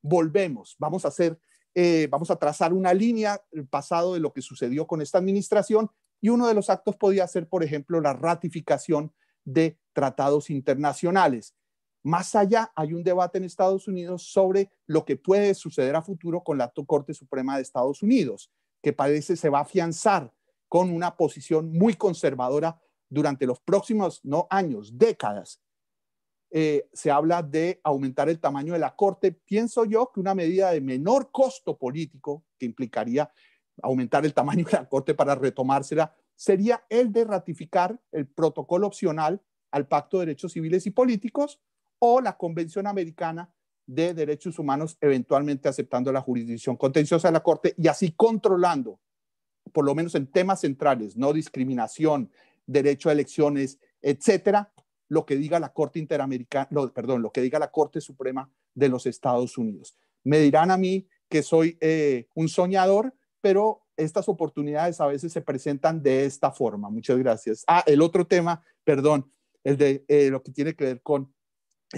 volvemos, vamos a hacer, eh, vamos a trazar una línea el pasado de lo que sucedió con esta administración y uno de los actos podía ser, por ejemplo, la ratificación de tratados internacionales. Más allá hay un debate en Estados Unidos sobre lo que puede suceder a futuro con la Corte Suprema de Estados Unidos, que parece se va a afianzar con una posición muy conservadora durante los próximos no años, décadas. Eh, se habla de aumentar el tamaño de la Corte. Pienso yo que una medida de menor costo político que implicaría aumentar el tamaño de la Corte para retomársela sería el de ratificar el protocolo opcional al Pacto de Derechos Civiles y Políticos, o la Convención Americana de Derechos Humanos, eventualmente aceptando la jurisdicción contenciosa de la Corte y así controlando, por lo menos en temas centrales, no discriminación, derecho a elecciones, etcétera, lo que diga la Corte Interamericana, perdón, lo que diga la Corte Suprema de los Estados Unidos. Me dirán a mí que soy eh, un soñador, pero estas oportunidades a veces se presentan de esta forma. Muchas gracias. Ah, el otro tema, perdón, el de eh, lo que tiene que ver con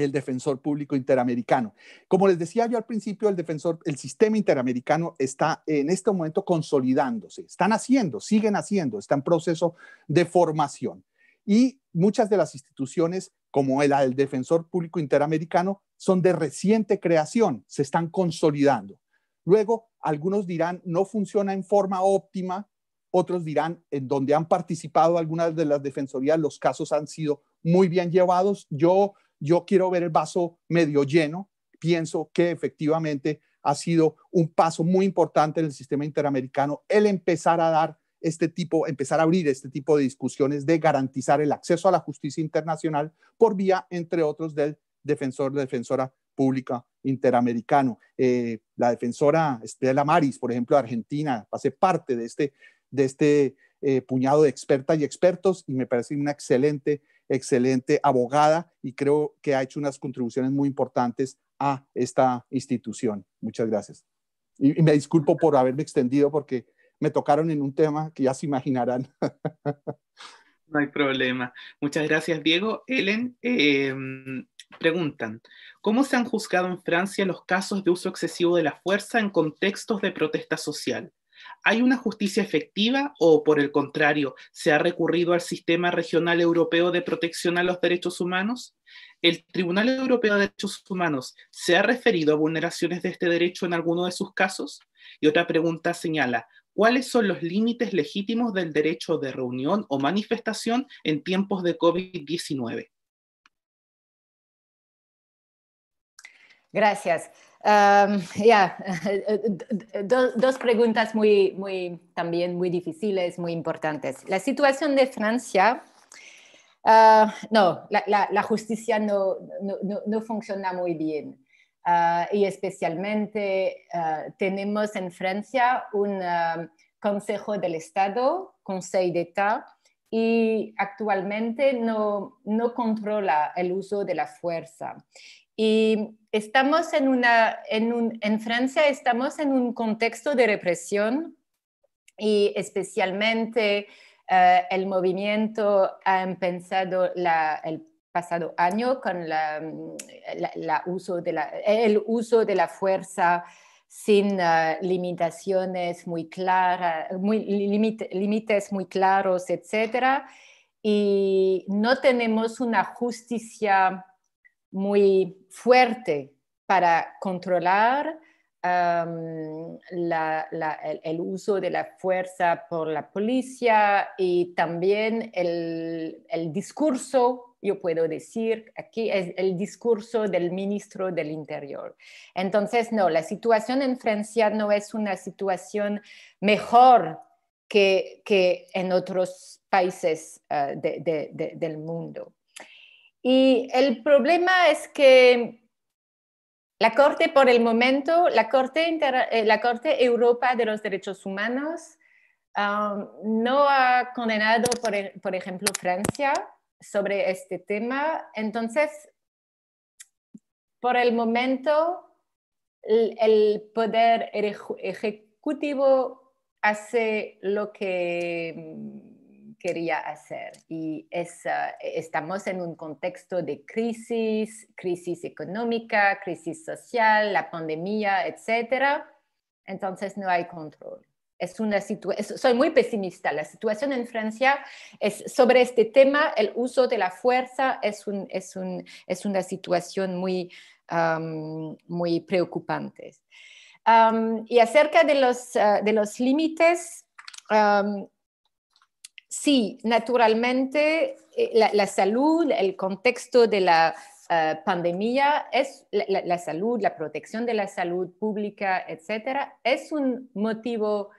el defensor público interamericano. Como les decía yo al principio, el defensor, el sistema interamericano está en este momento consolidándose, están haciendo, siguen haciendo, está en proceso de formación. Y muchas de las instituciones, como el, el defensor público interamericano, son de reciente creación, se están consolidando. Luego, algunos dirán, no funciona en forma óptima, otros dirán, en donde han participado algunas de las defensorías, los casos han sido muy bien llevados. Yo yo quiero ver el vaso medio lleno, pienso que efectivamente ha sido un paso muy importante en el sistema interamericano el empezar a dar este tipo, empezar a abrir este tipo de discusiones de garantizar el acceso a la justicia internacional por vía, entre otros, del defensor, la defensora pública interamericano. Eh, la defensora Estela Maris, por ejemplo, de Argentina, hace parte de este, de este eh, puñado de expertas y expertos y me parece una excelente excelente abogada y creo que ha hecho unas contribuciones muy importantes a esta institución. Muchas gracias. Y, me disculpo por haberme extendido porque me tocaron en un tema que ya se imaginarán. No hay problema. Muchas gracias, Diego. Ellen, em, preguntan, ¿cómo se han juzgado en Francia los casos de uso excesivo de la fuerza en contextos de protesta social? ¿Hay una justicia efectiva o, por el contrario, se ha recurrido al sistema regional europeo de protección a los derechos humanos? ¿El Tribunal Europeo de Derechos Humanos se ha referido a vulneraciones de este derecho en alguno de sus casos? Y otra pregunta señala, ¿cuáles son los límites legítimos del derecho de reunión o manifestación en tiempos de COVID-19? Gracias. ya, dos preguntas muy, muy, también muy difíciles, muy importantes. La situación de Francia, ah, no, la, la, justicia no, no, no, funciona muy bien. Ah, y especialmente ah, tenemos en Francia un Consejo del Estado, Conseil d'État, y actualmente no, no controla el uso de la fuerza. Y estamos en una, en, un, en Francia estamos en un contexto de represión y especialmente eh, el movimiento ha empezado el pasado año con la, mm, uso de el uso de la fuerza sin eh, limitaciones muy claras, muy, límites muy claros, etc. Y no tenemos una justicia muy fuerte para controlar el, uso de la fuerza por la policía y también el, discurso, yo puedo decir, aquí es el discurso del ministro del Interior. Entonces, no, la situación en Francia no es una situación mejor que, en otros países ah, del mundo. Y el problema es que la Corte, por el momento, la Corte, eh, la Corte Europa de los Derechos Humanos ah, no ha condenado, e-, por, ejemplo, Francia sobre este tema. Entonces, por el momento, el poder ejecutivo hace lo que quería hacer. Y es, ah, e-, estamos en un contexto de crisis, crisis económica, crisis social, la pandemia, etc. Entonces no hay control. Es una situación, soy muy pesimista. La situación en Francia es sobre este tema, el uso de la fuerza es, un, es, un, es una situación muy, muy preocupante. y acerca de los, ah, de los límites, sí, naturalmente eh, la, salud, el contexto de la eh, pandemia, es la, salud, la protección de la salud pública, etcétera, es un motivo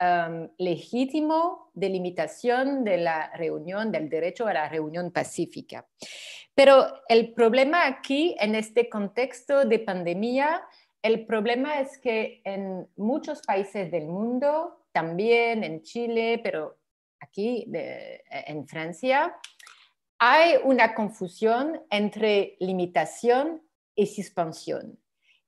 um, legítimo de limitación de la reunión, del derecho a la reunión pacífica. Pero el problema aquí, en este contexto de pandemia, el problema es que en muchos países del mundo, también en Chile, pero aquí e, en Francia, hay una confusión entre limitación y suspensión.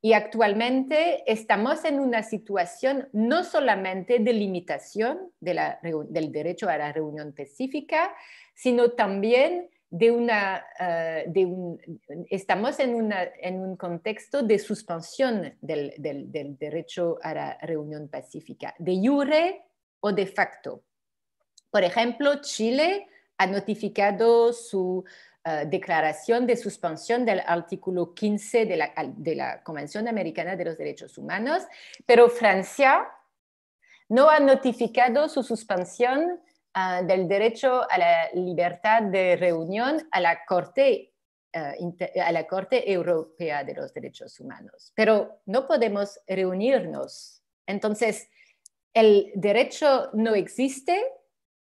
Y actualmente estamos en una situación no solamente de limitación del derecho a la reunión pacífica, sino también de una, eh, estamos en, un contexto de suspensión del, del, derecho a la reunión pacífica, de jure o de facto. Por ejemplo, Chile ha notificado su eh, declaración de suspensión del artículo 15 de la, Convención Americana de los Derechos Humanos, pero Francia no ha notificado su suspensión eh, del derecho a la libertad de reunión a la Corte eh, a la Corte Europea de los Derechos Humanos, pero no podemos reunirnos. Entonces, el derecho no existe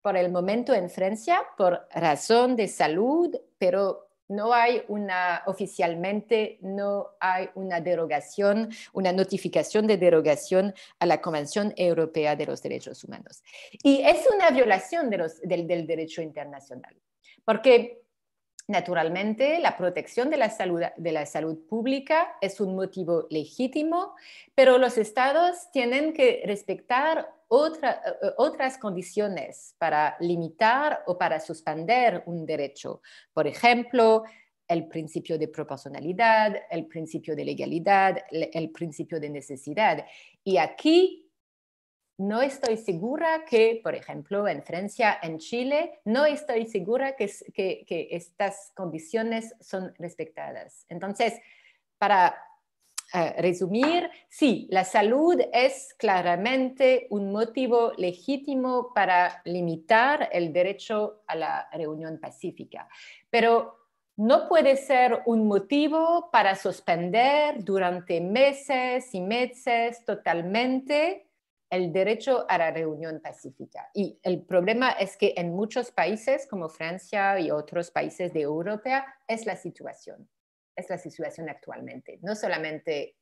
por el momento en Francia por razón de salud, pero no hay una, oficialmente no hay una derogación, una notificación de derogación a la Convención Europea de los Derechos Humanos. Y es una violación de los, del, del derecho internacional, porque Naturalmente, la protección de la, salud, de la salud pública es un motivo legítimo, pero los estados tienen que respetar eh, eh, otras condiciones para limitar o para suspender un derecho. Por ejemplo, el principio de proporcionalidad, el principio de legalidad, el principio de necesidad. Y aquí no estoy segura que, por ejemplo, en Francia, en Chile, no estoy segura que, que estas condiciones son respetadas. Entonces, para resumir, sí, la salud es claramente un motivo legítimo para limitar el derecho a la reunión pacífica, pero no puede ser un motivo para suspender durante meses y meses totalmente el derecho a la reunión pacífica. Y el problema es que en muchos países, como Francia y otros países de Europa, es la situación es la situación actualmente, no solamente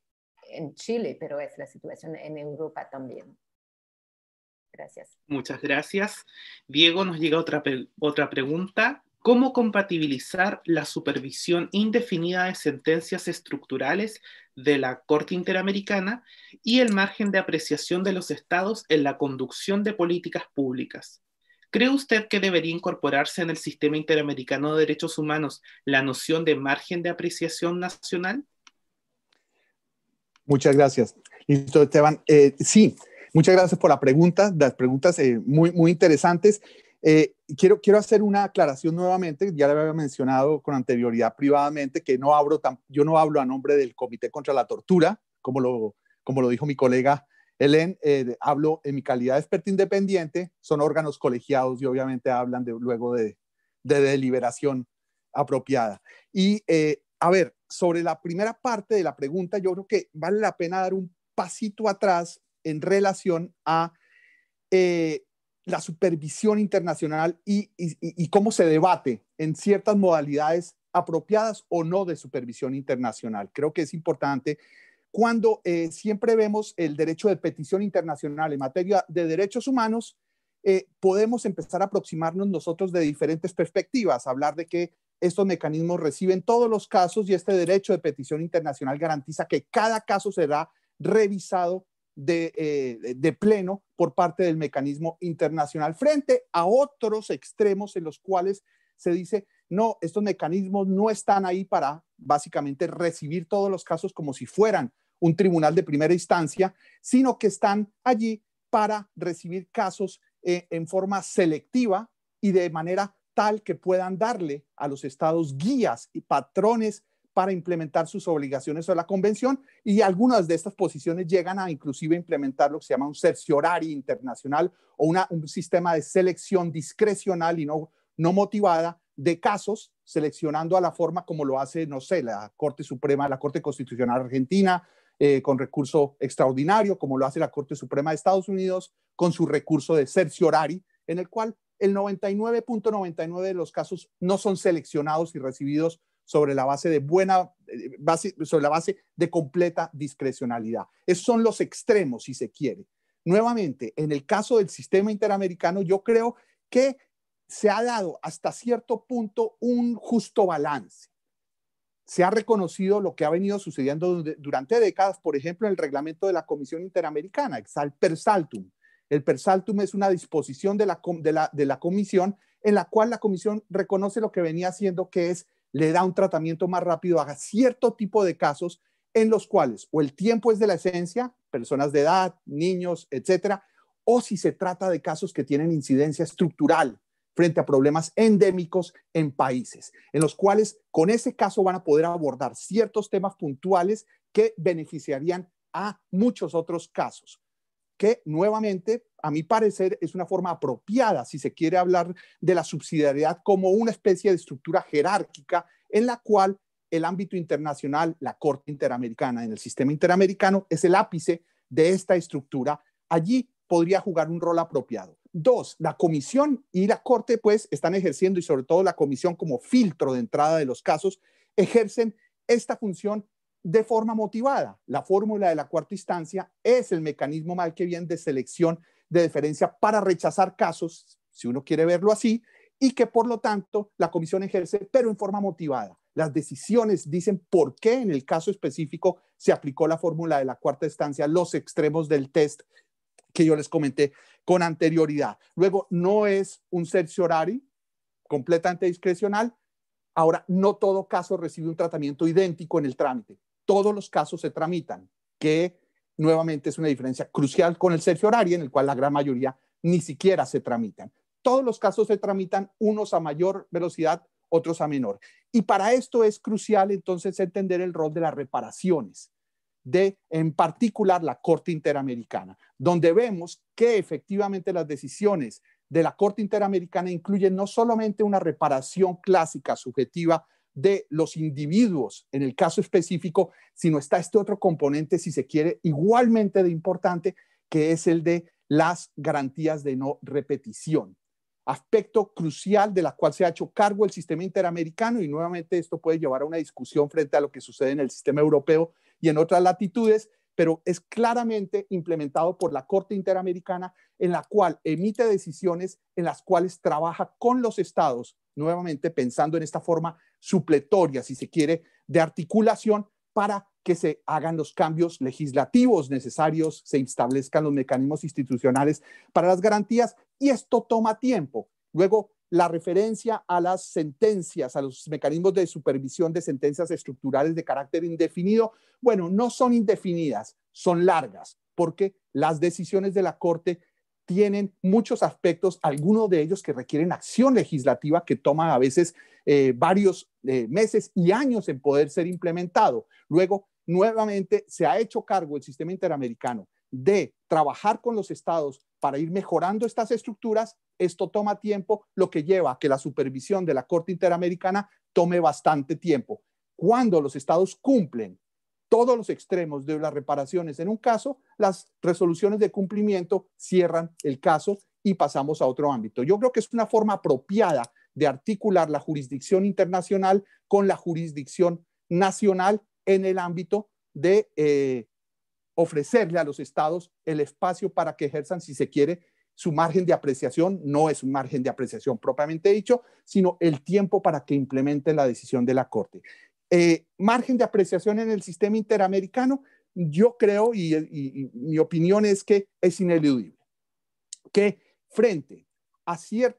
en Chile, pero es la situación en Europa también. Gracias. Muchas gracias. Diego, nos llega otra, otra pregunta. ¿Cómo compatibilizar la supervisión indefinida de sentencias estructurales de la Corte Interamericana y el margen de apreciación de los estados en la conducción de políticas públicas? ¿Cree usted que debería incorporarse en el sistema interamericano de derechos humanos la noción de margen de apreciación nacional? Muchas gracias. Listo, Esteban. Eh, sí, muchas gracias por la pregunta, las preguntas eh, muy, muy interesantes. Eh, quiero, quiero hacer una aclaración nuevamente, ya lo había mencionado con anterioridad privadamente, que no hablo yo no hablo a nombre del Comité contra la Tortura, como lo, como lo dijo mi colega Elen, eh, hablo en mi calidad de experto independiente, son órganos colegiados y obviamente hablan luego de, deliberación apropiada. Y eh, a ver, sobre la primera parte de la pregunta, yo creo que vale la pena dar un pasito atrás en relación a eh, la supervisión internacional y, y cómo se debate en ciertas modalidades apropiadas o no de supervisión internacional. Creo que es importante cuando eh, siempre vemos el derecho de petición internacional en materia de derechos humanos, eh, podemos empezar a aproximarnos nosotros de diferentes perspectivas, hablar de que estos mecanismos reciben todos los casos y este derecho de petición internacional garantiza que cada caso será revisado eh, de pleno por parte del mecanismo internacional frente a otros extremos en los cuales se dice, no, estos mecanismos no están ahí para básicamente recibir todos los casos como si fueran un tribunal de primera instancia, sino que están allí para recibir casos eh, en forma selectiva y de manera tal que puedan darle a los estados guías y patrones para implementar sus obligaciones a la convención y algunas de estas posiciones llegan a inclusive implementar lo que se llama un cerciorari internacional o un sistema de selección discrecional y no, no motivada de casos, seleccionando a la forma como lo hace, no sé, la Corte Suprema, la Corte Constitucional Argentina, eh, con recurso extraordinario, como lo hace la Corte Suprema de Estados Unidos, con su recurso de horario, en el cual el 99.99 de los casos no son seleccionados y recibidos sobre la base de buena eh, sobre la base de completa discrecionalidad. Esos son los extremos, si se quiere. Nuevamente, en el caso del sistema interamericano, yo creo que se ha dado hasta cierto punto un justo balance se ha reconocido lo que ha venido sucediendo durante décadas, por ejemplo, en el reglamento de la Comisión Interamericana, el persaltum. El persaltum es una disposición de la, Comisión en la cual la Comisión reconoce lo que venía haciendo, que es le da un tratamiento más rápido a cierto tipo de casos en los cuales o el tiempo es de la esencia, personas de edad, niños, etcétera, o si se trata de casos que tienen incidencia estructural, frente a problemas endémicos en países, en los cuales con ese caso van a poder abordar ciertos temas puntuales que beneficiarían a muchos otros casos, que nuevamente, a mi parecer, es una forma apropiada si se quiere hablar de la subsidiariedad como una especie de estructura jerárquica en la cual el ámbito internacional, la Corte Interamericana, en el sistema interamericano, es el ápice de esta estructura. Allí podría jugar un rol apropiado. Dos, la comisión y la corte pues están ejerciendo y sobre todo la comisión como filtro de entrada de los casos, ejercen esta función de forma motivada. La fórmula de la cuarta instancia es el mecanismo mal que bien de selección de deferencia para rechazar casos, si uno quiere verlo así, y que por lo tanto la comisión ejerce, pero en forma motivada. Las decisiones dicen por qué en el caso específico se aplicó la fórmula de la cuarta instancia, los extremos del test, que yo les comenté con anterioridad. Luego, no es un horario completamente discrecional. Ahora, no todo caso recibe un tratamiento idéntico en el trámite. Todos los casos se tramitan, que nuevamente es una diferencia crucial con el horario, en el cual la gran mayoría ni siquiera se tramitan. Todos los casos se tramitan, unos a mayor velocidad, otros a menor. Y para esto es crucial entonces entender el rol de las reparaciones de, en particular, la Corte Interamericana, donde vemos que efectivamente las decisiones de la Corte Interamericana incluyen no solamente una reparación clásica subjetiva de los individuos en el caso específico, sino está este otro componente, si se quiere, igualmente de importante, que es el de las garantías de no repetición aspecto crucial de la cual se ha hecho cargo el sistema interamericano y nuevamente esto puede llevar a una discusión frente a lo que sucede en el sistema europeo y en otras latitudes, pero es claramente implementado por la Corte Interamericana en la cual emite decisiones en las cuales trabaja con los estados, nuevamente pensando en esta forma supletoria, si se quiere, de articulación para que se hagan los cambios legislativos necesarios, se establezcan los mecanismos institucionales para las garantías y esto toma tiempo. Luego, la referencia a las sentencias, a los mecanismos de supervisión de sentencias estructurales de carácter indefinido, bueno, no son indefinidas, son largas, porque las decisiones de la Corte tienen muchos aspectos, algunos de ellos que requieren acción legislativa que toma a veces eh, varios eh, meses y años en poder ser implementado. Luego, nuevamente se ha hecho cargo el sistema interamericano de trabajar con los estados para ir mejorando estas estructuras, esto toma tiempo, lo que lleva a que la supervisión de la Corte Interamericana tome bastante tiempo. Cuando los estados cumplen todos los extremos de las reparaciones en un caso, las resoluciones de cumplimiento cierran el caso y pasamos a otro ámbito. Yo creo que es una forma apropiada de articular la jurisdicción internacional con la jurisdicción nacional en el ámbito de eh, ofrecerle a los estados el espacio para que ejerzan, si se quiere, su margen de apreciación no es un margen de apreciación propiamente dicho, sino el tiempo para que implementen la decisión de la Corte. Eh, margen de apreciación en el sistema interamericano, yo creo y, y mi opinión es que es ineludible, que frente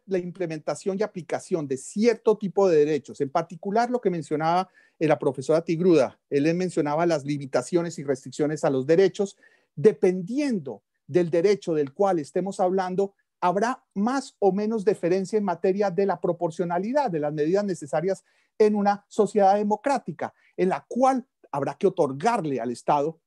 la implementación y aplicación de cierto tipo de derechos, en particular lo que mencionaba eh, la profesora Tigruda, él mencionaba las limitaciones y restricciones a los derechos, dependiendo del derecho del cual estemos hablando, habrá más o menos diferencia en materia de la proporcionalidad de las medidas necesarias en una sociedad democrática, en la cual habrá que otorgarle al Estado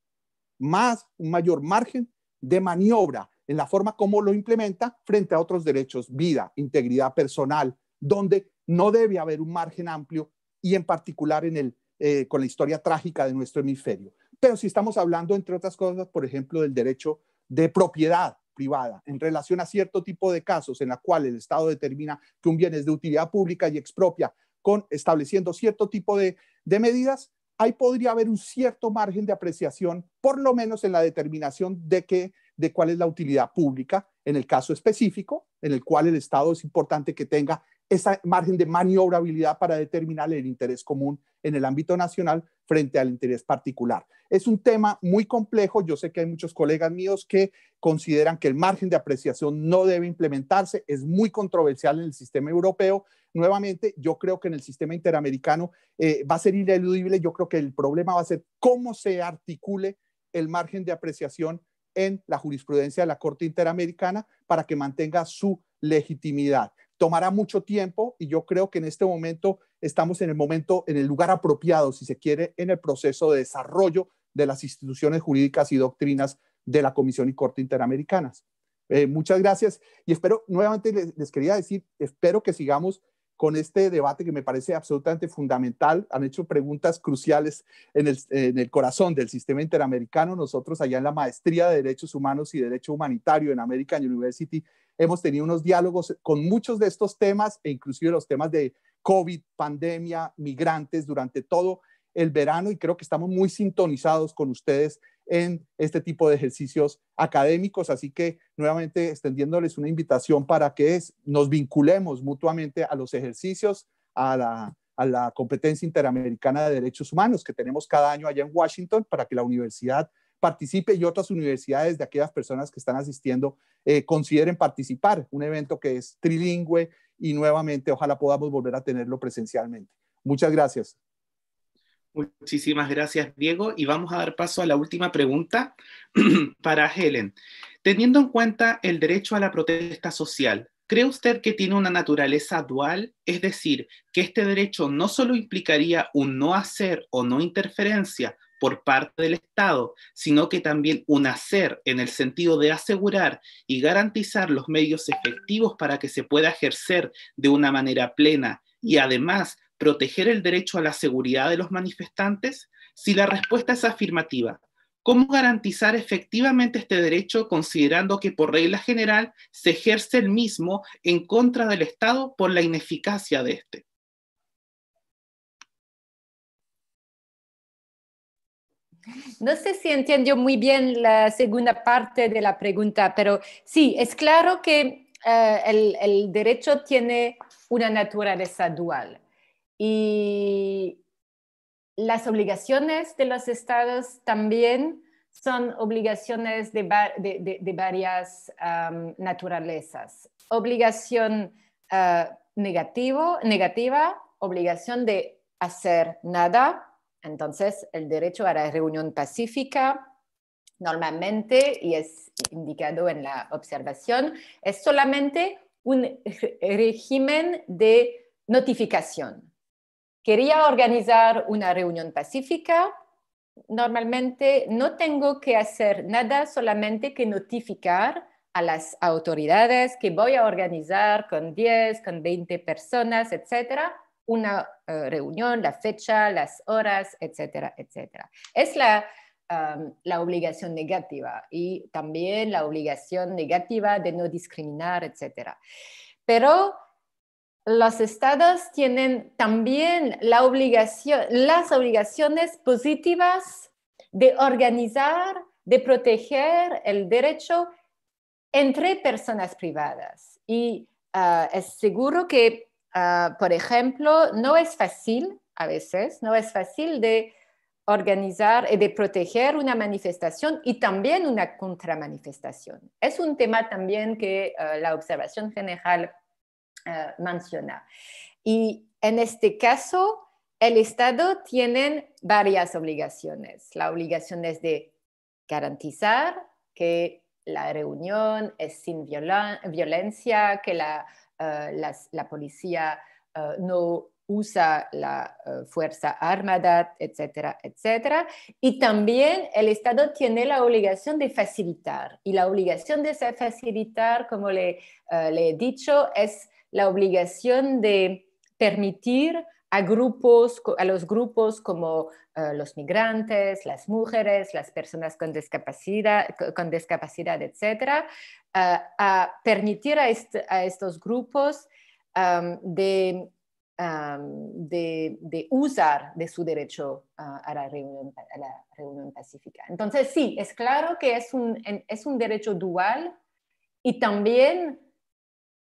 más, un mayor margen de maniobra en la forma como lo implementa frente a otros derechos, vida, integridad personal, donde no debe haber un margen amplio y en particular en el, eh, con la historia trágica de nuestro hemisferio. Pero si estamos hablando, entre otras cosas, por ejemplo, del derecho de propiedad privada en relación a cierto tipo de casos en la cual el Estado determina que un bien es de utilidad pública y expropia, con, estableciendo cierto tipo de, de medidas, ahí podría haber un cierto margen de apreciación, por lo menos en la determinación de que de cuál es la utilidad pública en el caso específico, en el cual el Estado es importante que tenga ese margen de maniobrabilidad para determinar el interés común en el ámbito nacional frente al interés particular. Es un tema muy complejo. Yo sé que hay muchos colegas míos que consideran que el margen de apreciación no debe implementarse. Es muy controversial en el sistema europeo. Nuevamente, yo creo que en el sistema interamericano eh, va a ser ineludible. Yo creo que el problema va a ser cómo se articule el margen de apreciación en la jurisprudencia de la Corte Interamericana para que mantenga su legitimidad. Tomará mucho tiempo y yo creo que en este momento estamos en el momento, en el lugar apropiado, si se quiere, en el proceso de desarrollo de las instituciones jurídicas y doctrinas de la Comisión y Corte Interamericanas. Eh, muchas gracias y espero, nuevamente les quería decir, espero que sigamos con este debate que me parece absolutamente fundamental. Han hecho preguntas cruciales en el, corazón del sistema interamericano. Nosotros allá en la maestría de Derechos Humanos y Derecho Humanitario en American University hemos tenido unos diálogos con muchos de estos temas e inclusive los temas de COVID, pandemia, migrantes durante todo el verano y creo que estamos muy sintonizados con ustedes en este tipo de ejercicios académicos. Así que nuevamente extendiéndoles una invitación para que nos vinculemos mutuamente a los ejercicios, a la, competencia interamericana de derechos humanos que tenemos cada año allá en Washington para que la universidad participe y otras universidades de aquellas personas que están asistiendo eh, consideren participar. Un evento que es trilingüe y nuevamente ojalá podamos volver a tenerlo presencialmente. Muchas gracias. Muchísimas gracias, Diego. Y vamos a dar paso a la última pregunta para Helen. Teniendo en cuenta el derecho a la protesta social, ¿cree usted que tiene una naturaleza dual? Es decir, que este derecho no solo implicaría un no hacer o no interferencia por parte del Estado, sino que también un hacer en el sentido de asegurar y garantizar los medios efectivos para que se pueda ejercer de una manera plena y además proteger el derecho a la seguridad de los manifestantes? Si la respuesta es afirmativa, ¿cómo garantizar efectivamente este derecho considerando que por regla general se ejerce el mismo en contra del Estado por la ineficacia de este? No sé si entiendo muy bien la segunda parte de la pregunta, pero sí, es claro que eh, el, derecho tiene una naturaleza dual. Y las obligaciones de los estados también son obligaciones de, de, de, varias naturalezas. Obligación ah, negativo, negativa, obligación de hacer nada, entonces el derecho a la reunión pacífica normalmente, y es indicado en la observación, es solamente un régimen de notificación. Quería organizar una reunión pacífica. Normalmente no tengo que hacer nada, solamente que notificar a las autoridades que voy a organizar con 10, con 20 personas, etcétera, una eh, reunión, la fecha, las horas, etcétera, etcétera. Es la, la, obligación negativa y también la obligación negativa de no discriminar, etcétera. Pero los estados tienen también las obligaciones positivas de organizar, de proteger el derecho entre personas privadas. Y ah, es seguro que, ah, por ejemplo, no es fácil, a veces, no es fácil de organizar y de proteger una manifestación y también una contramanifestación. Es un tema también que ah, la observación general eh, y en este caso, el Estado tiene varias obligaciones. La obligación es de garantizar que la reunión es sin violencia, que la, eh, la policía eh, no usa la eh, Fuerza Armada, etcétera, etcétera. Y también el Estado tiene la obligación de facilitar. Y la obligación de facilitar, como eh, le, he dicho, es la obligación de permitir a grupos, a los grupos como eh, los migrantes, las mujeres, las personas con discapacidad, con discapacidad etcétera, a permitir a, estos grupos de de, de, usar de su derecho a, la reunión, a, la reunión, pacífica. Entonces, sí, es claro que es un, es un derecho dual y también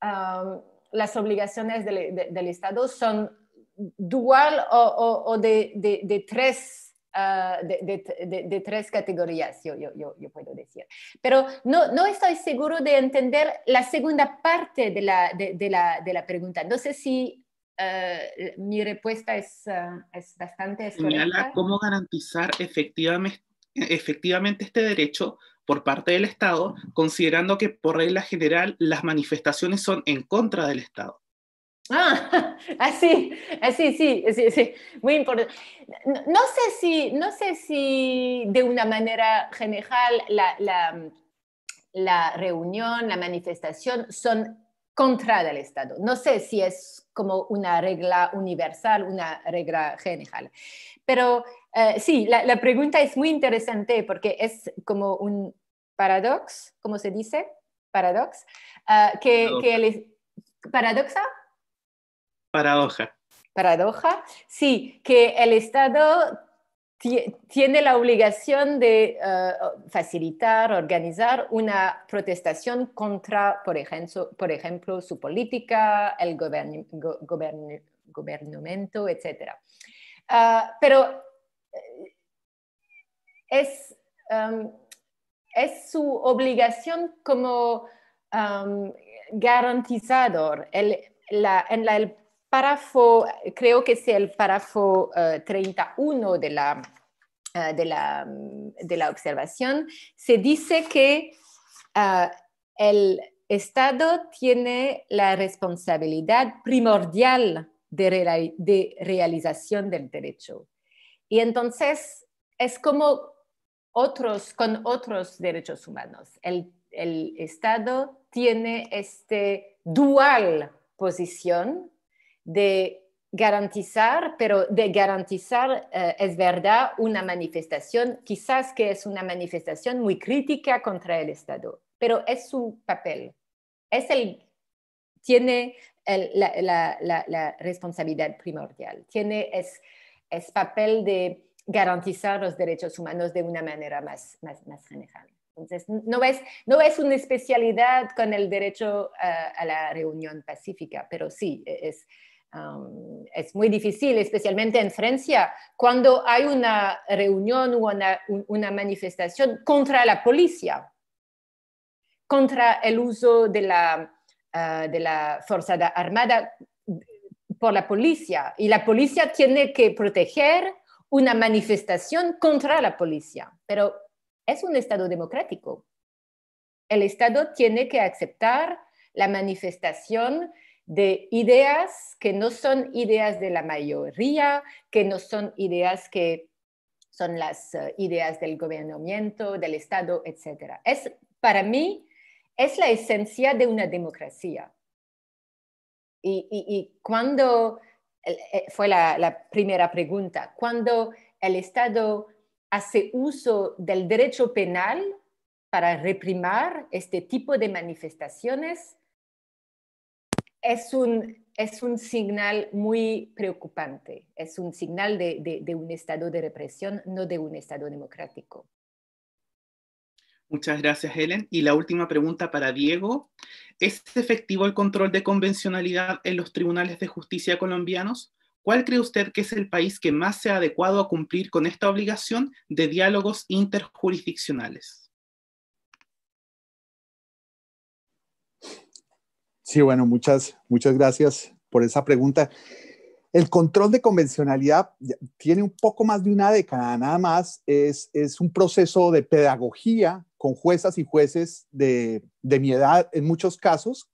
las obligaciones del, Estado son dual o, o, de, tres. Ah, de, tres categorías, yo, yo, yo, puedo decir. Pero no, no estoy seguro de entender la segunda parte de la, la, la pregunta. No sé si eh, mi respuesta es, eh, es bastante... Señala cómo garantizar efectivamente, este derecho por parte del Estado, considerando que por regla general las manifestaciones son en contra del Estado. Ah, así, ah, así, ah, sí, sí, sí, muy importante. No, sé si, no sé si de una manera general la, la reunión, la manifestación son contra del Estado. No sé si es como una regla universal, una regla general. Pero eh, sí, la, pregunta es muy interesante porque es como un paradox, ¿cómo se dice? Paradox. Eh, ¿Paradoxa? Paradoja. Paradoja. Sí, que el Estado tiene la obligación de eh, facilitar, organizar una protestación contra, por ejemplo, por ejemplo su política, el gobierno gobernamento, etc. Ah, pero eh, es, em, es su obligación como em, garantizador. El, en la, párrafo, eh, creo que es el párrafo 31 eh, eh, de la, de, la, observación, se dice que el Estado tiene la responsabilidad primordial de, realización del derecho. Y entonces es como otros, con otros derechos humanos. El, Estado tiene esta dual posición de garantizar, pero de garantizar, eh, es verdad, una manifestación, quizás que es una manifestación muy crítica contra el Estado, pero es su papel. Es el, tiene la, responsabilidad primordial, tiene es, papel de garantizar los derechos humanos de una manera más, más, general. Entonces, no es, no es una especialidad con el derecho eh, a la reunión pacífica, pero sí, es, es muy difícil, especialmente en Francia, cuando hay una reunión o una, manifestación contra la policía, contra el uso de la ah, Fuerza Armada mm, por la policía. Y la policía tiene que proteger una manifestación contra la policía. Pero es un Estado democrático. El Estado tiene que aceptar la manifestación de ideas que no son ideas de la mayoría, que no son ideas que son las eh, ideas del gobernamiento, del Estado, etc. Es, para mí, es la esencia de una democracia. Y, cuando, eh, fue la, la primera pregunta, cuando el Estado hace uso del derecho penal para reprimir este tipo de manifestaciones, es un, es un señal muy preocupante, es un señal de, de, un estado de represión, no de un estado democrático. Muchas gracias, Helen. Y la última pregunta para Diego. ¿Es efectivo el control de convencionalidad en los tribunales de justicia colombianos? ¿Cuál cree usted que es el país que más se ha adecuado a cumplir con esta obligación de diálogos interjurisdiccionales? Sí, bueno, muchas, muchas gracias por esa pregunta. El control de convencionalidad tiene un poco más de una década, nada más. Es, un proceso de pedagogía con juezas y jueces de, mi edad, en muchos casos,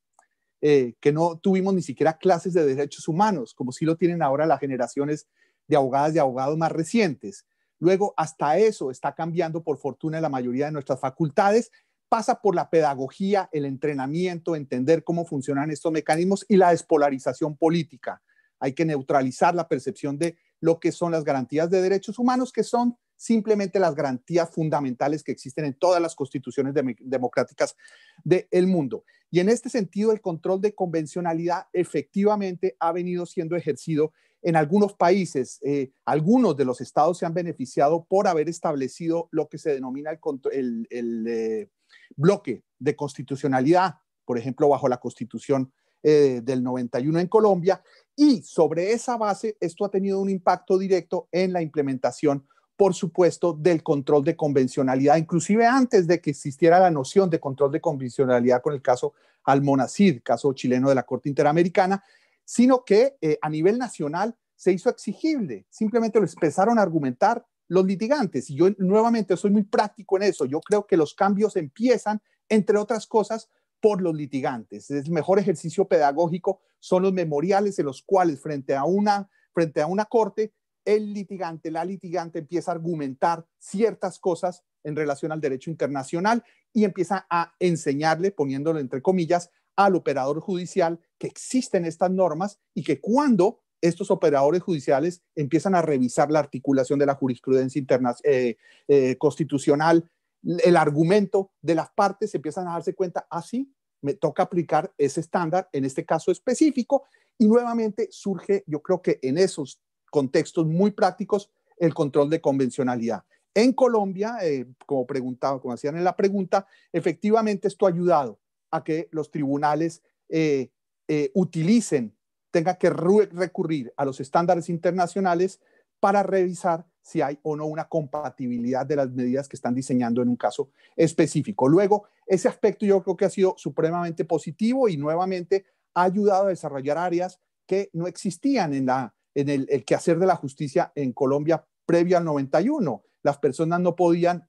eh, que no tuvimos ni siquiera clases de derechos humanos, como sí lo tienen ahora las generaciones de abogadas y abogados más recientes. Luego, hasta eso está cambiando por fortuna en la mayoría de nuestras facultades pasa por la pedagogía, el entrenamiento, entender cómo funcionan estos mecanismos y la despolarización política. Hay que neutralizar la percepción de lo que son las garantías de derechos humanos, que son simplemente las garantías fundamentales que existen en todas las constituciones democráticas del mundo. Y en este sentido, el control de convencionalidad efectivamente ha venido siendo ejercido en algunos países. Eh, algunos de los estados se han beneficiado por haber establecido lo que se denomina el, el, eh, bloque de constitucionalidad, por ejemplo, bajo la constitución eh, del 91 en Colombia, y sobre esa base esto ha tenido un impacto directo en la implementación, por supuesto, del control de convencionalidad, inclusive antes de que existiera la noción de control de convencionalidad con el caso Almonacid, caso chileno de la Corte Interamericana, sino que eh, a nivel nacional se hizo exigible, simplemente lo empezaron a argumentar los litigantes. Y yo nuevamente soy muy práctico en eso. Yo creo que los cambios empiezan, entre otras cosas, por los litigantes. El mejor ejercicio pedagógico son los memoriales en los cuales frente a una, frente a una corte, el litigante, la litigante empieza a argumentar ciertas cosas en relación al derecho internacional y empieza a enseñarle, poniéndolo entre comillas, al operador judicial que existen estas normas y que cuando estos operadores judiciales empiezan a revisar la articulación de la jurisprudencia interna eh, eh, constitucional, el argumento de las partes, empiezan a darse cuenta, así ah, me toca aplicar ese estándar en este caso específico y nuevamente surge, yo creo que en esos contextos muy prácticos, el control de convencionalidad. En Colombia, eh, como preguntaba, como hacían en la pregunta, efectivamente esto ha ayudado a que los tribunales utilicen tenga que recurrir a los estándares internacionales para revisar si hay o no una compatibilidad de las medidas que están diseñando en un caso específico. Luego, ese aspecto yo creo que ha sido supremamente positivo y nuevamente ha ayudado a desarrollar áreas que no existían en, la, en el, quehacer de la justicia en Colombia previo al 91. Las personas no podían,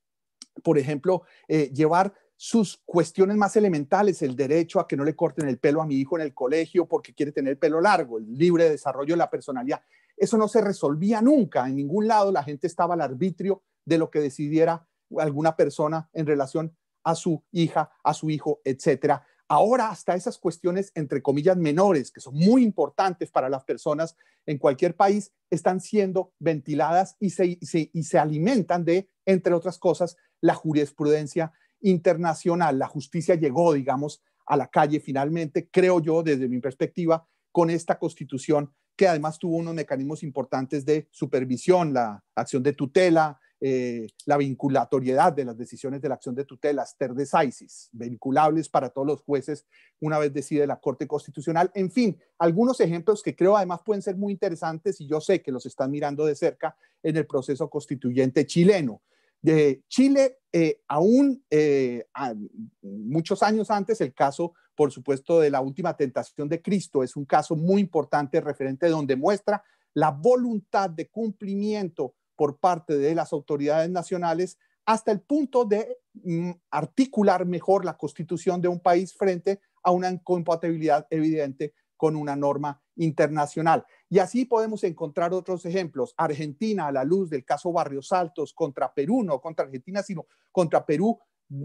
por ejemplo, eh, llevar sus cuestiones más elementales, el derecho a que no le corten el pelo a mi hijo en el colegio porque quiere tener el pelo largo, el libre desarrollo de la personalidad. Eso no se resolvía nunca, en ningún lado la gente estaba al arbitrio de lo que decidiera alguna persona en relación a su hija, a su hijo, etc. Ahora hasta esas cuestiones, entre comillas, menores, que son muy importantes para las personas en cualquier país, están siendo ventiladas y se, y se alimentan de, entre otras cosas, la jurisprudencia internacional. La justicia llegó, digamos, a la calle finalmente, creo yo, desde mi perspectiva, con esta constitución que además tuvo unos mecanismos importantes de supervisión, la acción de tutela, eh, la vinculatoriedad de las decisiones de la acción de tutela, ter decisis, vinculables para todos los jueces una vez decide la Corte Constitucional. En fin, algunos ejemplos que creo además pueden ser muy interesantes y yo sé que los están mirando de cerca en el proceso constituyente chileno. De Chile, eh, aún eh, muchos años antes, el caso, por supuesto, de la última tentación de Cristo es un caso muy importante referente donde muestra la voluntad de cumplimiento por parte de las autoridades nacionales hasta el punto de mm, articular mejor la constitución de un país frente a una incompatibilidad evidente con una norma internacional. Y así podemos encontrar otros ejemplos. Argentina, a la luz del caso Barrios Altos, contra Perú, no contra Argentina, sino contra Perú,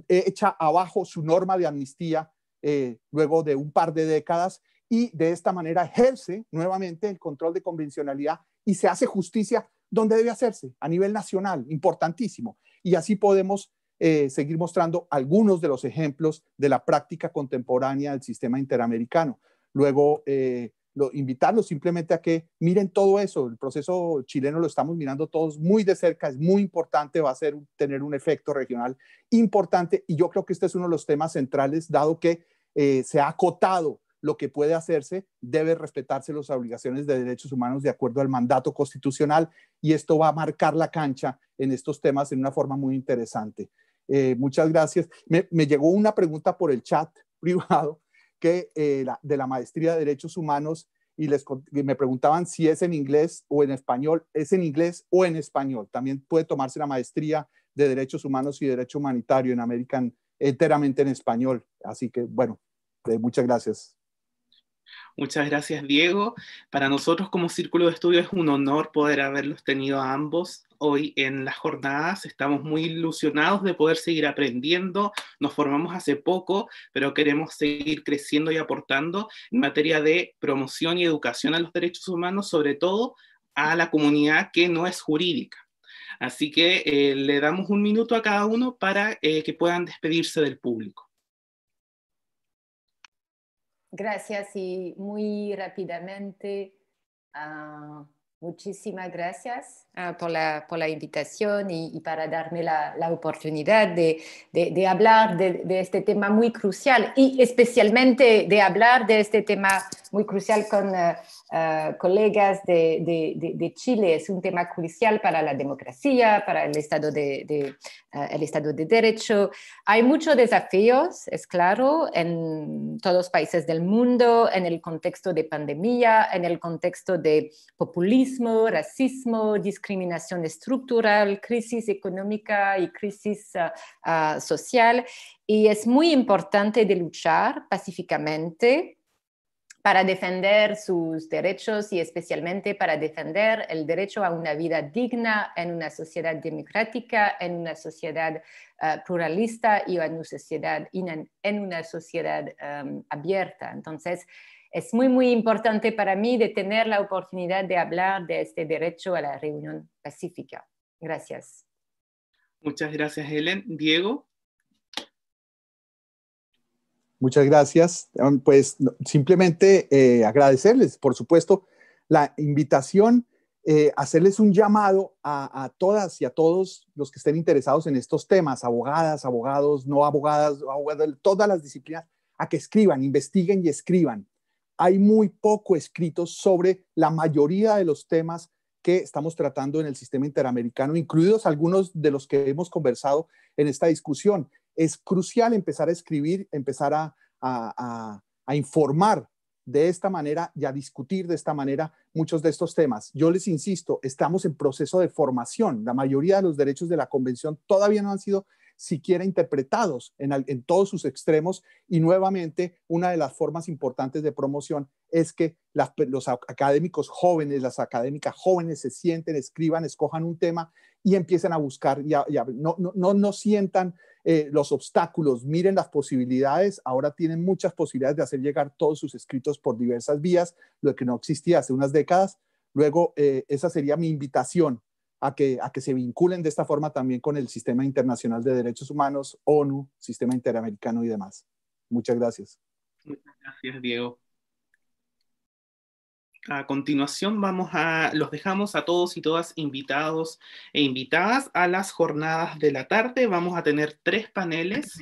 echa abajo su norma de amnistía eh, luego de un par de décadas y de esta manera ejerce nuevamente el control de convencionalidad y se hace justicia donde debe hacerse, a nivel nacional, importantísimo. Y así podemos eh, seguir mostrando algunos de los ejemplos de la práctica contemporánea del sistema interamericano. Luego, eh, invitarlos simplemente a que miren todo eso. El proceso chileno lo estamos mirando todos muy de cerca, es muy importante, va a ser, tener un efecto regional importante y yo creo que este es uno de los temas centrales, dado que eh, se ha acotado lo que puede hacerse, debe respetarse las obligaciones de derechos humanos de acuerdo al mandato constitucional y esto va a marcar la cancha en estos temas de una forma muy interesante. Eh, muchas gracias. me llegó una pregunta por el chat privado que, eh, la, de la maestría de Derechos Humanos y, les, me preguntaban si es en inglés o en español. Es en inglés o en español. También puede tomarse la maestría de Derechos Humanos y Derecho Humanitario en American enteramente en español. Así que, bueno, eh, muchas gracias. Muchas gracias, Diego. Para nosotros como Círculo de Estudio es un honor poder haberlos tenido a ambos hoy en las jornadas. Estamos muy ilusionados de poder seguir aprendiendo. Nos formamos hace poco, pero queremos seguir creciendo y aportando en materia de promoción y educación a los derechos humanos, sobre todo a la comunidad que no es jurídica. Así que eh, le damos un minuto a cada uno para eh, que puedan despedirse del público. Gracias y muy rápidamente. Ah, Muchísimas gracias ah, por, la, por, la, invitación y, para darme la, oportunidad de, hablar de, este tema muy crucial y especialmente de hablar de este tema muy crucial con eh, eh, colegas de, Chile. Es un tema crucial para la democracia, para el Estado de, eh, el estado de Derecho. Hay muchos desafíos, es claro, en todos los países del mundo, en el contexto de pandemia, en el contexto de populismo racismo, discriminación estructural, crisis económica y crisis ah, ah, social. Y es muy importante de luchar pacíficamente para defender sus derechos y especialmente para defender el derecho a una vida digna en una sociedad democrática, en una sociedad ah, pluralista y en una sociedad, en una sociedad abierta. Entonces, es muy, muy importante para mí de tener la oportunidad de hablar de este derecho a la reunión pacífica. Gracias. Muchas gracias, Helen. Diego. Muchas gracias. Pues simplemente eh, agradecerles, por supuesto, la invitación, eh, hacerles un llamado a, todas y a todos los que estén interesados en estos temas, abogadas, abogados, no abogadas, de todas las disciplinas, a que escriban, investiguen y escriban hay muy poco escrito sobre la mayoría de los temas que estamos tratando en el sistema interamericano, incluidos algunos de los que hemos conversado en esta discusión. Es crucial empezar a escribir, empezar a, informar de esta manera y a discutir de esta manera muchos de estos temas. Yo les insisto, estamos en proceso de formación. La mayoría de los derechos de la Convención todavía no han sido siquiera interpretados en, todos sus extremos. Y nuevamente, una de las formas importantes de promoción es que los académicos jóvenes, las académicas jóvenes se sienten, escriban, escojan un tema y empiecen a buscar, no, no, sientan eh, los obstáculos, miren las posibilidades, ahora tienen muchas posibilidades de hacer llegar todos sus escritos por diversas vías, lo que no existía hace unas décadas. Luego, eh, esa sería mi invitación a que, a que se vinculen de esta forma también con el sistema internacional de derechos humanos, ONU, sistema interamericano y demás. Muchas gracias. Muchas gracias, Diego. A continuación vamos a, los dejamos a todos y todas invitados e invitadas a las jornadas de la tarde. Vamos a tener tres paneles,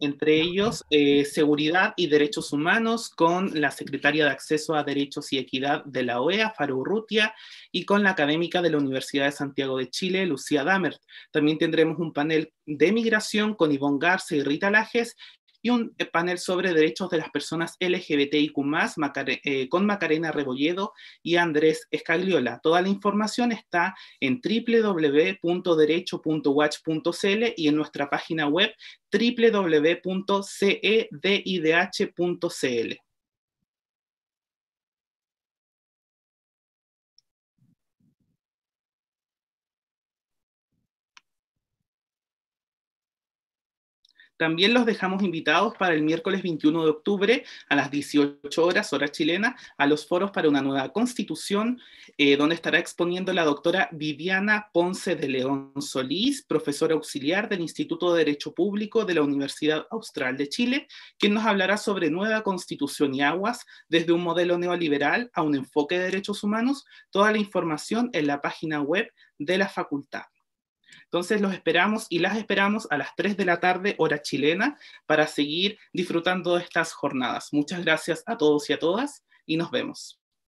entre ellos eh, Seguridad y Derechos Humanos con la Secretaria de Acceso a Derechos y Equidad de la OEA, Faru Rutia, y con la académica de la Universidad de Santiago de Chile, Lucía Damert. También tendremos un panel de migración con Ivonne Garza y Rita Lajes y un panel sobre derechos de las personas LGBTIQ, eh, con Macarena Rebolledo y Andrés Escagliola. Toda la información está en www.derecho.watch.cl y en nuestra página web www.cedidh.cl. También los dejamos invitados para el miércoles 21 de octubre a las 18 horas, hora chilena, a los foros para una nueva constitución, eh, donde estará exponiendo la doctora Viviana Ponce de León Solís, profesora auxiliar del Instituto de Derecho Público de la Universidad Austral de Chile, quien nos hablará sobre nueva constitución y aguas, desde un modelo neoliberal a un enfoque de derechos humanos, toda la información en la página web de la facultad. Entonces los esperamos y las esperamos a las 3 de la tarde, hora chilena, para seguir disfrutando de estas jornadas. Muchas gracias a todos y a todas y nos vemos.